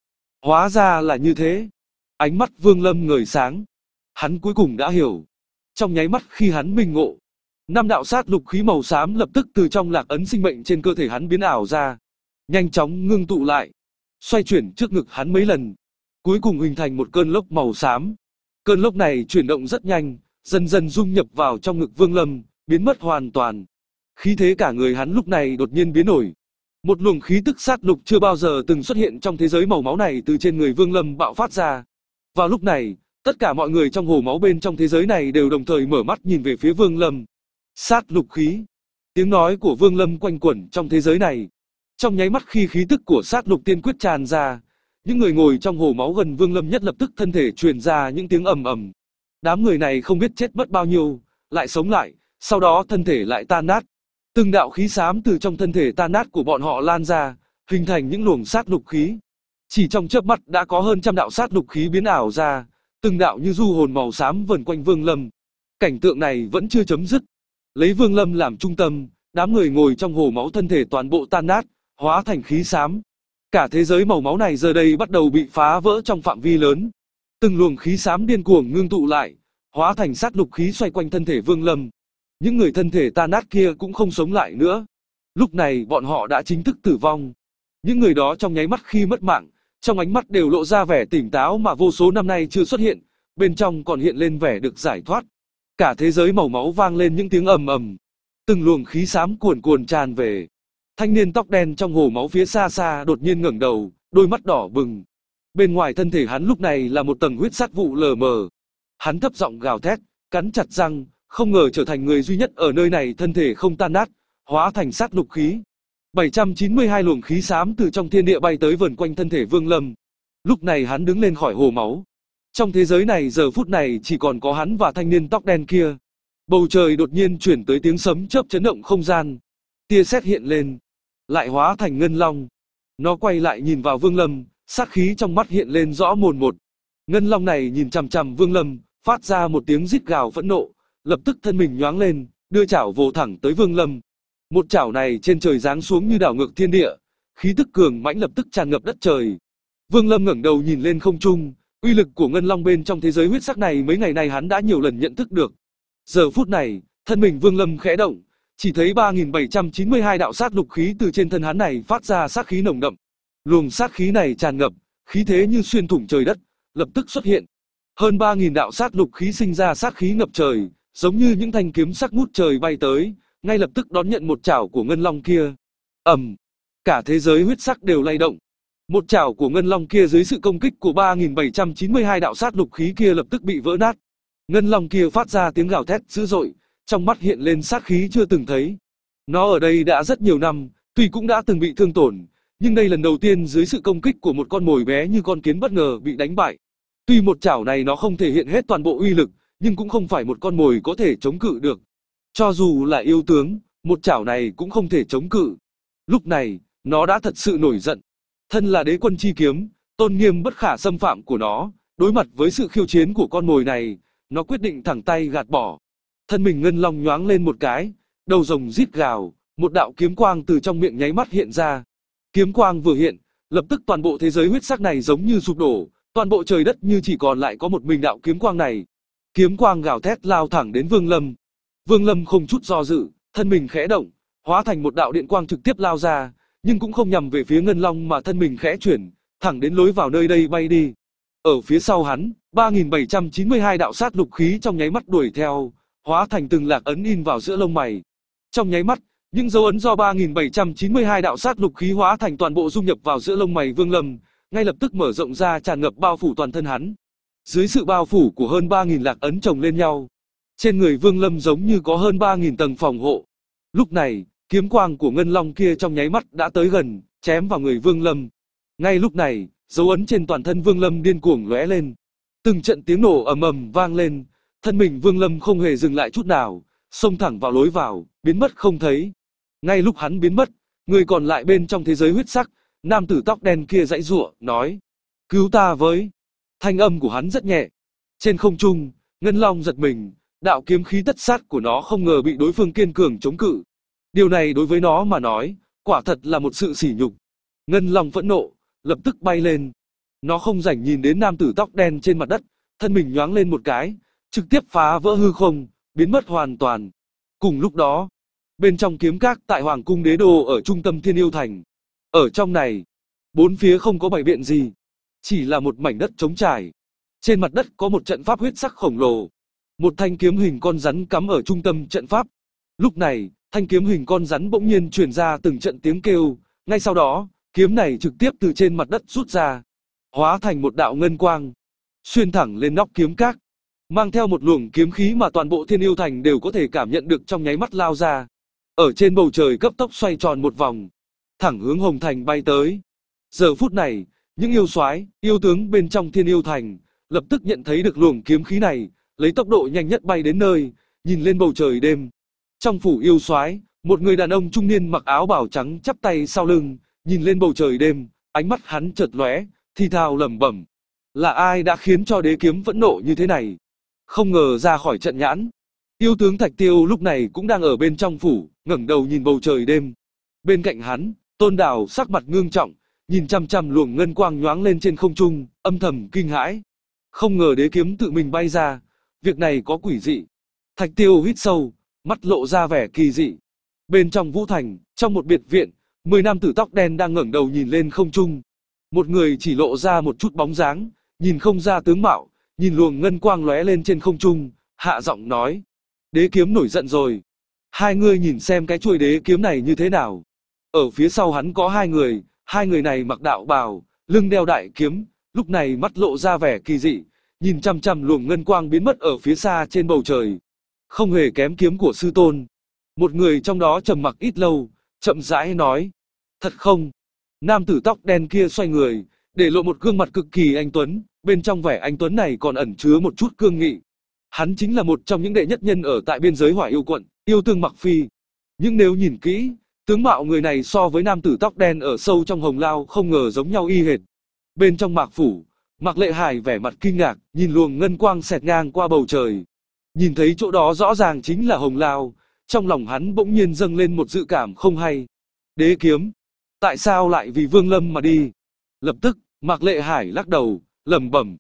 Hóa ra là như thế. Ánh mắt Vương Lâm ngời sáng. Hắn cuối cùng đã hiểu. Trong nháy mắt khi hắn minh ngộ, năm đạo sát lục khí màu xám lập tức từ trong lạc ấn sinh mệnh trên cơ thể hắn biến ảo ra, nhanh chóng ngưng tụ lại, xoay chuyển trước ngực hắn mấy lần, cuối cùng hình thành một cơn lốc màu xám. Cơn lốc này chuyển động rất nhanh, dần dần dung nhập vào trong ngực Vương Lâm, biến mất hoàn toàn. Khí thế cả người hắn lúc này đột nhiên biến đổi, một luồng khí tức sát lục chưa bao giờ từng xuất hiện trong thế giới màu máu này từ trên người Vương Lâm bạo phát ra. Vào lúc này, tất cả mọi người trong hồ máu bên trong thế giới này đều đồng thời mở mắt nhìn về phía Vương Lâm. Sát lục khí. Tiếng nói của Vương Lâm quanh quẩn trong thế giới này. Trong nháy mắt khi khí tức của sát lục tiên quyết tràn ra, những người ngồi trong hồ máu gần Vương Lâm nhất lập tức thân thể truyền ra những tiếng ầm ầm. Đám người này không biết chết mất bao nhiêu, lại sống lại, sau đó thân thể lại tan nát, Từng đạo khí xám từ trong thân thể tan nát của bọn họ lan ra, hình thành những luồng sát lục khí. Chỉ trong chớp mắt đã có hơn trăm đạo sát lục khí biến ảo ra, từng đạo như du hồn màu xám vần quanh Vương Lâm. Cảnh tượng này vẫn chưa chấm dứt. Lấy Vương Lâm làm trung tâm, đám người ngồi trong hồ máu thân thể toàn bộ tan nát, hóa thành khí xám. Cả thế giới màu máu này giờ đây bắt đầu bị phá vỡ trong phạm vi lớn. Từng luồng khí xám điên cuồng ngưng tụ lại, hóa thành sát lục khí xoay quanh thân thể Vương Lâm những người thân thể tan nát kia cũng không sống lại nữa. Lúc này bọn họ đã chính thức tử vong. Những người đó trong nháy mắt khi mất mạng, trong ánh mắt đều lộ ra vẻ tỉnh táo mà vô số năm nay chưa xuất hiện, bên trong còn hiện lên vẻ được giải thoát. Cả thế giới màu máu vang lên những tiếng ầm ầm, từng luồng khí xám cuồn cuồn tràn về. Thanh niên tóc đen trong hồ máu phía xa xa đột nhiên ngẩng đầu, đôi mắt đỏ bừng. Bên ngoài thân thể hắn lúc này là một tầng huyết sắc vụ lờ mờ. Hắn thấp giọng gào thét, cắn chặt răng, không ngờ trở thành người duy nhất ở nơi này thân thể không tan nát, hóa thành sát lục khí. 792 luồng khí xám từ trong thiên địa bay tới vần quanh thân thể Vương Lâm. Lúc này hắn đứng lên khỏi hồ máu. Trong thế giới này giờ phút này chỉ còn có hắn và thanh niên tóc đen kia. Bầu trời đột nhiên chuyển tới tiếng sấm chớp chấn động không gian. Tia sét hiện lên, lại hóa thành ngân long. Nó quay lại nhìn vào Vương Lâm, sát khí trong mắt hiện lên rõ mồn một. Ngân long này nhìn chằm chằm Vương Lâm, phát ra một tiếng rít gào phẫn nộ lập tức thân mình nhoáng lên, đưa chảo vồ thẳng tới Vương Lâm. Một chảo này trên trời giáng xuống như đảo ngược thiên địa, khí tức cường mãnh lập tức tràn ngập đất trời. Vương Lâm ngẩng đầu nhìn lên không trung, uy lực của ngân long bên trong thế giới huyết sắc này mấy ngày nay hắn đã nhiều lần nhận thức được. Giờ phút này, thân mình Vương Lâm khẽ động, chỉ thấy 3792 đạo sát lục khí từ trên thân hắn này phát ra sát khí nồng đậm. Luồng sát khí này tràn ngập, khí thế như xuyên thủng trời đất, lập tức xuất hiện. Hơn 3000 đạo sát lục khí sinh ra sát khí ngập trời, giống như những thanh kiếm sắc ngút trời bay tới, ngay lập tức đón nhận một chảo của ngân long kia. Ầm, cả thế giới huyết sắc đều lay động. Một chảo của ngân long kia dưới sự công kích của 3792 đạo sát lục khí kia lập tức bị vỡ nát. Ngân long kia phát ra tiếng gào thét dữ dội, trong mắt hiện lên sát khí chưa từng thấy. Nó ở đây đã rất nhiều năm, tuy cũng đã từng bị thương tổn, nhưng đây lần đầu tiên dưới sự công kích của một con mồi bé như con kiến bất ngờ bị đánh bại. Tuy một chảo này nó không thể hiện hết toàn bộ uy lực, nhưng cũng không phải một con mồi có thể chống cự được. Cho dù là yêu tướng, một chảo này cũng không thể chống cự. Lúc này, nó đã thật sự nổi giận. Thân là đế quân chi kiếm, tôn nghiêm bất khả xâm phạm của nó, đối mặt với sự khiêu chiến của con mồi này, nó quyết định thẳng tay gạt bỏ. Thân mình ngân long nhoáng lên một cái, đầu rồng rít gào, một đạo kiếm quang từ trong miệng nháy mắt hiện ra. Kiếm quang vừa hiện, lập tức toàn bộ thế giới huyết sắc này giống như sụp đổ, toàn bộ trời đất như chỉ còn lại có một mình đạo kiếm quang này, Kiếm quang gào thét lao thẳng đến Vương Lâm. Vương Lâm không chút do dự, thân mình khẽ động, hóa thành một đạo điện quang trực tiếp lao ra, nhưng cũng không nhằm về phía Ngân Long mà thân mình khẽ chuyển, thẳng đến lối vào nơi đây bay đi. Ở phía sau hắn, 3792 đạo sát lục khí trong nháy mắt đuổi theo, hóa thành từng lạc ấn in vào giữa lông mày. Trong nháy mắt, những dấu ấn do 3792 đạo sát lục khí hóa thành toàn bộ dung nhập vào giữa lông mày Vương Lâm, ngay lập tức mở rộng ra tràn ngập bao phủ toàn thân hắn. Dưới sự bao phủ của hơn 3.000 lạc ấn chồng lên nhau, trên người Vương Lâm giống như có hơn 3.000 tầng phòng hộ. Lúc này, kiếm quang của Ngân Long kia trong nháy mắt đã tới gần, chém vào người Vương Lâm. Ngay lúc này, dấu ấn trên toàn thân Vương Lâm điên cuồng lóe lên. Từng trận tiếng nổ ầm ầm vang lên, thân mình Vương Lâm không hề dừng lại chút nào, xông thẳng vào lối vào, biến mất không thấy. Ngay lúc hắn biến mất, người còn lại bên trong thế giới huyết sắc, nam tử tóc đen kia dãy rủa nói: "Cứu ta với!" thanh âm của hắn rất nhẹ. Trên không trung, Ngân Long giật mình, đạo kiếm khí tất sát của nó không ngờ bị đối phương kiên cường chống cự. Điều này đối với nó mà nói, quả thật là một sự sỉ nhục. Ngân Long phẫn nộ, lập tức bay lên. Nó không rảnh nhìn đến nam tử tóc đen trên mặt đất, thân mình nhoáng lên một cái, trực tiếp phá vỡ hư không, biến mất hoàn toàn. Cùng lúc đó, bên trong kiếm các tại Hoàng cung đế đô ở trung tâm Thiên Yêu Thành. Ở trong này, bốn phía không có bảy biện gì, chỉ là một mảnh đất trống trải. Trên mặt đất có một trận pháp huyết sắc khổng lồ. Một thanh kiếm hình con rắn cắm ở trung tâm trận pháp. Lúc này, thanh kiếm hình con rắn bỗng nhiên truyền ra từng trận tiếng kêu, ngay sau đó, kiếm này trực tiếp từ trên mặt đất rút ra, hóa thành một đạo ngân quang, xuyên thẳng lên nóc kiếm các, mang theo một luồng kiếm khí mà toàn bộ Thiên Yêu Thành đều có thể cảm nhận được trong nháy mắt lao ra. Ở trên bầu trời cấp tốc xoay tròn một vòng, thẳng hướng Hồng Thành bay tới. Giờ phút này, những yêu soái, yêu tướng bên trong thiên yêu thành, lập tức nhận thấy được luồng kiếm khí này, lấy tốc độ nhanh nhất bay đến nơi, nhìn lên bầu trời đêm. Trong phủ yêu soái, một người đàn ông trung niên mặc áo bào trắng chắp tay sau lưng, nhìn lên bầu trời đêm, ánh mắt hắn chợt lóe, thì thào lẩm bẩm. Là ai đã khiến cho đế kiếm vẫn nộ như thế này? Không ngờ ra khỏi trận nhãn. Yêu tướng Thạch Tiêu lúc này cũng đang ở bên trong phủ, ngẩng đầu nhìn bầu trời đêm. Bên cạnh hắn, Tôn Đào sắc mặt ngương trọng, nhìn chăm chăm luồng ngân quang nhoáng lên trên không trung, âm thầm kinh hãi. Không ngờ đế kiếm tự mình bay ra, việc này có quỷ dị. Thạch tiêu hít sâu, mắt lộ ra vẻ kỳ dị. Bên trong vũ thành, trong một biệt viện, mười nam tử tóc đen đang ngẩng đầu nhìn lên không trung. Một người chỉ lộ ra một chút bóng dáng, nhìn không ra tướng mạo, nhìn luồng ngân quang lóe lên trên không trung, hạ giọng nói. Đế kiếm nổi giận rồi. Hai người nhìn xem cái chuôi đế kiếm này như thế nào. Ở phía sau hắn có hai người, Hai người này mặc đạo bào, lưng đeo đại kiếm, lúc này mắt lộ ra vẻ kỳ dị, nhìn chăm chăm luồng ngân quang biến mất ở phía xa trên bầu trời. Không hề kém kiếm của sư tôn. Một người trong đó trầm mặc ít lâu, chậm rãi nói. Thật không? Nam tử tóc đen kia xoay người, để lộ một gương mặt cực kỳ anh Tuấn, bên trong vẻ anh Tuấn này còn ẩn chứa một chút cương nghị. Hắn chính là một trong những đệ nhất nhân ở tại biên giới hỏa yêu quận, yêu tương mặc phi. Nhưng nếu nhìn kỹ, Tướng mạo người này so với nam tử tóc đen ở sâu trong hồng lao không ngờ giống nhau y hệt. Bên trong mạc phủ, mạc lệ hải vẻ mặt kinh ngạc, nhìn luồng ngân quang xẹt ngang qua bầu trời. Nhìn thấy chỗ đó rõ ràng chính là hồng lao, trong lòng hắn bỗng nhiên dâng lên một dự cảm không hay. Đế kiếm, tại sao lại vì Vương Lâm mà đi? Lập tức, Mạc Lệ Hải lắc đầu, lẩm bẩm.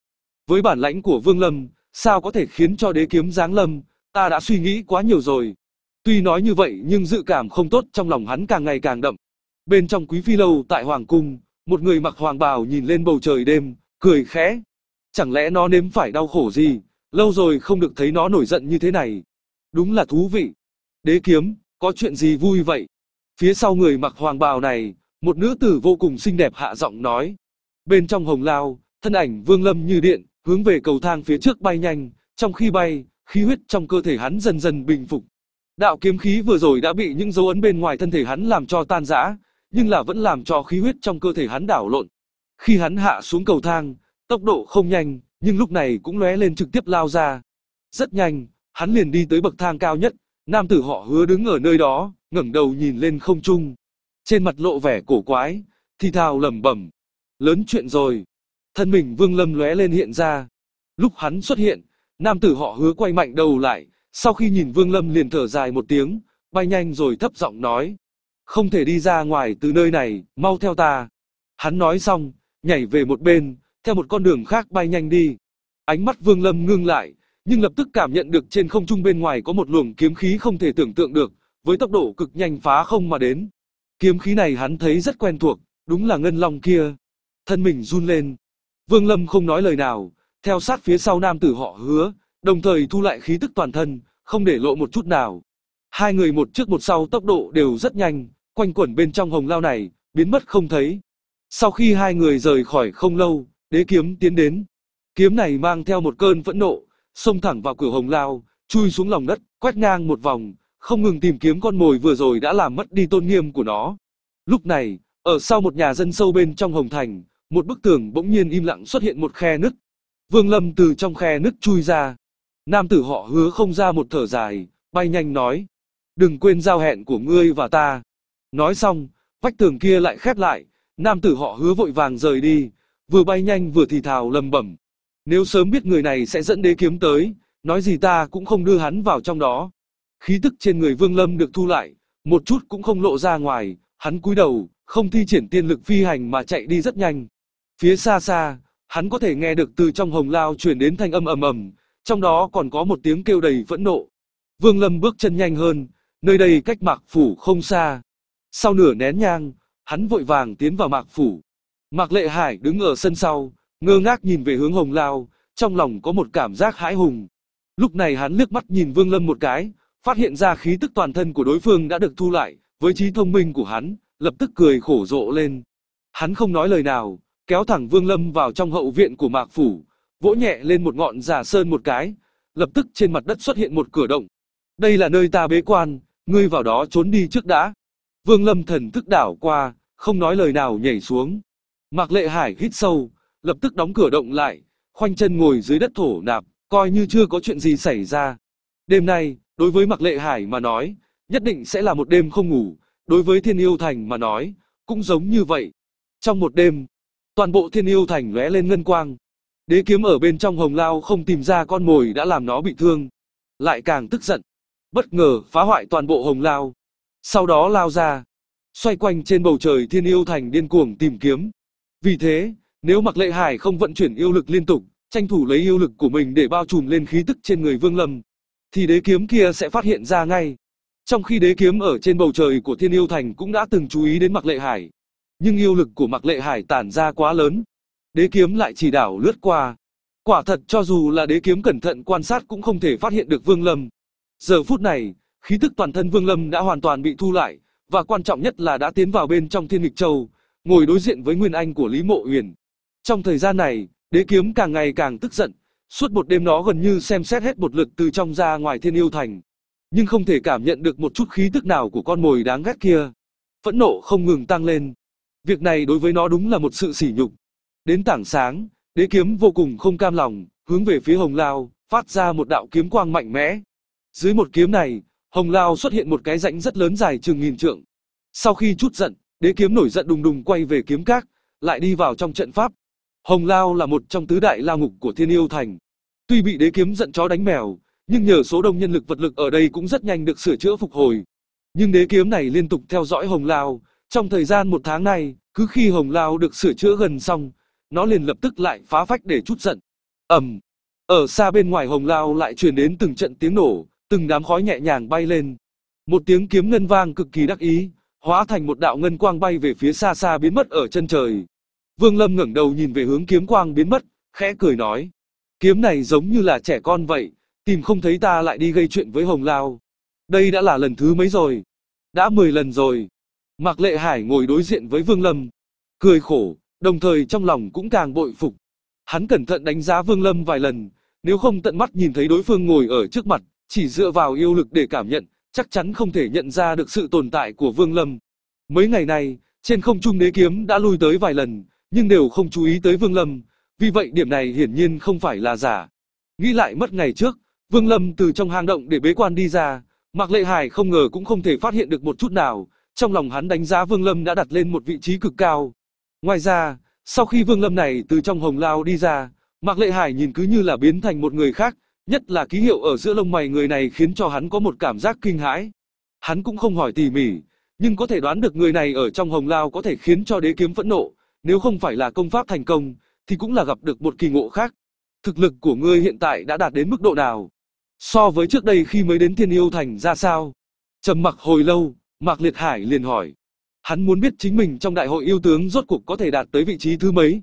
Với bản lãnh của Vương Lâm, sao có thể khiến cho đế kiếm giáng lâm, ta đã suy nghĩ quá nhiều rồi. Tuy nói như vậy nhưng dự cảm không tốt trong lòng hắn càng ngày càng đậm. Bên trong quý phi lâu tại Hoàng Cung, một người mặc hoàng bào nhìn lên bầu trời đêm, cười khẽ. Chẳng lẽ nó nếm phải đau khổ gì, lâu rồi không được thấy nó nổi giận như thế này. Đúng là thú vị. Đế kiếm, có chuyện gì vui vậy? Phía sau người mặc hoàng bào này, một nữ tử vô cùng xinh đẹp hạ giọng nói. Bên trong hồng lao, thân ảnh vương lâm như điện, hướng về cầu thang phía trước bay nhanh, trong khi bay, khí huyết trong cơ thể hắn dần dần bình phục, Đạo kiếm khí vừa rồi đã bị những dấu ấn bên ngoài thân thể hắn làm cho tan rã, nhưng là vẫn làm cho khí huyết trong cơ thể hắn đảo lộn. Khi hắn hạ xuống cầu thang, tốc độ không nhanh, nhưng lúc này cũng lóe lên trực tiếp lao ra. Rất nhanh, hắn liền đi tới bậc thang cao nhất, nam tử họ hứa đứng ở nơi đó, ngẩng đầu nhìn lên không trung. Trên mặt lộ vẻ cổ quái, thì thào lẩm bẩm. Lớn chuyện rồi. Thân mình vương lâm lóe lên hiện ra. Lúc hắn xuất hiện, nam tử họ hứa quay mạnh đầu lại, sau khi nhìn Vương Lâm liền thở dài một tiếng, bay nhanh rồi thấp giọng nói. Không thể đi ra ngoài từ nơi này, mau theo ta. Hắn nói xong, nhảy về một bên, theo một con đường khác bay nhanh đi. Ánh mắt Vương Lâm ngưng lại, nhưng lập tức cảm nhận được trên không trung bên ngoài có một luồng kiếm khí không thể tưởng tượng được, với tốc độ cực nhanh phá không mà đến. Kiếm khí này hắn thấy rất quen thuộc, đúng là ngân long kia. Thân mình run lên. Vương Lâm không nói lời nào, theo sát phía sau nam tử họ hứa, đồng thời thu lại khí tức toàn thân, không để lộ một chút nào. Hai người một trước một sau tốc độ đều rất nhanh, quanh quẩn bên trong hồng lao này, biến mất không thấy. Sau khi hai người rời khỏi không lâu, đế kiếm tiến đến. Kiếm này mang theo một cơn phẫn nộ, xông thẳng vào cửa hồng lao, chui xuống lòng đất, quét ngang một vòng, không ngừng tìm kiếm con mồi vừa rồi đã làm mất đi tôn nghiêm của nó. Lúc này, ở sau một nhà dân sâu bên trong hồng thành, một bức tường bỗng nhiên im lặng xuất hiện một khe nứt. Vương Lâm từ trong khe nứt chui ra, Nam tử họ hứa không ra một thở dài, bay nhanh nói. Đừng quên giao hẹn của ngươi và ta. Nói xong, vách tường kia lại khép lại, nam tử họ hứa vội vàng rời đi, vừa bay nhanh vừa thì thào lầm bẩm. Nếu sớm biết người này sẽ dẫn đế kiếm tới, nói gì ta cũng không đưa hắn vào trong đó. Khí tức trên người Vương Lâm được thu lại, một chút cũng không lộ ra ngoài, hắn cúi đầu, không thi triển tiên lực phi hành mà chạy đi rất nhanh. Phía xa xa, hắn có thể nghe được từ trong hồng lao truyền đến thanh âm ầm ầm, trong đó còn có một tiếng kêu đầy phẫn nộ. Vương Lâm bước chân nhanh hơn, nơi đây cách Mạc Phủ không xa. Sau nửa nén nhang, hắn vội vàng tiến vào Mạc Phủ. Mạc Lệ Hải đứng ở sân sau, ngơ ngác nhìn về hướng Hồng Lao, trong lòng có một cảm giác hãi hùng. Lúc này hắn lướt mắt nhìn Vương Lâm một cái, phát hiện ra khí tức toàn thân của đối phương đã được thu lại, với trí thông minh của hắn, lập tức cười khổ rộ lên. Hắn không nói lời nào, kéo thẳng Vương Lâm vào trong hậu viện của Mạc Phủ, vỗ nhẹ lên một ngọn giả sơn một cái, lập tức trên mặt đất xuất hiện một cửa động. Đây là nơi ta bế quan, ngươi vào đó trốn đi trước đã. Vương Lâm thần thức đảo qua, không nói lời nào nhảy xuống. Mạc Lệ Hải hít sâu, lập tức đóng cửa động lại, khoanh chân ngồi dưới đất thổ nạp, coi như chưa có chuyện gì xảy ra. Đêm nay, đối với Mạc Lệ Hải mà nói, nhất định sẽ là một đêm không ngủ, đối với Thiên Yêu Thành mà nói, cũng giống như vậy. Trong một đêm, toàn bộ Thiên Yêu Thành lóe lên ngân quang, Đế kiếm ở bên trong hồng lao không tìm ra con mồi đã làm nó bị thương. Lại càng tức giận. Bất ngờ phá hoại toàn bộ hồng lao. Sau đó lao ra. Xoay quanh trên bầu trời thiên yêu thành điên cuồng tìm kiếm. Vì thế, nếu mặc lệ hải không vận chuyển yêu lực liên tục, tranh thủ lấy yêu lực của mình để bao trùm lên khí tức trên người vương lâm, thì đế kiếm kia sẽ phát hiện ra ngay. Trong khi đế kiếm ở trên bầu trời của thiên yêu thành cũng đã từng chú ý đến mặc lệ hải. Nhưng yêu lực của mặc lệ hải tản ra quá lớn, Đế kiếm lại chỉ đảo lướt qua. Quả thật cho dù là đế kiếm cẩn thận quan sát cũng không thể phát hiện được Vương Lâm. Giờ phút này, khí tức toàn thân Vương Lâm đã hoàn toàn bị thu lại, và quan trọng nhất là đã tiến vào bên trong Thiên Nghịch Châu, ngồi đối diện với Nguyên Anh của Lý Mộ Uyển. Trong thời gian này, đế kiếm càng ngày càng tức giận, suốt một đêm nó gần như xem xét hết một lực từ trong ra ngoài Thiên Yêu Thành, nhưng không thể cảm nhận được một chút khí tức nào của con mồi đáng ghét kia. Phẫn nộ không ngừng tăng lên. Việc này đối với nó đúng là một sự sỉ nhục, Đến tảng sáng, đế kiếm vô cùng không cam lòng, hướng về phía hồng lao, phát ra một đạo kiếm quang mạnh mẽ. Dưới một kiếm này, hồng lao xuất hiện một cái rãnh rất lớn dài chừng nghìn trượng. Sau khi chút giận, đế kiếm nổi giận đùng đùng quay về kiếm các, lại đi vào trong trận pháp. Hồng lao là một trong tứ đại lao ngục của thiên yêu thành. Tuy bị đế kiếm giận chó đánh mèo, nhưng nhờ số đông nhân lực vật lực ở đây cũng rất nhanh được sửa chữa phục hồi. Nhưng đế kiếm này liên tục theo dõi hồng lao, trong thời gian một tháng này, cứ khi hồng lao được sửa chữa gần xong, nó liền lập tức lại phá vách để chút giận. ầm, ở xa bên ngoài hồng lao lại truyền đến từng trận tiếng nổ, từng đám khói nhẹ nhàng bay lên. Một tiếng kiếm ngân vang cực kỳ đắc ý, hóa thành một đạo ngân quang bay về phía xa xa biến mất ở chân trời. Vương Lâm ngẩng đầu nhìn về hướng kiếm quang biến mất, khẽ cười nói. Kiếm này giống như là trẻ con vậy, tìm không thấy ta lại đi gây chuyện với Hồng Lao. Đây đã là lần thứ mấy rồi? Đã 10 lần rồi. Mạc Lệ Hải ngồi đối diện với Vương Lâm. Cười khổ, đồng thời trong lòng cũng càng bội phục. Hắn cẩn thận đánh giá Vương Lâm vài lần, nếu không tận mắt nhìn thấy đối phương ngồi ở trước mặt, chỉ dựa vào yêu lực để cảm nhận, chắc chắn không thể nhận ra được sự tồn tại của Vương Lâm. Mấy ngày này, trên không trung đế kiếm đã lui tới vài lần, nhưng đều không chú ý tới Vương Lâm, vì vậy điểm này hiển nhiên không phải là giả. Nghĩ lại mất ngày trước, Vương Lâm từ trong hang động để bế quan đi ra, Mạc Lệ Hải không ngờ cũng không thể phát hiện được một chút nào, trong lòng hắn đánh giá Vương Lâm đã đặt lên một vị trí cực cao, Ngoài ra, sau khi Vương Lâm này từ trong Hồng Lao đi ra, Mạc Lệ Hải nhìn cứ như là biến thành một người khác, nhất là ký hiệu ở giữa lông mày người này khiến cho hắn có một cảm giác kinh hãi. Hắn cũng không hỏi tỉ mỉ, nhưng có thể đoán được người này ở trong Hồng Lao có thể khiến cho đế kiếm phẫn nộ, nếu không phải là công pháp thành công, thì cũng là gặp được một kỳ ngộ khác. Thực lực của ngươi hiện tại đã đạt đến mức độ nào? So với trước đây khi mới đến Thiên Yêu Thành ra sao? Trầm mặc hồi lâu, Mạc Liệt Hải liền hỏi. Hắn muốn biết chính mình trong đại hội yêu tướng rốt cuộc có thể đạt tới vị trí thứ mấy.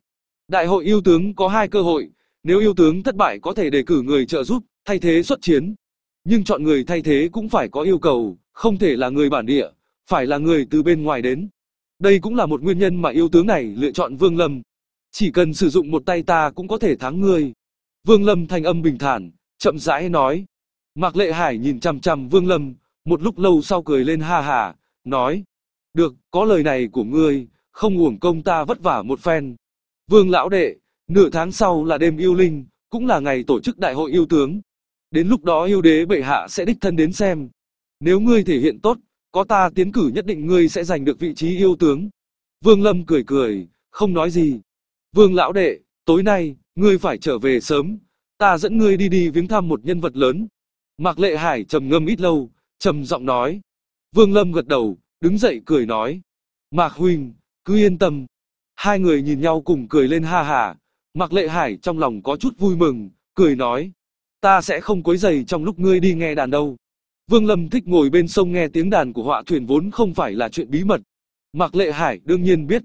Đại hội yêu tướng có hai cơ hội, nếu yêu tướng thất bại có thể đề cử người trợ giúp, thay thế xuất chiến. Nhưng chọn người thay thế cũng phải có yêu cầu, không thể là người bản địa, phải là người từ bên ngoài đến. Đây cũng là một nguyên nhân mà yêu tướng này lựa chọn Vương Lâm. Chỉ cần sử dụng một tay ta cũng có thể thắng ngươi. Vương Lâm thanh âm bình thản, chậm rãi nói. Mạc Lệ Hải nhìn chằm chằm Vương Lâm, một lúc lâu sau cười lên ha hà, nói. Được, có lời này của ngươi, không uổng công ta vất vả một phen. Vương lão đệ, nửa tháng sau là đêm yêu linh, cũng là ngày tổ chức đại hội yêu tướng. Đến lúc đó yêu đế bệ hạ sẽ đích thân đến xem. Nếu ngươi thể hiện tốt, có ta tiến cử nhất định ngươi sẽ giành được vị trí yêu tướng. Vương Lâm cười cười, không nói gì. Vương lão đệ, tối nay, ngươi phải trở về sớm, ta dẫn ngươi đi đi viếng thăm một nhân vật lớn. Mạc Lệ Hải trầm ngâm ít lâu, trầm giọng nói. Vương Lâm gật đầu, đứng dậy cười nói. Mạc Huynh, cứ yên tâm. Hai người nhìn nhau cùng cười lên ha hà. Mạc Lệ Hải trong lòng có chút vui mừng, cười nói. Ta sẽ không quấy giày trong lúc ngươi đi nghe đàn đâu. Vương Lâm thích ngồi bên sông nghe tiếng đàn của họa thuyền vốn không phải là chuyện bí mật. Mạc Lệ Hải đương nhiên biết.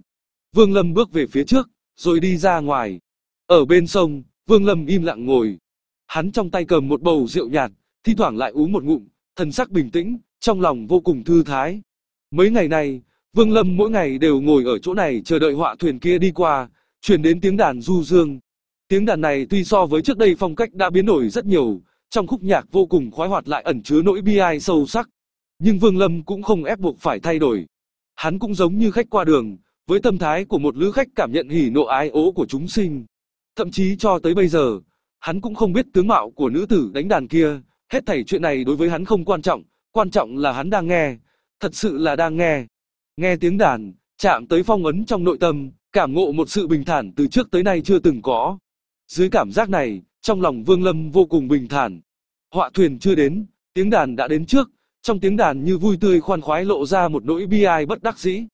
Vương Lâm bước về phía trước, rồi đi ra ngoài. Ở bên sông, Vương Lâm im lặng ngồi. Hắn trong tay cầm một bầu rượu nhạt, thi thoảng lại uống một ngụm, thần sắc bình tĩnh, trong lòng vô cùng thư thái. Mấy ngày nay, Vương Lâm mỗi ngày đều ngồi ở chỗ này chờ đợi họa thuyền kia đi qua, chuyển đến tiếng đàn du dương. Tiếng đàn này tuy so với trước đây phong cách đã biến đổi rất nhiều, trong khúc nhạc vô cùng khoái hoạt lại ẩn chứa nỗi bi ai sâu sắc. Nhưng Vương Lâm cũng không ép buộc phải thay đổi. Hắn cũng giống như khách qua đường, với tâm thái của một lữ khách cảm nhận hỉ nộ ái ố của chúng sinh. Thậm chí cho tới bây giờ, hắn cũng không biết tướng mạo của nữ tử đánh đàn kia, hết thảy chuyện này đối với hắn không quan trọng, quan trọng là hắn đang nghe, thật sự là đang nghe. Nghe tiếng đàn, chạm tới phong ấn trong nội tâm, cảm ngộ một sự bình thản từ trước tới nay chưa từng có. Dưới cảm giác này, trong lòng Vương Lâm vô cùng bình thản. Họa thuyền chưa đến, tiếng đàn đã đến trước, trong tiếng đàn như vui tươi khoan khoái lộ ra một nỗi bi ai bất đắc dĩ.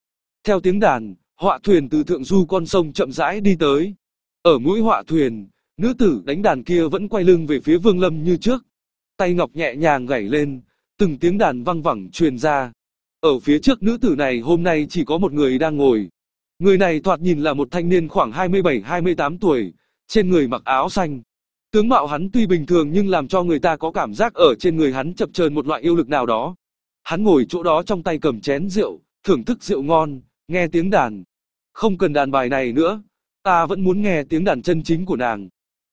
Theo tiếng đàn, họa thuyền từ thượng du con sông chậm rãi đi tới. Ở mũi họa thuyền, nữ tử đánh đàn kia vẫn quay lưng về phía Vương Lâm như trước. Tay ngọc nhẹ nhàng gảy lên, từng tiếng đàn văng vẳng truyền ra. Ở phía trước nữ tử này hôm nay chỉ có một người đang ngồi. Người này thoạt nhìn là một thanh niên khoảng 27-28 tuổi, trên người mặc áo xanh. Tướng mạo hắn tuy bình thường nhưng làm cho người ta có cảm giác ở trên người hắn chập chờn một loại yêu lực nào đó. Hắn ngồi chỗ đó trong tay cầm chén rượu, thưởng thức rượu ngon, nghe tiếng đàn. Không cần đàn bài này nữa, ta vẫn muốn nghe tiếng đàn chân chính của nàng.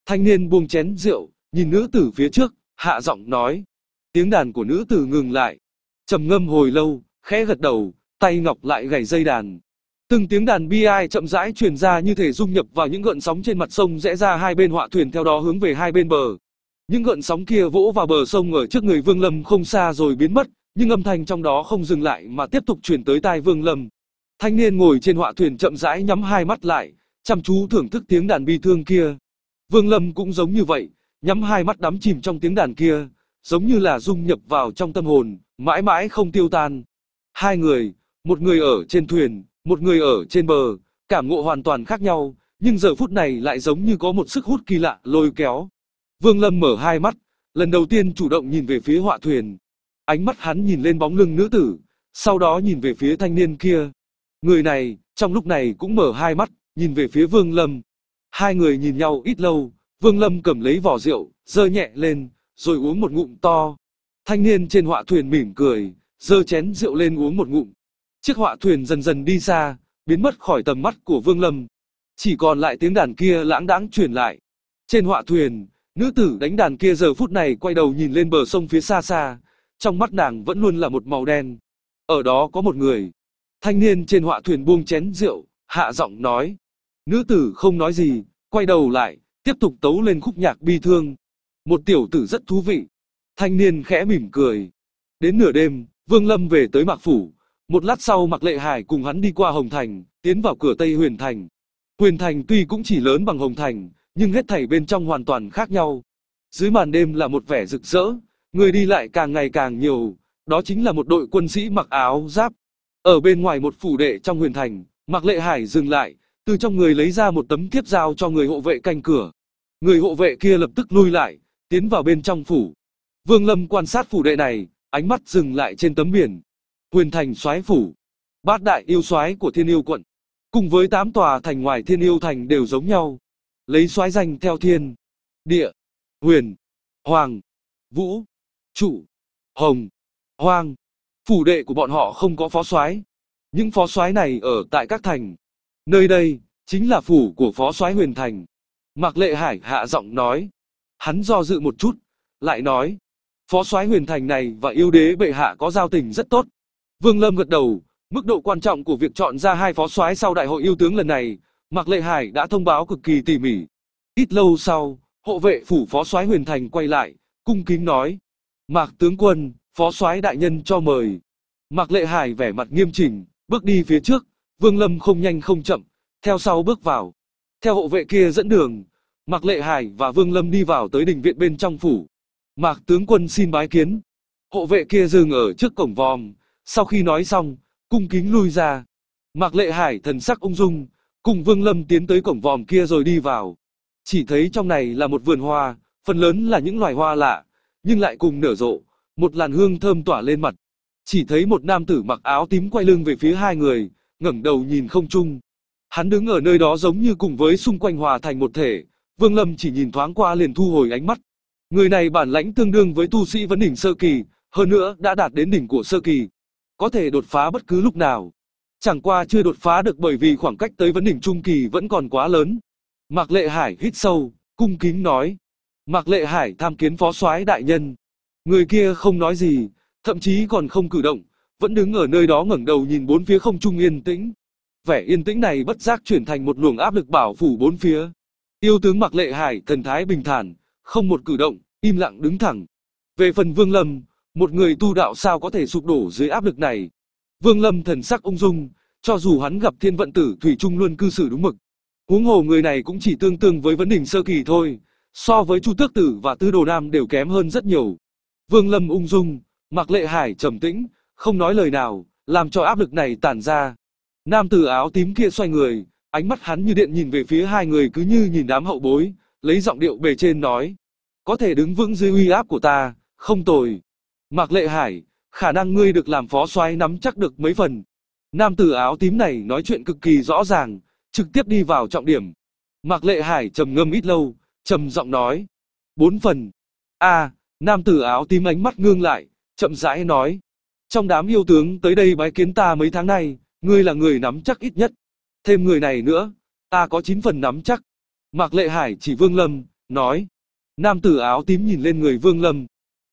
Thanh niên buông chén rượu, nhìn nữ tử phía trước, hạ giọng nói. Tiếng đàn của nữ tử ngừng lại. trầm ngâm hồi lâu, khẽ gật đầu, tay ngọc lại gảy dây đàn. Từng tiếng đàn bi ai chậm rãi truyền ra như thể dung nhập vào những gợn sóng trên mặt sông rẽ ra hai bên họa thuyền theo đó hướng về hai bên bờ. Những gợn sóng kia vỗ vào bờ sông ở trước người Vương Lâm không xa rồi biến mất, nhưng âm thanh trong đó không dừng lại mà tiếp tục truyền tới tai Vương Lâm. Thanh niên ngồi trên họa thuyền chậm rãi nhắm hai mắt lại, chăm chú thưởng thức tiếng đàn bi thương kia. Vương Lâm cũng giống như vậy, nhắm hai mắt đắm chìm trong tiếng đàn kia, giống như là dung nhập vào trong tâm hồn, mãi mãi không tiêu tan. Hai người, một người ở trên thuyền, một người ở trên bờ, cảm ngộ hoàn toàn khác nhau, nhưng giờ phút này lại giống như có một sức hút kỳ lạ lôi kéo. Vương Lâm mở hai mắt, lần đầu tiên chủ động nhìn về phía họa thuyền. Ánh mắt hắn nhìn lên bóng lưng nữ tử, sau đó nhìn về phía thanh niên kia. Người này, trong lúc này cũng mở hai mắt, nhìn về phía Vương Lâm. Hai người nhìn nhau ít lâu, Vương Lâm cầm lấy vỏ rượu, dơ nhẹ lên, rồi uống một ngụm to. Thanh niên trên họa thuyền mỉm cười, dơ chén rượu lên uống một ngụm. Chiếc họa thuyền dần dần đi xa, biến mất khỏi tầm mắt của Vương Lâm. Chỉ còn lại tiếng đàn kia lãng đãng truyền lại. Trên họa thuyền, nữ tử đánh đàn kia giờ phút này quay đầu nhìn lên bờ sông phía xa xa, trong mắt nàng vẫn luôn là một màu đen. Ở đó có một người. Thanh niên trên họa thuyền buông chén rượu, hạ giọng nói. Nữ tử không nói gì, quay đầu lại, tiếp tục tấu lên khúc nhạc bi thương. Một tiểu tử rất thú vị. Thanh niên khẽ mỉm cười. Đến nửa đêm, Vương Lâm về tới Mạc Phủ, một lát sau Mạc Lệ Hải cùng hắn đi qua Hồng Thành, tiến vào cửa Tây Huyền Thành. Huyền Thành tuy cũng chỉ lớn bằng Hồng Thành, nhưng hết thảy bên trong hoàn toàn khác nhau. Dưới màn đêm là một vẻ rực rỡ, người đi lại càng ngày càng nhiều, đó chính là một đội quân sĩ mặc áo giáp. Ở bên ngoài một phủ đệ trong Huyền Thành, Mạc Lệ Hải dừng lại, từ trong người lấy ra một tấm thiếp giao cho người hộ vệ canh cửa. Người hộ vệ kia lập tức lui lại, tiến vào bên trong phủ. Vương Lâm quan sát phủ đệ này, ánh mắt dừng lại trên tấm biển. Huyền thành soái phủ, bát đại yêu soái của thiên yêu quận, cùng với tám tòa thành ngoài thiên yêu thành đều giống nhau. Lấy soái danh theo thiên, địa, huyền, hoàng, vũ, trụ, hồng, hoang. Phủ đệ của bọn họ không có phó soái. Những phó soái này ở tại các thành. Nơi đây, chính là phủ của phó soái huyền thành. Mạc Lệ Hải hạ giọng nói. Hắn do dự một chút, lại nói, Phó soái Huyền Thành này và yêu đế bệ hạ có giao tình rất tốt. Vương Lâm gật đầu, mức độ quan trọng của việc chọn ra hai phó soái sau đại hội yêu tướng lần này, Mạc Lệ Hải đã thông báo cực kỳ tỉ mỉ. Ít lâu sau, hộ vệ phủ phó soái Huyền Thành quay lại, cung kính nói: "Mạc tướng quân, phó soái đại nhân cho mời." Mạc Lệ Hải vẻ mặt nghiêm chỉnh, bước đi phía trước, Vương Lâm không nhanh không chậm, theo sau bước vào. Theo hộ vệ kia dẫn đường, Mạc Lệ Hải và Vương Lâm đi vào tới đình viện bên trong phủ. Mạc tướng quân xin bái kiến. Hộ vệ kia dừng ở trước cổng vòm, sau khi nói xong, cung kính lui ra. Mạc lệ hải thần sắc ung dung, cùng Vương Lâm tiến tới cổng vòm kia rồi đi vào. Chỉ thấy trong này là một vườn hoa, phần lớn là những loài hoa lạ, nhưng lại cùng nở rộ, một làn hương thơm tỏa lên mặt. Chỉ thấy một nam tử mặc áo tím quay lưng về phía hai người, ngẩng đầu nhìn không trung. Hắn đứng ở nơi đó giống như cùng với xung quanh hòa thành một thể, Vương Lâm chỉ nhìn thoáng qua liền thu hồi ánh mắt. Người này bản lãnh tương đương với tu sĩ vấn đỉnh sơ kỳ, hơn nữa đã đạt đến đỉnh của sơ kỳ. Có thể đột phá bất cứ lúc nào. Chẳng qua chưa đột phá được bởi vì khoảng cách tới vấn đỉnh trung kỳ vẫn còn quá lớn. Mạc Lệ Hải hít sâu, cung kính nói. Mạc Lệ Hải tham kiến phó soái đại nhân. Người kia không nói gì, thậm chí còn không cử động, vẫn đứng ở nơi đó ngẩng đầu nhìn bốn phía không trung yên tĩnh. Vẻ yên tĩnh này bất giác chuyển thành một luồng áp lực bảo phủ bốn phía. Yêu tướng Mạc Lệ Hải thần thái bình thản, không một cử động, im lặng đứng thẳng. Về phần Vương Lâm, một người tu đạo sao có thể sụp đổ dưới áp lực này. Vương Lâm thần sắc ung dung, cho dù hắn gặp thiên vận tử Thủy Trung luôn cư xử đúng mực. Huống hồ người này cũng chỉ tương tương với vấn đỉnh sơ kỳ thôi, so với Chu Tước Tử và Tư Đồ Nam đều kém hơn rất nhiều. Vương Lâm ung dung, Mặc Lệ Hải trầm tĩnh, không nói lời nào, làm cho áp lực này tản ra. Nam tử áo tím kia xoay người, ánh mắt hắn như điện nhìn về phía hai người cứ như nhìn đám hậu bối, lấy giọng điệu bề trên nói. Có thể đứng vững dưới uy áp của ta, không tồi. Mạc Lệ Hải, khả năng ngươi được làm phó soái nắm chắc được mấy phần. Nam tử áo tím này nói chuyện cực kỳ rõ ràng, trực tiếp đi vào trọng điểm. Mạc Lệ Hải trầm ngâm ít lâu, trầm giọng nói. Bốn phần. a nam tử áo tím ánh mắt ngương lại, chậm rãi nói. Trong đám yêu tướng tới đây bái kiến ta mấy tháng nay, ngươi là người nắm chắc ít nhất. Thêm người này nữa, ta có chín phần nắm chắc. Mạc Lệ Hải chỉ Vương Lâm, nói. Nam tử áo tím nhìn lên người Vương Lâm.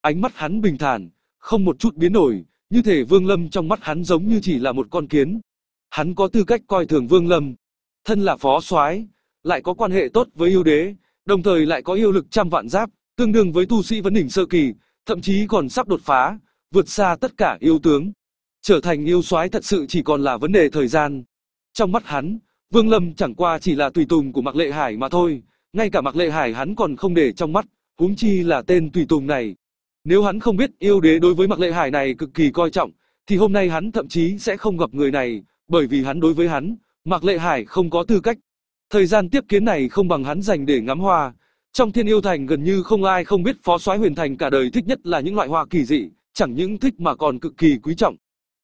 Ánh mắt hắn bình thản, không một chút biến đổi, như thể Vương Lâm trong mắt hắn giống như chỉ là một con kiến. Hắn có tư cách coi thường Vương Lâm. Thân là phó soái, lại có quan hệ tốt với yêu đế, đồng thời lại có yêu lực trăm vạn giáp, tương đương với tu sĩ vấn đỉnh sơ kỳ, thậm chí còn sắp đột phá, vượt xa tất cả yêu tướng. Trở thành yêu soái thật sự chỉ còn là vấn đề thời gian. Trong mắt hắn, Vương Lâm chẳng qua chỉ là tùy tùng của Mạc Lệ Hải mà thôi, ngay cả Mạc Lệ Hải hắn còn không để trong mắt, huống chi là tên tùy tùng này. Nếu hắn không biết yêu đế đối với Mạc Lệ Hải này cực kỳ coi trọng, thì hôm nay hắn thậm chí sẽ không gặp người này, bởi vì hắn đối với hắn, Mạc Lệ Hải không có tư cách. Thời gian tiếp kiến này không bằng hắn dành để ngắm hoa. Trong Thiên Yêu Thành gần như không ai không biết Phó Soái Huyền Thành cả đời thích nhất là những loại hoa kỳ dị, chẳng những thích mà còn cực kỳ quý trọng.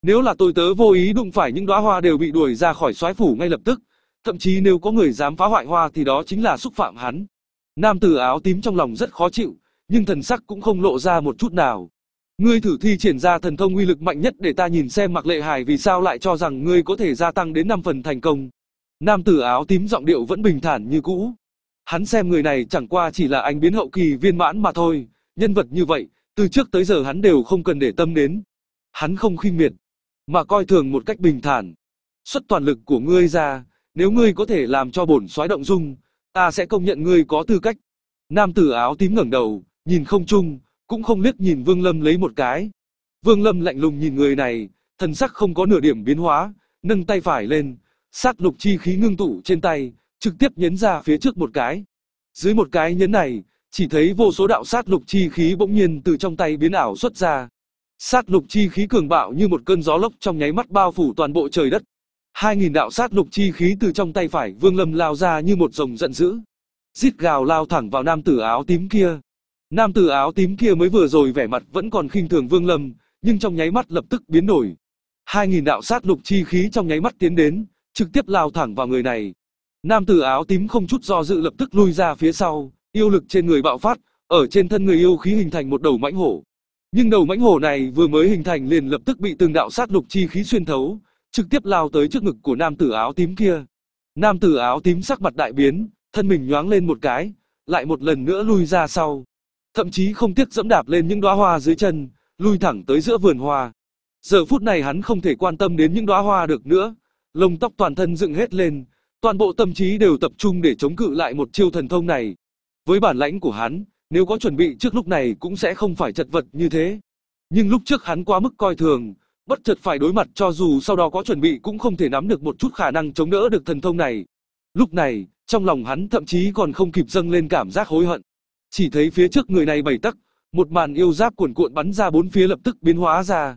Nếu là tôi tớ vô ý đụng phải những đóa hoa đều bị đuổi ra khỏi soái phủ ngay lập tức, Thậm chí nếu có người dám phá hoại hoa thì đó chính là xúc phạm hắn. Nam tử áo tím trong lòng rất khó chịu, nhưng thần sắc cũng không lộ ra một chút nào. Ngươi thử thi triển ra thần thông uy lực mạnh nhất để ta nhìn xem mặc lệ hải vì sao lại cho rằng ngươi có thể gia tăng đến 5 phần thành công. Nam tử áo tím giọng điệu vẫn bình thản như cũ. Hắn xem người này chẳng qua chỉ là anh biến hậu kỳ viên mãn mà thôi, nhân vật như vậy, từ trước tới giờ hắn đều không cần để tâm đến. Hắn không khinh miệt, mà coi thường một cách bình thản. Xuất toàn lực của ngươi ra, nếu ngươi có thể làm cho bổn soái động dung, ta sẽ công nhận ngươi có tư cách. Nam tử áo tím ngẩng đầu, nhìn không chung, cũng không liếc nhìn Vương Lâm lấy một cái. Vương Lâm lạnh lùng nhìn người này, thần sắc không có nửa điểm biến hóa, nâng tay phải lên, sát lục chi khí ngưng tụ trên tay, trực tiếp nhấn ra phía trước một cái. Dưới một cái nhấn này, chỉ thấy vô số đạo sát lục chi khí bỗng nhiên từ trong tay biến ảo xuất ra. Sát lục chi khí cường bạo như một cơn gió lốc trong nháy mắt bao phủ toàn bộ trời đất, hai nghìn đạo sát lục chi khí từ trong tay phải Vương Lâm lao ra như một dòng giận dữ. Rít gào lao thẳng vào nam tử áo tím kia. Nam tử áo tím kia mới vừa rồi vẻ mặt vẫn còn khinh thường Vương Lâm, nhưng trong nháy mắt lập tức biến đổi. hai nghìn đạo sát lục chi khí trong nháy mắt tiến đến, trực tiếp lao thẳng vào người này. Nam tử áo tím không chút do dự lập tức lui ra phía sau, yêu lực trên người bạo phát, ở trên thân người yêu khí hình thành một đầu mãnh hổ. Nhưng đầu mãnh hổ này vừa mới hình thành liền lập tức bị từng đạo sát lục chi khí xuyên thấu, trực tiếp lao tới trước ngực của nam tử áo tím kia. Nam tử áo tím sắc mặt đại biến, thân mình nhoáng lên một cái, lại một lần nữa lui ra sau. Thậm chí không tiếc dẫm đạp lên những đóa hoa dưới chân, lui thẳng tới giữa vườn hoa. Giờ phút này hắn không thể quan tâm đến những đóa hoa được nữa, lông tóc toàn thân dựng hết lên, toàn bộ tâm trí đều tập trung để chống cự lại một chiêu thần thông này. Với bản lãnh của hắn, nếu có chuẩn bị trước lúc này cũng sẽ không phải chật vật như thế. Nhưng lúc trước hắn quá mức coi thường, bất chợt phải đối mặt cho dù sau đó có chuẩn bị cũng không thể nắm được một chút khả năng chống đỡ được thần thông này. Lúc này, trong lòng hắn thậm chí còn không kịp dâng lên cảm giác hối hận. Chỉ thấy phía trước người này bảy tắc, một màn yêu giáp cuộn cuộn bắn ra bốn phía lập tức biến hóa ra.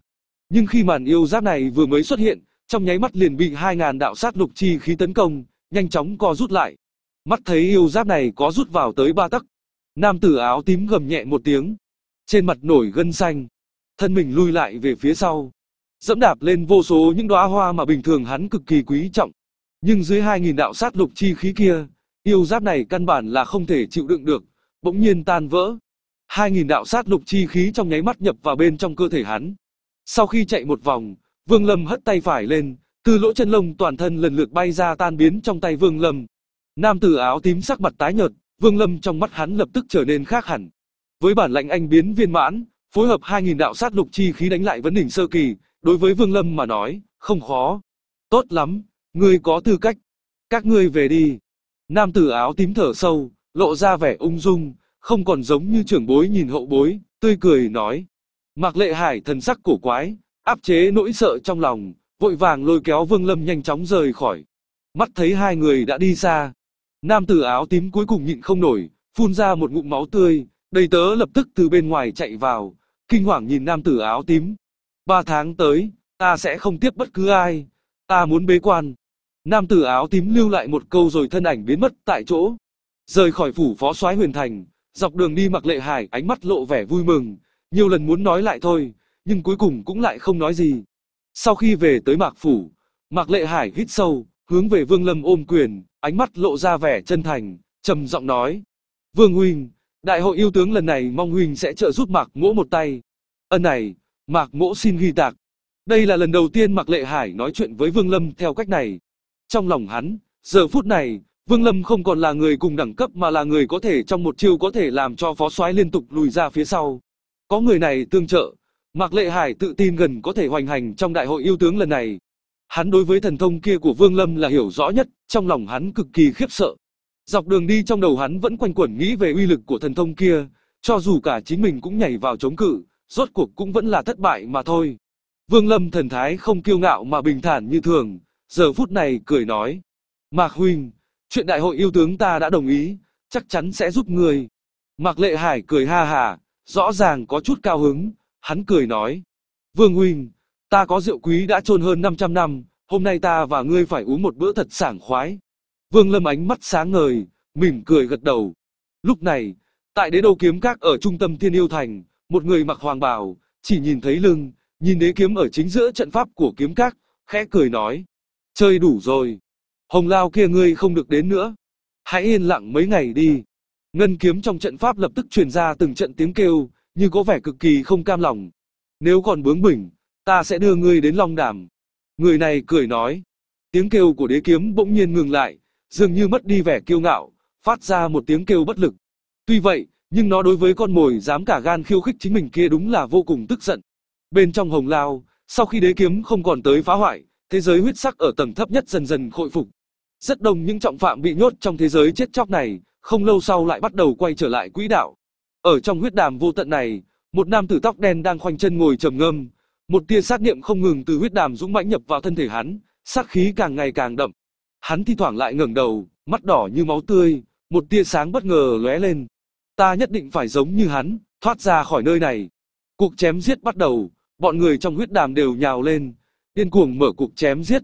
Nhưng khi màn yêu giáp này vừa mới xuất hiện, trong nháy mắt liền bị 2.000 đạo sát lục chi khí tấn công, nhanh chóng co rút lại. Mắt thấy yêu giáp này có rút vào tới ba tấc. Nam tử áo tím gầm nhẹ một tiếng. Trên mặt nổi gân xanh. Thân mình lui lại về phía sau dẫm đạp lên vô số những đóa hoa mà bình thường hắn cực kỳ quý trọng. Nhưng dưới 2.000 đạo sát lục chi khí kia, yêu giáp này căn bản là không thể chịu đựng được, bỗng nhiên tan vỡ. 2.000 đạo sát lục chi khí trong nháy mắt nhập vào bên trong cơ thể hắn. Sau khi chạy một vòng, Vương Lâm hất tay phải lên, từ lỗ chân lông toàn thân lần lượt bay ra tan biến trong tay Vương Lâm. Nam tử áo tím sắc mặt tái nhợt, Vương Lâm trong mắt hắn lập tức trở nên khác hẳn. Với bản lãnh anh biến viên mãn, phối hợp 2000 đạo sát lục chi khí đánh lại vấn đỉnh sơ kỳ, Đối với Vương Lâm mà nói, không khó. Tốt lắm, ngươi có tư cách. Các ngươi về đi. Nam tử áo tím thở sâu, lộ ra vẻ ung dung, không còn giống như trưởng bối nhìn hậu bối, tươi cười nói. Mạc lệ hải thần sắc cổ quái, áp chế nỗi sợ trong lòng, vội vàng lôi kéo Vương Lâm nhanh chóng rời khỏi. Mắt thấy hai người đã đi xa. Nam tử áo tím cuối cùng nhịn không nổi, phun ra một ngụm máu tươi, đầy tớ lập tức từ bên ngoài chạy vào, kinh hoàng nhìn nam tử áo tím, Ba tháng tới, ta sẽ không tiếp bất cứ ai. Ta muốn bế quan. Nam tử áo tím lưu lại một câu rồi thân ảnh biến mất tại chỗ. Rời khỏi phủ phó soái huyền thành, dọc đường đi mặc lệ hải ánh mắt lộ vẻ vui mừng. Nhiều lần muốn nói lại thôi, nhưng cuối cùng cũng lại không nói gì. Sau khi về tới mạc phủ, mạc lệ hải hít sâu, hướng về vương lâm ôm quyền, ánh mắt lộ ra vẻ chân thành, trầm giọng nói. Vương huynh, đại hội yêu tướng lần này mong huynh sẽ trợ giúp mạc mỗ một tay. Ân này, Mạc Mỗ xin ghi tạc. Đây là lần đầu tiên Mạc Lệ Hải nói chuyện với Vương Lâm theo cách này. Trong lòng hắn, giờ phút này, Vương Lâm không còn là người cùng đẳng cấp mà là người có thể trong một chiêu có thể làm cho phó soái liên tục lùi ra phía sau. Có người này tương trợ, Mạc Lệ Hải tự tin gần có thể hoành hành trong đại hội yêu tướng lần này. Hắn đối với thần thông kia của Vương Lâm là hiểu rõ nhất, trong lòng hắn cực kỳ khiếp sợ. Dọc đường đi trong đầu hắn vẫn quanh quẩn nghĩ về uy lực của thần thông kia, cho dù cả chính mình cũng nhảy vào chống cự, rốt cuộc cũng vẫn là thất bại mà thôi. Vương Lâm thần thái không kiêu ngạo mà bình thản như thường, giờ phút này cười nói. Mạc Huynh, chuyện đại hội yêu tướng ta đã đồng ý, chắc chắn sẽ giúp người. Mạc Lệ Hải cười ha hà, rõ ràng có chút cao hứng, hắn cười nói. Vương Huynh, ta có rượu quý đã trôn hơn 500 năm, hôm nay ta và ngươi phải uống một bữa thật sảng khoái. Vương Lâm ánh mắt sáng ngời, mỉm cười gật đầu. Lúc này, tại đế đô kiếm các ở trung tâm Thiên Yêu Thành, một người mặc hoàng bào, chỉ nhìn thấy lưng, nhìn đế kiếm ở chính giữa trận pháp của kiếm các, khẽ cười nói. Chơi đủ rồi. Hồng Lao kia ngươi không được đến nữa. Hãy yên lặng mấy ngày đi. Ngân kiếm trong trận pháp lập tức truyền ra từng trận tiếng kêu, như có vẻ cực kỳ không cam lòng. Nếu còn bướng bỉnh, ta sẽ đưa ngươi đến Long Đàm. Người này cười nói. Tiếng kêu của đế kiếm bỗng nhiên ngừng lại, dường như mất đi vẻ kiêu ngạo, phát ra một tiếng kêu bất lực. Tuy vậy, nhưng nó đối với con mồi dám cả gan khiêu khích chính mình kia đúng là vô cùng tức giận. Bên trong hồng lao, sau khi đế kiếm không còn tới phá hoại, thế giới huyết sắc ở tầng thấp nhất dần dần khôi phục. Rất đông những trọng phạm bị nhốt trong thế giới chết chóc này, không lâu sau lại bắt đầu quay trở lại quỹ đạo. Ở trong huyết đàm vô tận này, một nam tử tóc đen đang khoanh chân ngồi trầm ngâm, một tia sát niệm không ngừng từ huyết đàm dũng mãnh nhập vào thân thể hắn, sát khí càng ngày càng đậm. Hắn thi thoảng lại ngẩng đầu, mắt đỏ như máu tươi, một tia sáng bất ngờ lóe lên. Ta nhất định phải giống như hắn, thoát ra khỏi nơi này. Cuộc chém giết bắt đầu, bọn người trong huyết đàm đều nhào lên, điên cuồng mở cuộc chém giết.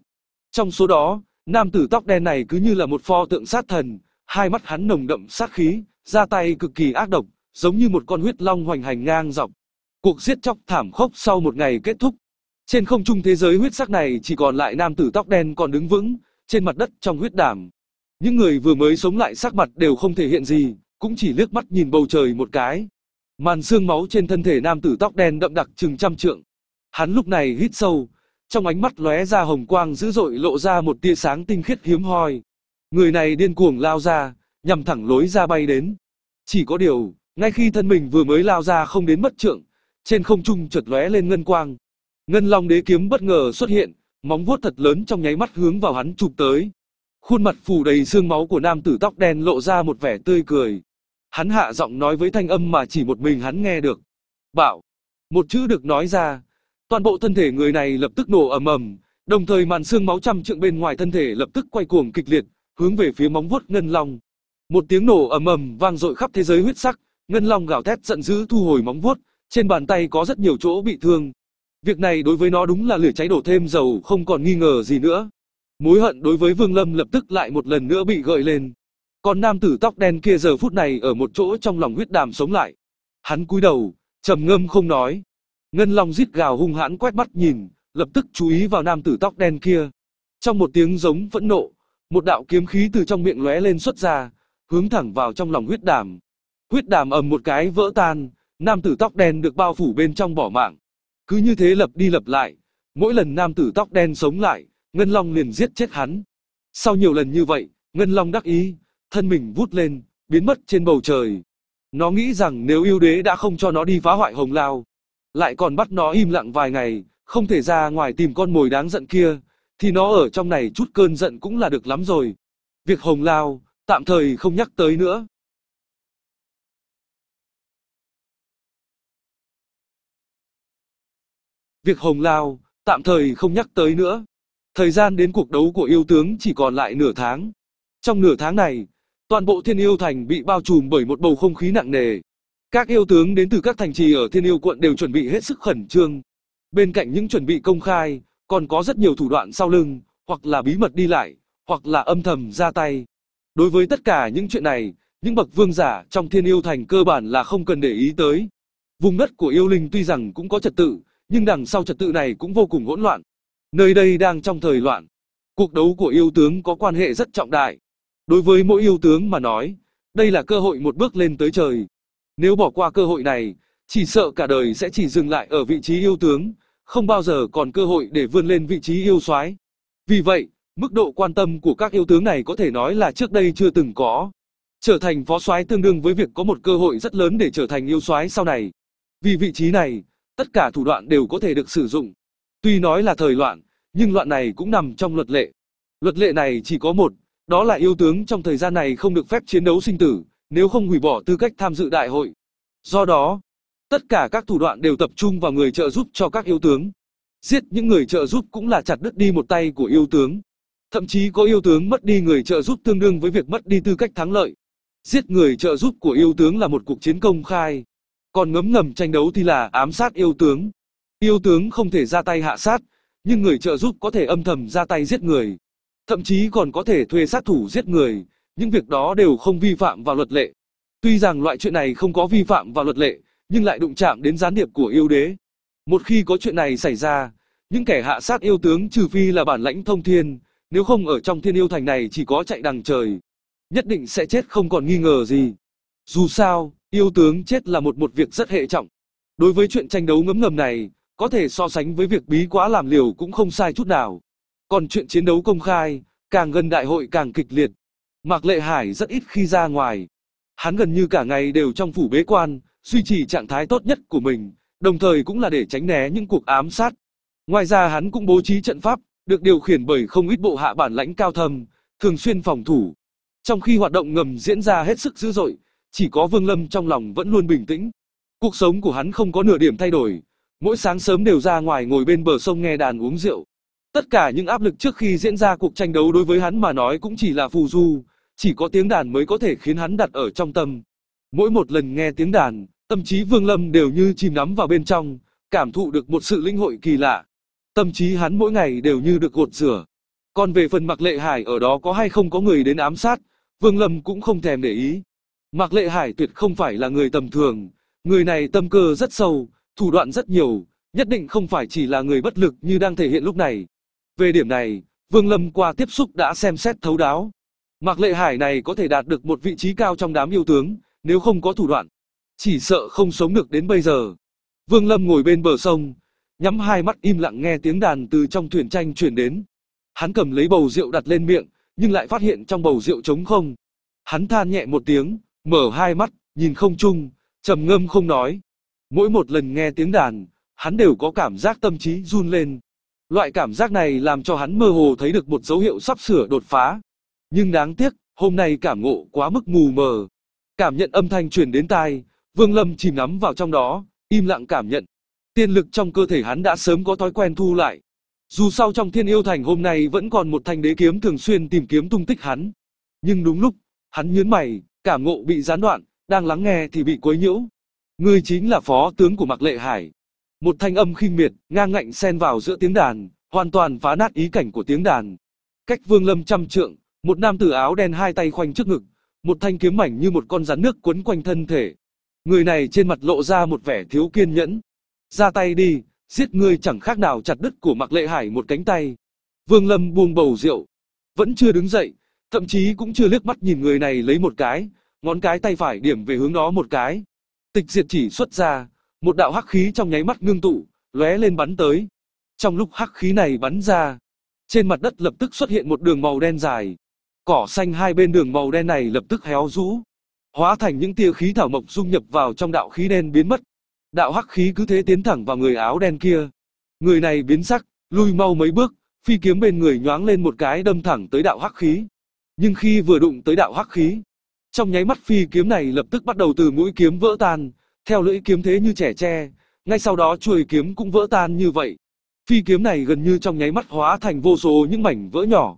Trong số đó, nam tử tóc đen này cứ như là một pho tượng sát thần, hai mắt hắn nồng đậm sát khí, ra tay cực kỳ ác độc, giống như một con huyết long hoành hành ngang dọc. Cuộc giết chóc thảm khốc sau một ngày kết thúc. Trên không trung thế giới huyết sắc này chỉ còn lại nam tử tóc đen còn đứng vững, trên mặt đất trong huyết đàm. Những người vừa mới sống lại sắc mặt đều không thể hiện gì, cũng chỉ liếc mắt nhìn bầu trời một cái. Màn xương máu trên thân thể nam tử tóc đen đậm đặc chừng trăm trượng. Hắn lúc này hít sâu, trong ánh mắt lóe ra hồng quang dữ dội lộ ra một tia sáng tinh khiết hiếm hoi. Người này điên cuồng lao ra, nhằm thẳng lối ra bay đến. Chỉ có điều, ngay khi thân mình vừa mới lao ra không đến mất trượng, trên không trung chợt lóe lên ngân quang. Ngân Long Đế kiếm bất ngờ xuất hiện, móng vuốt thật lớn trong nháy mắt hướng vào hắn chụp tới. Khuôn mặt phủ đầy xương máu của nam tử tóc đen lộ ra một vẻ tươi cười, Hắn hạ giọng nói với thanh âm mà chỉ một mình hắn nghe được. Bảo. Một chữ được nói ra. Toàn bộ thân thể người này lập tức nổ ầm ầm, đồng thời màn xương máu trăm trượng bên ngoài thân thể lập tức quay cuồng kịch liệt, hướng về phía móng vuốt ngân long. Một tiếng nổ ầm ầm vang dội khắp thế giới huyết sắc, ngân long gào thét giận dữ thu hồi móng vuốt, trên bàn tay có rất nhiều chỗ bị thương. Việc này đối với nó đúng là lửa cháy đổ thêm dầu không còn nghi ngờ gì nữa. Mối hận đối với Vương Lâm lập tức lại một lần nữa bị gợi lên. Còn nam tử tóc đen kia giờ phút này ở một chỗ trong lòng huyết đàm sống lại. Hắn cúi đầu, trầm ngâm không nói. Ngân Long rít gào hung hãn quét mắt nhìn, lập tức chú ý vào nam tử tóc đen kia. Trong một tiếng giống phẫn nộ, một đạo kiếm khí từ trong miệng lóe lên xuất ra, hướng thẳng vào trong lòng huyết đàm. Huyết đàm ầm một cái vỡ tan, nam tử tóc đen được bao phủ bên trong bỏ mạng. Cứ như thế lập đi lập lại, mỗi lần nam tử tóc đen sống lại, Ngân Long liền giết chết hắn. Sau nhiều lần như vậy, Ngân Long đắc ý, thân mình vút lên, biến mất trên bầu trời. Nó nghĩ rằng nếu yêu đế đã không cho nó đi phá hoại hồng lao, lại còn bắt nó im lặng vài ngày, không thể ra ngoài tìm con mồi đáng giận kia, thì nó ở trong này chút cơn giận cũng là được lắm rồi. Việc hồng lao, tạm thời không nhắc tới nữa. Việc hồng lao, tạm thời không nhắc tới nữa. Thời gian đến cuộc đấu của yêu tướng chỉ còn lại nửa tháng. Trong nửa tháng này, Toàn bộ Thiên Yêu Thành bị bao trùm bởi một bầu không khí nặng nề. Các yêu tướng đến từ các thành trì ở Thiên Yêu quận đều chuẩn bị hết sức khẩn trương. Bên cạnh những chuẩn bị công khai, còn có rất nhiều thủ đoạn sau lưng, hoặc là bí mật đi lại, hoặc là âm thầm ra tay. Đối với tất cả những chuyện này, những bậc vương giả trong Thiên Yêu Thành cơ bản là không cần để ý tới. Vùng đất của yêu linh tuy rằng cũng có trật tự, nhưng đằng sau trật tự này cũng vô cùng hỗn loạn. Nơi đây đang trong thời loạn. Cuộc đấu của yêu tướng có quan hệ rất trọng đại Đối với mỗi yêu tướng mà nói, đây là cơ hội một bước lên tới trời. Nếu bỏ qua cơ hội này, chỉ sợ cả đời sẽ chỉ dừng lại ở vị trí yêu tướng, không bao giờ còn cơ hội để vươn lên vị trí yêu soái. Vì vậy, mức độ quan tâm của các yêu tướng này có thể nói là trước đây chưa từng có. Trở thành phó soái tương đương với việc có một cơ hội rất lớn để trở thành yêu soái sau này. Vì vị trí này, tất cả thủ đoạn đều có thể được sử dụng. Tuy nói là thời loạn, nhưng loạn này cũng nằm trong luật lệ. Luật lệ này chỉ có một, đó là yêu tướng trong thời gian này không được phép chiến đấu sinh tử, nếu không hủy bỏ tư cách tham dự đại hội. Do đó, tất cả các thủ đoạn đều tập trung vào người trợ giúp cho các yêu tướng. Giết những người trợ giúp cũng là chặt đứt đi một tay của yêu tướng. Thậm chí có yêu tướng mất đi người trợ giúp tương đương với việc mất đi tư cách thắng lợi. Giết người trợ giúp của yêu tướng là một cuộc chiến công khai. Còn ngấm ngầm tranh đấu thì là ám sát yêu tướng. Yêu tướng không thể ra tay hạ sát, nhưng người trợ giúp có thể âm thầm ra tay giết người thậm chí còn có thể thuê sát thủ giết người, những việc đó đều không vi phạm vào luật lệ. Tuy rằng loại chuyện này không có vi phạm vào luật lệ, nhưng lại đụng chạm đến gián điệp của yêu đế. Một khi có chuyện này xảy ra, những kẻ hạ sát yêu tướng trừ phi là bản lãnh thông thiên, nếu không ở trong thiên yêu thành này chỉ có chạy đằng trời. Nhất định sẽ chết không còn nghi ngờ gì. Dù sao, yêu tướng chết là một một việc rất hệ trọng. Đối với chuyện tranh đấu ngấm ngầm này, có thể so sánh với việc bí quá làm liều cũng không sai chút nào. Còn chuyện chiến đấu công khai, càng gần đại hội càng kịch liệt. Mạc Lệ Hải rất ít khi ra ngoài. Hắn gần như cả ngày đều trong phủ bế quan, duy trì trạng thái tốt nhất của mình, đồng thời cũng là để tránh né những cuộc ám sát. Ngoài ra hắn cũng bố trí trận pháp, được điều khiển bởi không ít bộ hạ bản lãnh cao thâm, thường xuyên phòng thủ. Trong khi hoạt động ngầm diễn ra hết sức dữ dội, chỉ có Vương Lâm trong lòng vẫn luôn bình tĩnh. Cuộc sống của hắn không có nửa điểm thay đổi, mỗi sáng sớm đều ra ngoài ngồi bên bờ sông nghe đàn uống rượu, Tất cả những áp lực trước khi diễn ra cuộc tranh đấu đối với hắn mà nói cũng chỉ là phù du, chỉ có tiếng đàn mới có thể khiến hắn đặt ở trong tâm. Mỗi một lần nghe tiếng đàn, tâm trí Vương Lâm đều như chìm đắm vào bên trong, cảm thụ được một sự linh hội kỳ lạ. Tâm trí hắn mỗi ngày đều như được gột rửa. Còn về phần Mạc Lệ Hải ở đó có hay không có người đến ám sát, Vương Lâm cũng không thèm để ý. Mạc Lệ Hải tuyệt không phải là người tầm thường, người này tâm cơ rất sâu, thủ đoạn rất nhiều, nhất định không phải chỉ là người bất lực như đang thể hiện lúc này. Về điểm này, Vương Lâm qua tiếp xúc đã xem xét thấu đáo. Mạc Lệ Hải này có thể đạt được một vị trí cao trong đám yêu tướng, nếu không có thủ đoạn, chỉ sợ không sống được đến bây giờ. Vương Lâm ngồi bên bờ sông, nhắm hai mắt im lặng nghe tiếng đàn từ trong thuyền tranh truyền đến. Hắn cầm lấy bầu rượu đặt lên miệng, nhưng lại phát hiện trong bầu rượu trống không. Hắn than nhẹ một tiếng, mở hai mắt, nhìn không chung, trầm ngâm không nói. Mỗi một lần nghe tiếng đàn, hắn đều có cảm giác tâm trí run lên. Loại cảm giác này làm cho hắn mơ hồ thấy được một dấu hiệu sắp sửa đột phá. Nhưng đáng tiếc, hôm nay cảm ngộ quá mức mù mờ. Cảm nhận âm thanh truyền đến tai, Vương Lâm chìm nắm vào trong đó, im lặng cảm nhận. Tiên lực trong cơ thể hắn đã sớm có thói quen thu lại. Dù sao trong thiên yêu thành hôm nay vẫn còn một thanh đế kiếm thường xuyên tìm kiếm tung tích hắn. Nhưng đúng lúc, hắn nhớn mày, cảm ngộ bị gián đoạn, đang lắng nghe thì bị quấy nhiễu. Ngươi chính là phó tướng của Mạc Lệ Hải. Một thanh âm khinh miệt, ngang ngạnh xen vào giữa tiếng đàn, hoàn toàn phá nát ý cảnh của tiếng đàn. Cách Vương Lâm trăm trượng, một nam tử áo đen hai tay khoanh trước ngực, một thanh kiếm mảnh như một con rắn nước quấn quanh thân thể. Người này trên mặt lộ ra một vẻ thiếu kiên nhẫn. Ra tay đi, giết ngươi chẳng khác nào chặt đứt của Mạc Lệ Hải một cánh tay. Vương Lâm buông bầu rượu, vẫn chưa đứng dậy, thậm chí cũng chưa liếc mắt nhìn người này lấy một cái, ngón cái tay phải điểm về hướng đó một cái. Tịch diệt chỉ xuất ra, một đạo hắc khí trong nháy mắt ngưng tụ, lóe lên bắn tới. Trong lúc hắc khí này bắn ra, trên mặt đất lập tức xuất hiện một đường màu đen dài. Cỏ xanh hai bên đường màu đen này lập tức héo rũ, hóa thành những tia khí thảo mộc dung nhập vào trong đạo khí đen biến mất. Đạo hắc khí cứ thế tiến thẳng vào người áo đen kia. Người này biến sắc, lui mau mấy bước, phi kiếm bên người nhoáng lên một cái đâm thẳng tới đạo hắc khí. Nhưng khi vừa đụng tới đạo hắc khí, trong nháy mắt phi kiếm này lập tức bắt đầu từ mũi kiếm vỡ tan, theo lưỡi kiếm thế như trẻ tre, ngay sau đó chuôi kiếm cũng vỡ tan như vậy. Phi kiếm này gần như trong nháy mắt hóa thành vô số những mảnh vỡ nhỏ.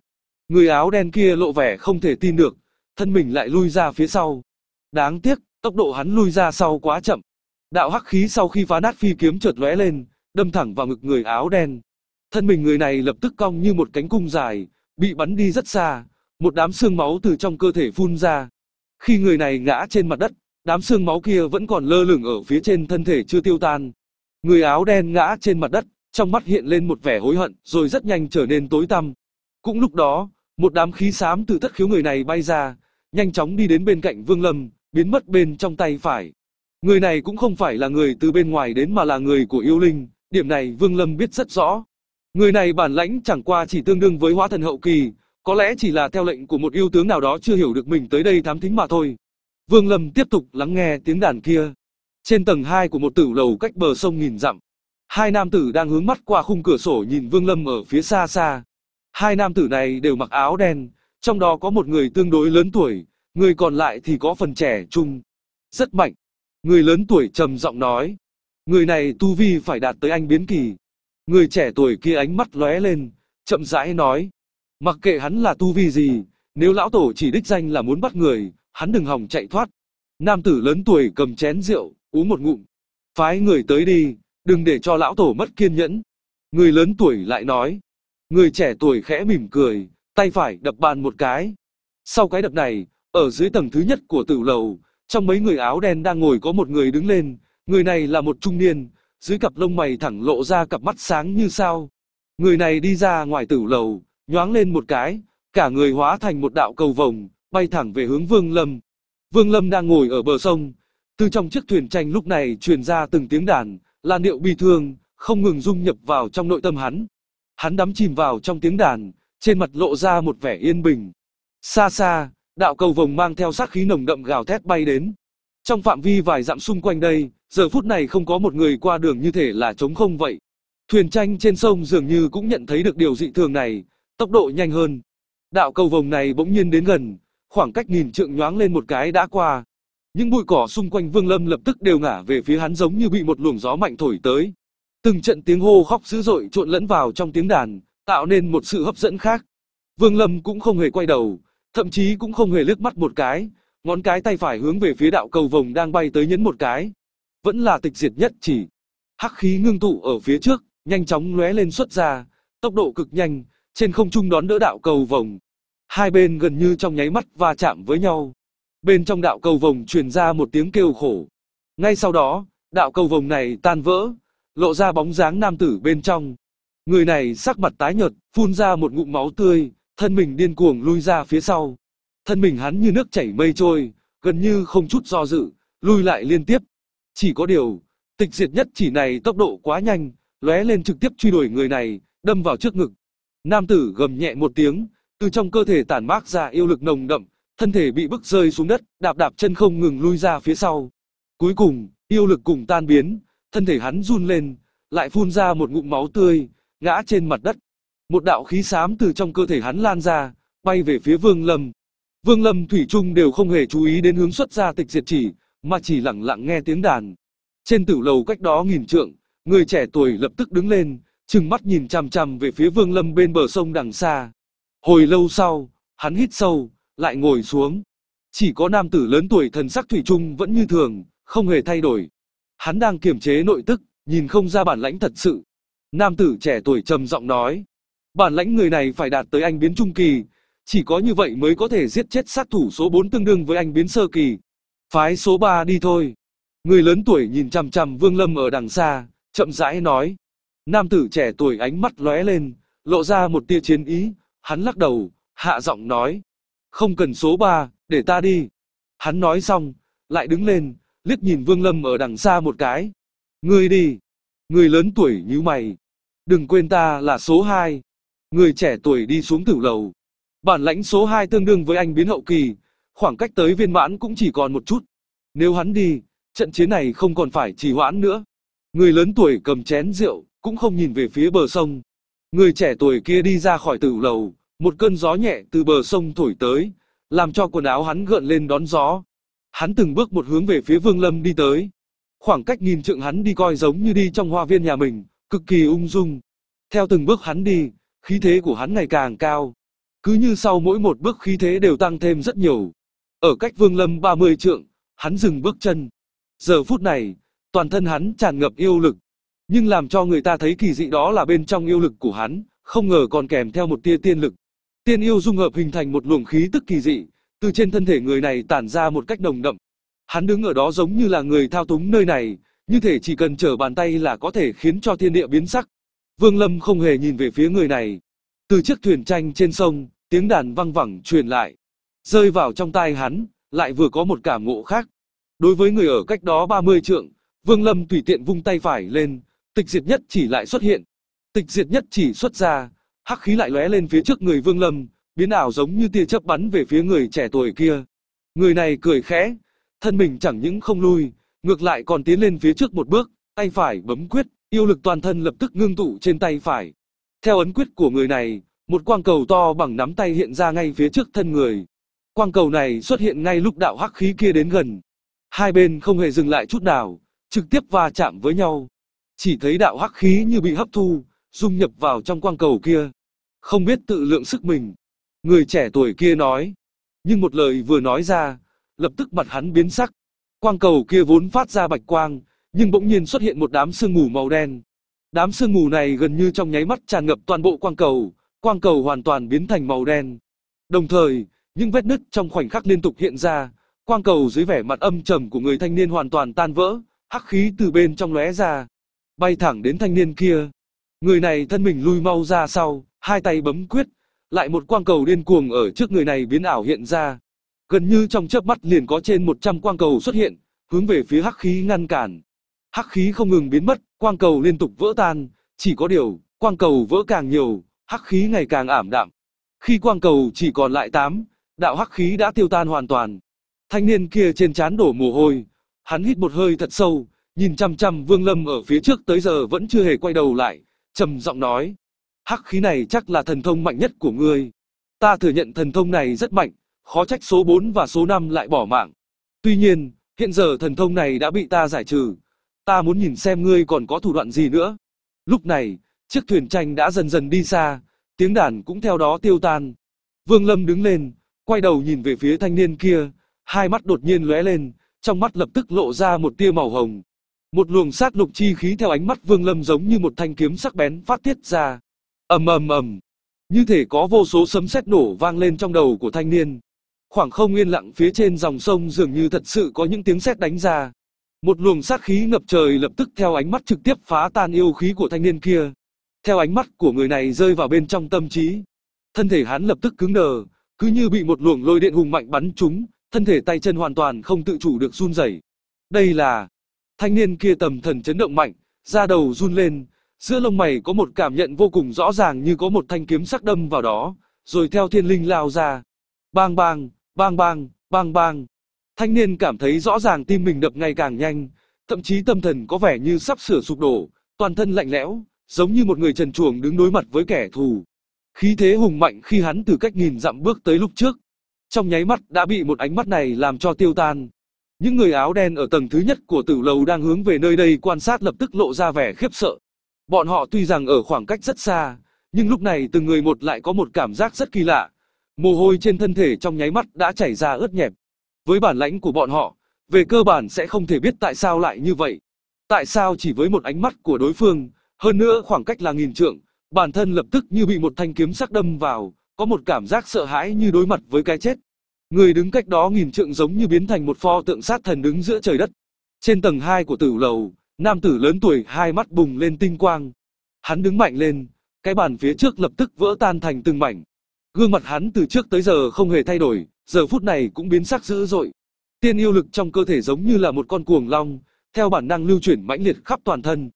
Người áo đen kia lộ vẻ không thể tin được, thân mình lại lui ra phía sau. Đáng tiếc, tốc độ hắn lui ra sau quá chậm. Đạo hắc khí sau khi phá nát phi kiếm chợt lóe lên, đâm thẳng vào ngực người áo đen. Thân mình người này lập tức cong như một cánh cung dài, bị bắn đi rất xa, một đám xương máu từ trong cơ thể phun ra. Khi người này ngã trên mặt đất, Đám xương máu kia vẫn còn lơ lửng ở phía trên thân thể chưa tiêu tan. Người áo đen ngã trên mặt đất, trong mắt hiện lên một vẻ hối hận, rồi rất nhanh trở nên tối tăm. Cũng lúc đó, một đám khí xám từ thất khiếu người này bay ra, nhanh chóng đi đến bên cạnh Vương Lâm, biến mất bên trong tay phải. Người này cũng không phải là người từ bên ngoài đến mà là người của yêu linh, điểm này Vương Lâm biết rất rõ. Người này bản lãnh chẳng qua chỉ tương đương với hóa thần hậu kỳ, có lẽ chỉ là theo lệnh của một yêu tướng nào đó chưa hiểu được mình tới đây thám thính mà thôi. Vương Lâm tiếp tục lắng nghe tiếng đàn kia. Trên tầng 2 của một tử lầu cách bờ sông nghìn dặm, hai nam tử đang hướng mắt qua khung cửa sổ nhìn Vương Lâm ở phía xa xa. Hai nam tử này đều mặc áo đen, trong đó có một người tương đối lớn tuổi, người còn lại thì có phần trẻ trung. Rất mạnh. Người lớn tuổi trầm giọng nói. Người này tu vi phải đạt tới anh biến kỳ. Người trẻ tuổi kia ánh mắt lóe lên, chậm rãi nói. Mặc kệ hắn là tu vi gì, nếu lão tổ chỉ đích danh là muốn bắt người, hắn đừng hòng chạy thoát. Nam tử lớn tuổi cầm chén rượu, uống một ngụm. Phái người tới đi, đừng để cho lão tổ mất kiên nhẫn. Người lớn tuổi lại nói. Người trẻ tuổi khẽ mỉm cười, tay phải đập bàn một cái. Sau cái đập này, ở dưới tầng thứ nhất của tử lầu, trong mấy người áo đen đang ngồi có một người đứng lên. Người này là một trung niên, dưới cặp lông mày thẳng lộ ra cặp mắt sáng như sao. Người này đi ra ngoài tử lầu, nhoáng lên một cái, cả người hóa thành một đạo cầu vồng, bay thẳng về hướng Vương Lâm. Vương Lâm đang ngồi ở bờ sông, từ trong chiếc thuyền tranh lúc này truyền ra từng tiếng đàn, là điệu bi thương, không ngừng dung nhập vào trong nội tâm hắn. Hắn đắm chìm vào trong tiếng đàn, trên mặt lộ ra một vẻ yên bình. Xa xa, đạo cầu vồng mang theo sát khí nồng đậm gào thét bay đến. Trong phạm vi vài dặm xung quanh đây, giờ phút này không có một người qua đường như thể là trống không vậy. Thuyền tranh trên sông dường như cũng nhận thấy được điều dị thường này, tốc độ nhanh hơn. Đạo cầu vồng này bỗng nhiên đến gần, khoảng cách nghìn trượng nhoáng lên một cái đã qua. Những bụi cỏ xung quanh Vương Lâm lập tức đều ngả về phía hắn giống như bị một luồng gió mạnh thổi tới. Từng trận tiếng hô khóc dữ dội trộn lẫn vào trong tiếng đàn, tạo nên một sự hấp dẫn khác. Vương Lâm cũng không hề quay đầu, thậm chí cũng không hề liếc mắt một cái, ngón cái tay phải hướng về phía đạo cầu vồng đang bay tới nhấn một cái. Vẫn là tịch diệt nhất chỉ. Hắc khí ngưng tụ ở phía trước, nhanh chóng lóe lên xuất ra, tốc độ cực nhanh, trên không trung đón đỡ đạo cầu vồng, Hai bên gần như trong nháy mắt va chạm với nhau. Bên trong đạo cầu vồng truyền ra một tiếng kêu khổ. Ngay sau đó, đạo cầu vồng này tan vỡ, lộ ra bóng dáng nam tử bên trong. Người này sắc mặt tái nhợt, phun ra một ngụm máu tươi, thân mình điên cuồng lui ra phía sau. Thân mình hắn như nước chảy mây trôi, gần như không chút do dự, lui lại liên tiếp. Chỉ có điều, tịch diệt nhất chỉ này tốc độ quá nhanh, lóe lên trực tiếp truy đuổi người này, đâm vào trước ngực. Nam tử gầm nhẹ một tiếng, từ trong cơ thể tản mát ra yêu lực nồng đậm, thân thể bị bức rơi xuống đất, đạp đạp chân không ngừng lui ra phía sau. Cuối cùng, yêu lực cùng tan biến, thân thể hắn run lên, lại phun ra một ngụm máu tươi, ngã trên mặt đất. Một đạo khí xám từ trong cơ thể hắn lan ra, bay về phía Vương Lâm. Vương Lâm Thủy Trung đều không hề chú ý đến hướng xuất ra tịch diệt chỉ, mà chỉ lặng lặng nghe tiếng đàn. Trên tử lầu cách đó nghìn trượng, người trẻ tuổi lập tức đứng lên, chừng mắt nhìn chằm chằm về phía Vương Lâm bên bờ sông đằng xa. Hồi lâu sau, hắn hít sâu, lại ngồi xuống. Chỉ có nam tử lớn tuổi thần sắc thủy chung vẫn như thường, không hề thay đổi. Hắn đang kiềm chế nội tức, nhìn không ra bản lãnh thật sự. Nam tử trẻ tuổi trầm giọng nói, bản lãnh người này phải đạt tới anh biến trung kỳ, chỉ có như vậy mới có thể giết chết sát thủ số 4 tương đương với anh biến sơ kỳ. Phái số 3 đi thôi. Người lớn tuổi nhìn chằm chằm Vương Lâm ở đằng xa, chậm rãi nói. Nam tử trẻ tuổi ánh mắt lóe lên, lộ ra một tia chiến ý, Hắn lắc đầu, hạ giọng nói. Không cần số 3, để ta đi. Hắn nói xong, lại đứng lên, liếc nhìn Vương Lâm ở đằng xa một cái. Ngươi đi. Người lớn tuổi như mày. Đừng quên ta là số 2. Người trẻ tuổi đi xuống tử lầu. Bản lãnh số 2 tương đương với anh biến hậu kỳ, khoảng cách tới viên mãn cũng chỉ còn một chút. Nếu hắn đi, trận chiến này không còn phải trì hoãn nữa. Người lớn tuổi cầm chén rượu, cũng không nhìn về phía bờ sông, Người trẻ tuổi kia đi ra khỏi tử lầu, một cơn gió nhẹ từ bờ sông thổi tới, làm cho quần áo hắn gợn lên đón gió. Hắn từng bước một hướng về phía Vương Lâm đi tới. Khoảng cách nghìn trượng hắn đi coi giống như đi trong hoa viên nhà mình, cực kỳ ung dung. Theo từng bước hắn đi, khí thế của hắn ngày càng cao. Cứ như sau mỗi một bước khí thế đều tăng thêm rất nhiều. Ở cách Vương Lâm 30 trượng, hắn dừng bước chân. Giờ phút này, toàn thân hắn tràn ngập yêu lực, nhưng làm cho người ta thấy kỳ dị đó là bên trong yêu lực của hắn, không ngờ còn kèm theo một tia tiên lực. Tiên yêu dung hợp hình thành một luồng khí tức kỳ dị, từ trên thân thể người này tản ra một cách đồng đậm. Hắn đứng ở đó giống như là người thao túng nơi này, như thể chỉ cần trở bàn tay là có thể khiến cho thiên địa biến sắc. Vương Lâm không hề nhìn về phía người này. Từ chiếc thuyền tranh trên sông, tiếng đàn văng vẳng truyền lại. Rơi vào trong tai hắn, lại vừa có một cảm ngộ khác. Đối với người ở cách đó 30 trượng, Vương Lâm tùy tiện vung tay phải lên, Tịch diệt nhất chỉ lại xuất hiện. Tịch diệt nhất chỉ xuất ra, hắc khí lại lóe lên phía trước người Vương Lâm, biến ảo giống như tia chớp bắn về phía người trẻ tuổi kia. Người này cười khẽ, thân mình chẳng những không lui, ngược lại còn tiến lên phía trước một bước, tay phải bấm quyết, yêu lực toàn thân lập tức ngưng tụ trên tay phải. Theo ấn quyết của người này, một quang cầu to bằng nắm tay hiện ra ngay phía trước thân người. Quang cầu này xuất hiện ngay lúc đạo hắc khí kia đến gần. Hai bên không hề dừng lại chút nào, trực tiếp va chạm với nhau. Chỉ thấy đạo hắc khí như bị hấp thu, dung nhập vào trong quang cầu kia. Không biết tự lượng sức mình. Người trẻ tuổi kia nói. Nhưng một lời vừa nói ra, lập tức mặt hắn biến sắc. Quang cầu kia vốn phát ra bạch quang, nhưng bỗng nhiên xuất hiện một đám sương mù màu đen. Đám sương mù này gần như trong nháy mắt tràn ngập toàn bộ quang cầu, quang cầu hoàn toàn biến thành màu đen. Đồng thời, những vết nứt trong khoảnh khắc liên tục hiện ra, quang cầu dưới vẻ mặt âm trầm của người thanh niên hoàn toàn tan vỡ, hắc khí từ bên trong lóe ra bay thẳng đến thanh niên kia. Người này thân mình lui mau ra sau, hai tay bấm quyết, lại một quang cầu điên cuồng ở trước người này biến ảo hiện ra. Gần như trong chớp mắt liền có trên 100 quang cầu xuất hiện, hướng về phía hắc khí ngăn cản. Hắc khí không ngừng biến mất, quang cầu liên tục vỡ tan, chỉ có điều, quang cầu vỡ càng nhiều, hắc khí ngày càng ảm đạm. Khi quang cầu chỉ còn lại 8, đạo hắc khí đã tiêu tan hoàn toàn. Thanh niên kia trên trán đổ mồ hôi, hắn hít một hơi thật sâu, Nhìn chăm chăm Vương Lâm ở phía trước tới giờ vẫn chưa hề quay đầu lại, trầm giọng nói. Hắc khí này chắc là thần thông mạnh nhất của ngươi. Ta thừa nhận thần thông này rất mạnh, khó trách số 4 và số 5 lại bỏ mạng. Tuy nhiên, hiện giờ thần thông này đã bị ta giải trừ. Ta muốn nhìn xem ngươi còn có thủ đoạn gì nữa. Lúc này, chiếc thuyền tranh đã dần dần đi xa, tiếng đàn cũng theo đó tiêu tan. Vương Lâm đứng lên, quay đầu nhìn về phía thanh niên kia, hai mắt đột nhiên lóe lên, trong mắt lập tức lộ ra một tia màu hồng. Một luồng sát lục chi khí theo ánh mắt Vương Lâm giống như một thanh kiếm sắc bén phát tiết ra. ầm ầm ầm, như thể có vô số sấm sét nổ vang lên trong đầu của thanh niên. Khoảng không yên lặng phía trên dòng sông dường như thật sự có những tiếng sét đánh ra. Một luồng sát khí ngập trời lập tức theo ánh mắt trực tiếp phá tan yêu khí của thanh niên kia. Theo ánh mắt của người này rơi vào bên trong tâm trí, thân thể hắn lập tức cứng đờ, cứ như bị một luồng lôi điện hùng mạnh bắn trúng, thân thể tay chân hoàn toàn không tự chủ được run rẩy. Đây là Thanh niên kia tầm thần chấn động mạnh, da đầu run lên, giữa lông mày có một cảm nhận vô cùng rõ ràng như có một thanh kiếm sắc đâm vào đó, rồi theo thiên linh lao ra. Bang bang, bang bang, bang bang. Thanh niên cảm thấy rõ ràng tim mình đập ngày càng nhanh, thậm chí tâm thần có vẻ như sắp sửa sụp đổ, toàn thân lạnh lẽo, giống như một người trần chuồng đứng đối mặt với kẻ thù. Khí thế hùng mạnh khi hắn từ cách nghìn dặm bước tới lúc trước, trong nháy mắt đã bị một ánh mắt này làm cho tiêu tan. Những người áo đen ở tầng thứ nhất của tử lầu đang hướng về nơi đây quan sát lập tức lộ ra vẻ khiếp sợ. Bọn họ tuy rằng ở khoảng cách rất xa, nhưng lúc này từng người một lại có một cảm giác rất kỳ lạ. Mồ hôi trên thân thể trong nháy mắt đã chảy ra ướt nhẹp. Với bản lãnh của bọn họ, về cơ bản sẽ không thể biết tại sao lại như vậy. Tại sao chỉ với một ánh mắt của đối phương, hơn nữa khoảng cách là nghìn trượng, bản thân lập tức như bị một thanh kiếm sắc đâm vào, có một cảm giác sợ hãi như đối mặt với cái chết. Người đứng cách đó nghìn trượng giống như biến thành một pho tượng sát thần đứng giữa trời đất. Trên tầng 2 của tử lầu, nam tử lớn tuổi hai mắt bùng lên tinh quang. Hắn đứng mạnh lên, cái bàn phía trước lập tức vỡ tan thành từng mảnh. Gương mặt hắn từ trước tới giờ không hề thay đổi, giờ phút này cũng biến sắc dữ dội. Tiên yêu lực trong cơ thể giống như là một con cuồng long, theo bản năng lưu chuyển mãnh liệt khắp toàn thân.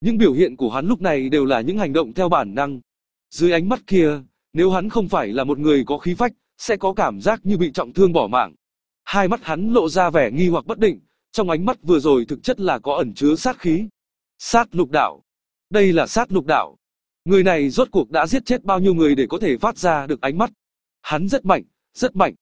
Những biểu hiện của hắn lúc này đều là những hành động theo bản năng. Dưới ánh mắt kia, nếu hắn không phải là một người có khí phách, sẽ có cảm giác như bị trọng thương bỏ mạng. Hai mắt hắn lộ ra vẻ nghi hoặc bất định, trong ánh mắt vừa rồi thực chất là có ẩn chứa sát khí. Sát lục đạo. Đây là sát lục đạo. Người này rốt cuộc đã giết chết bao nhiêu người để có thể phát ra được ánh mắt. Hắn rất mạnh, rất mạnh,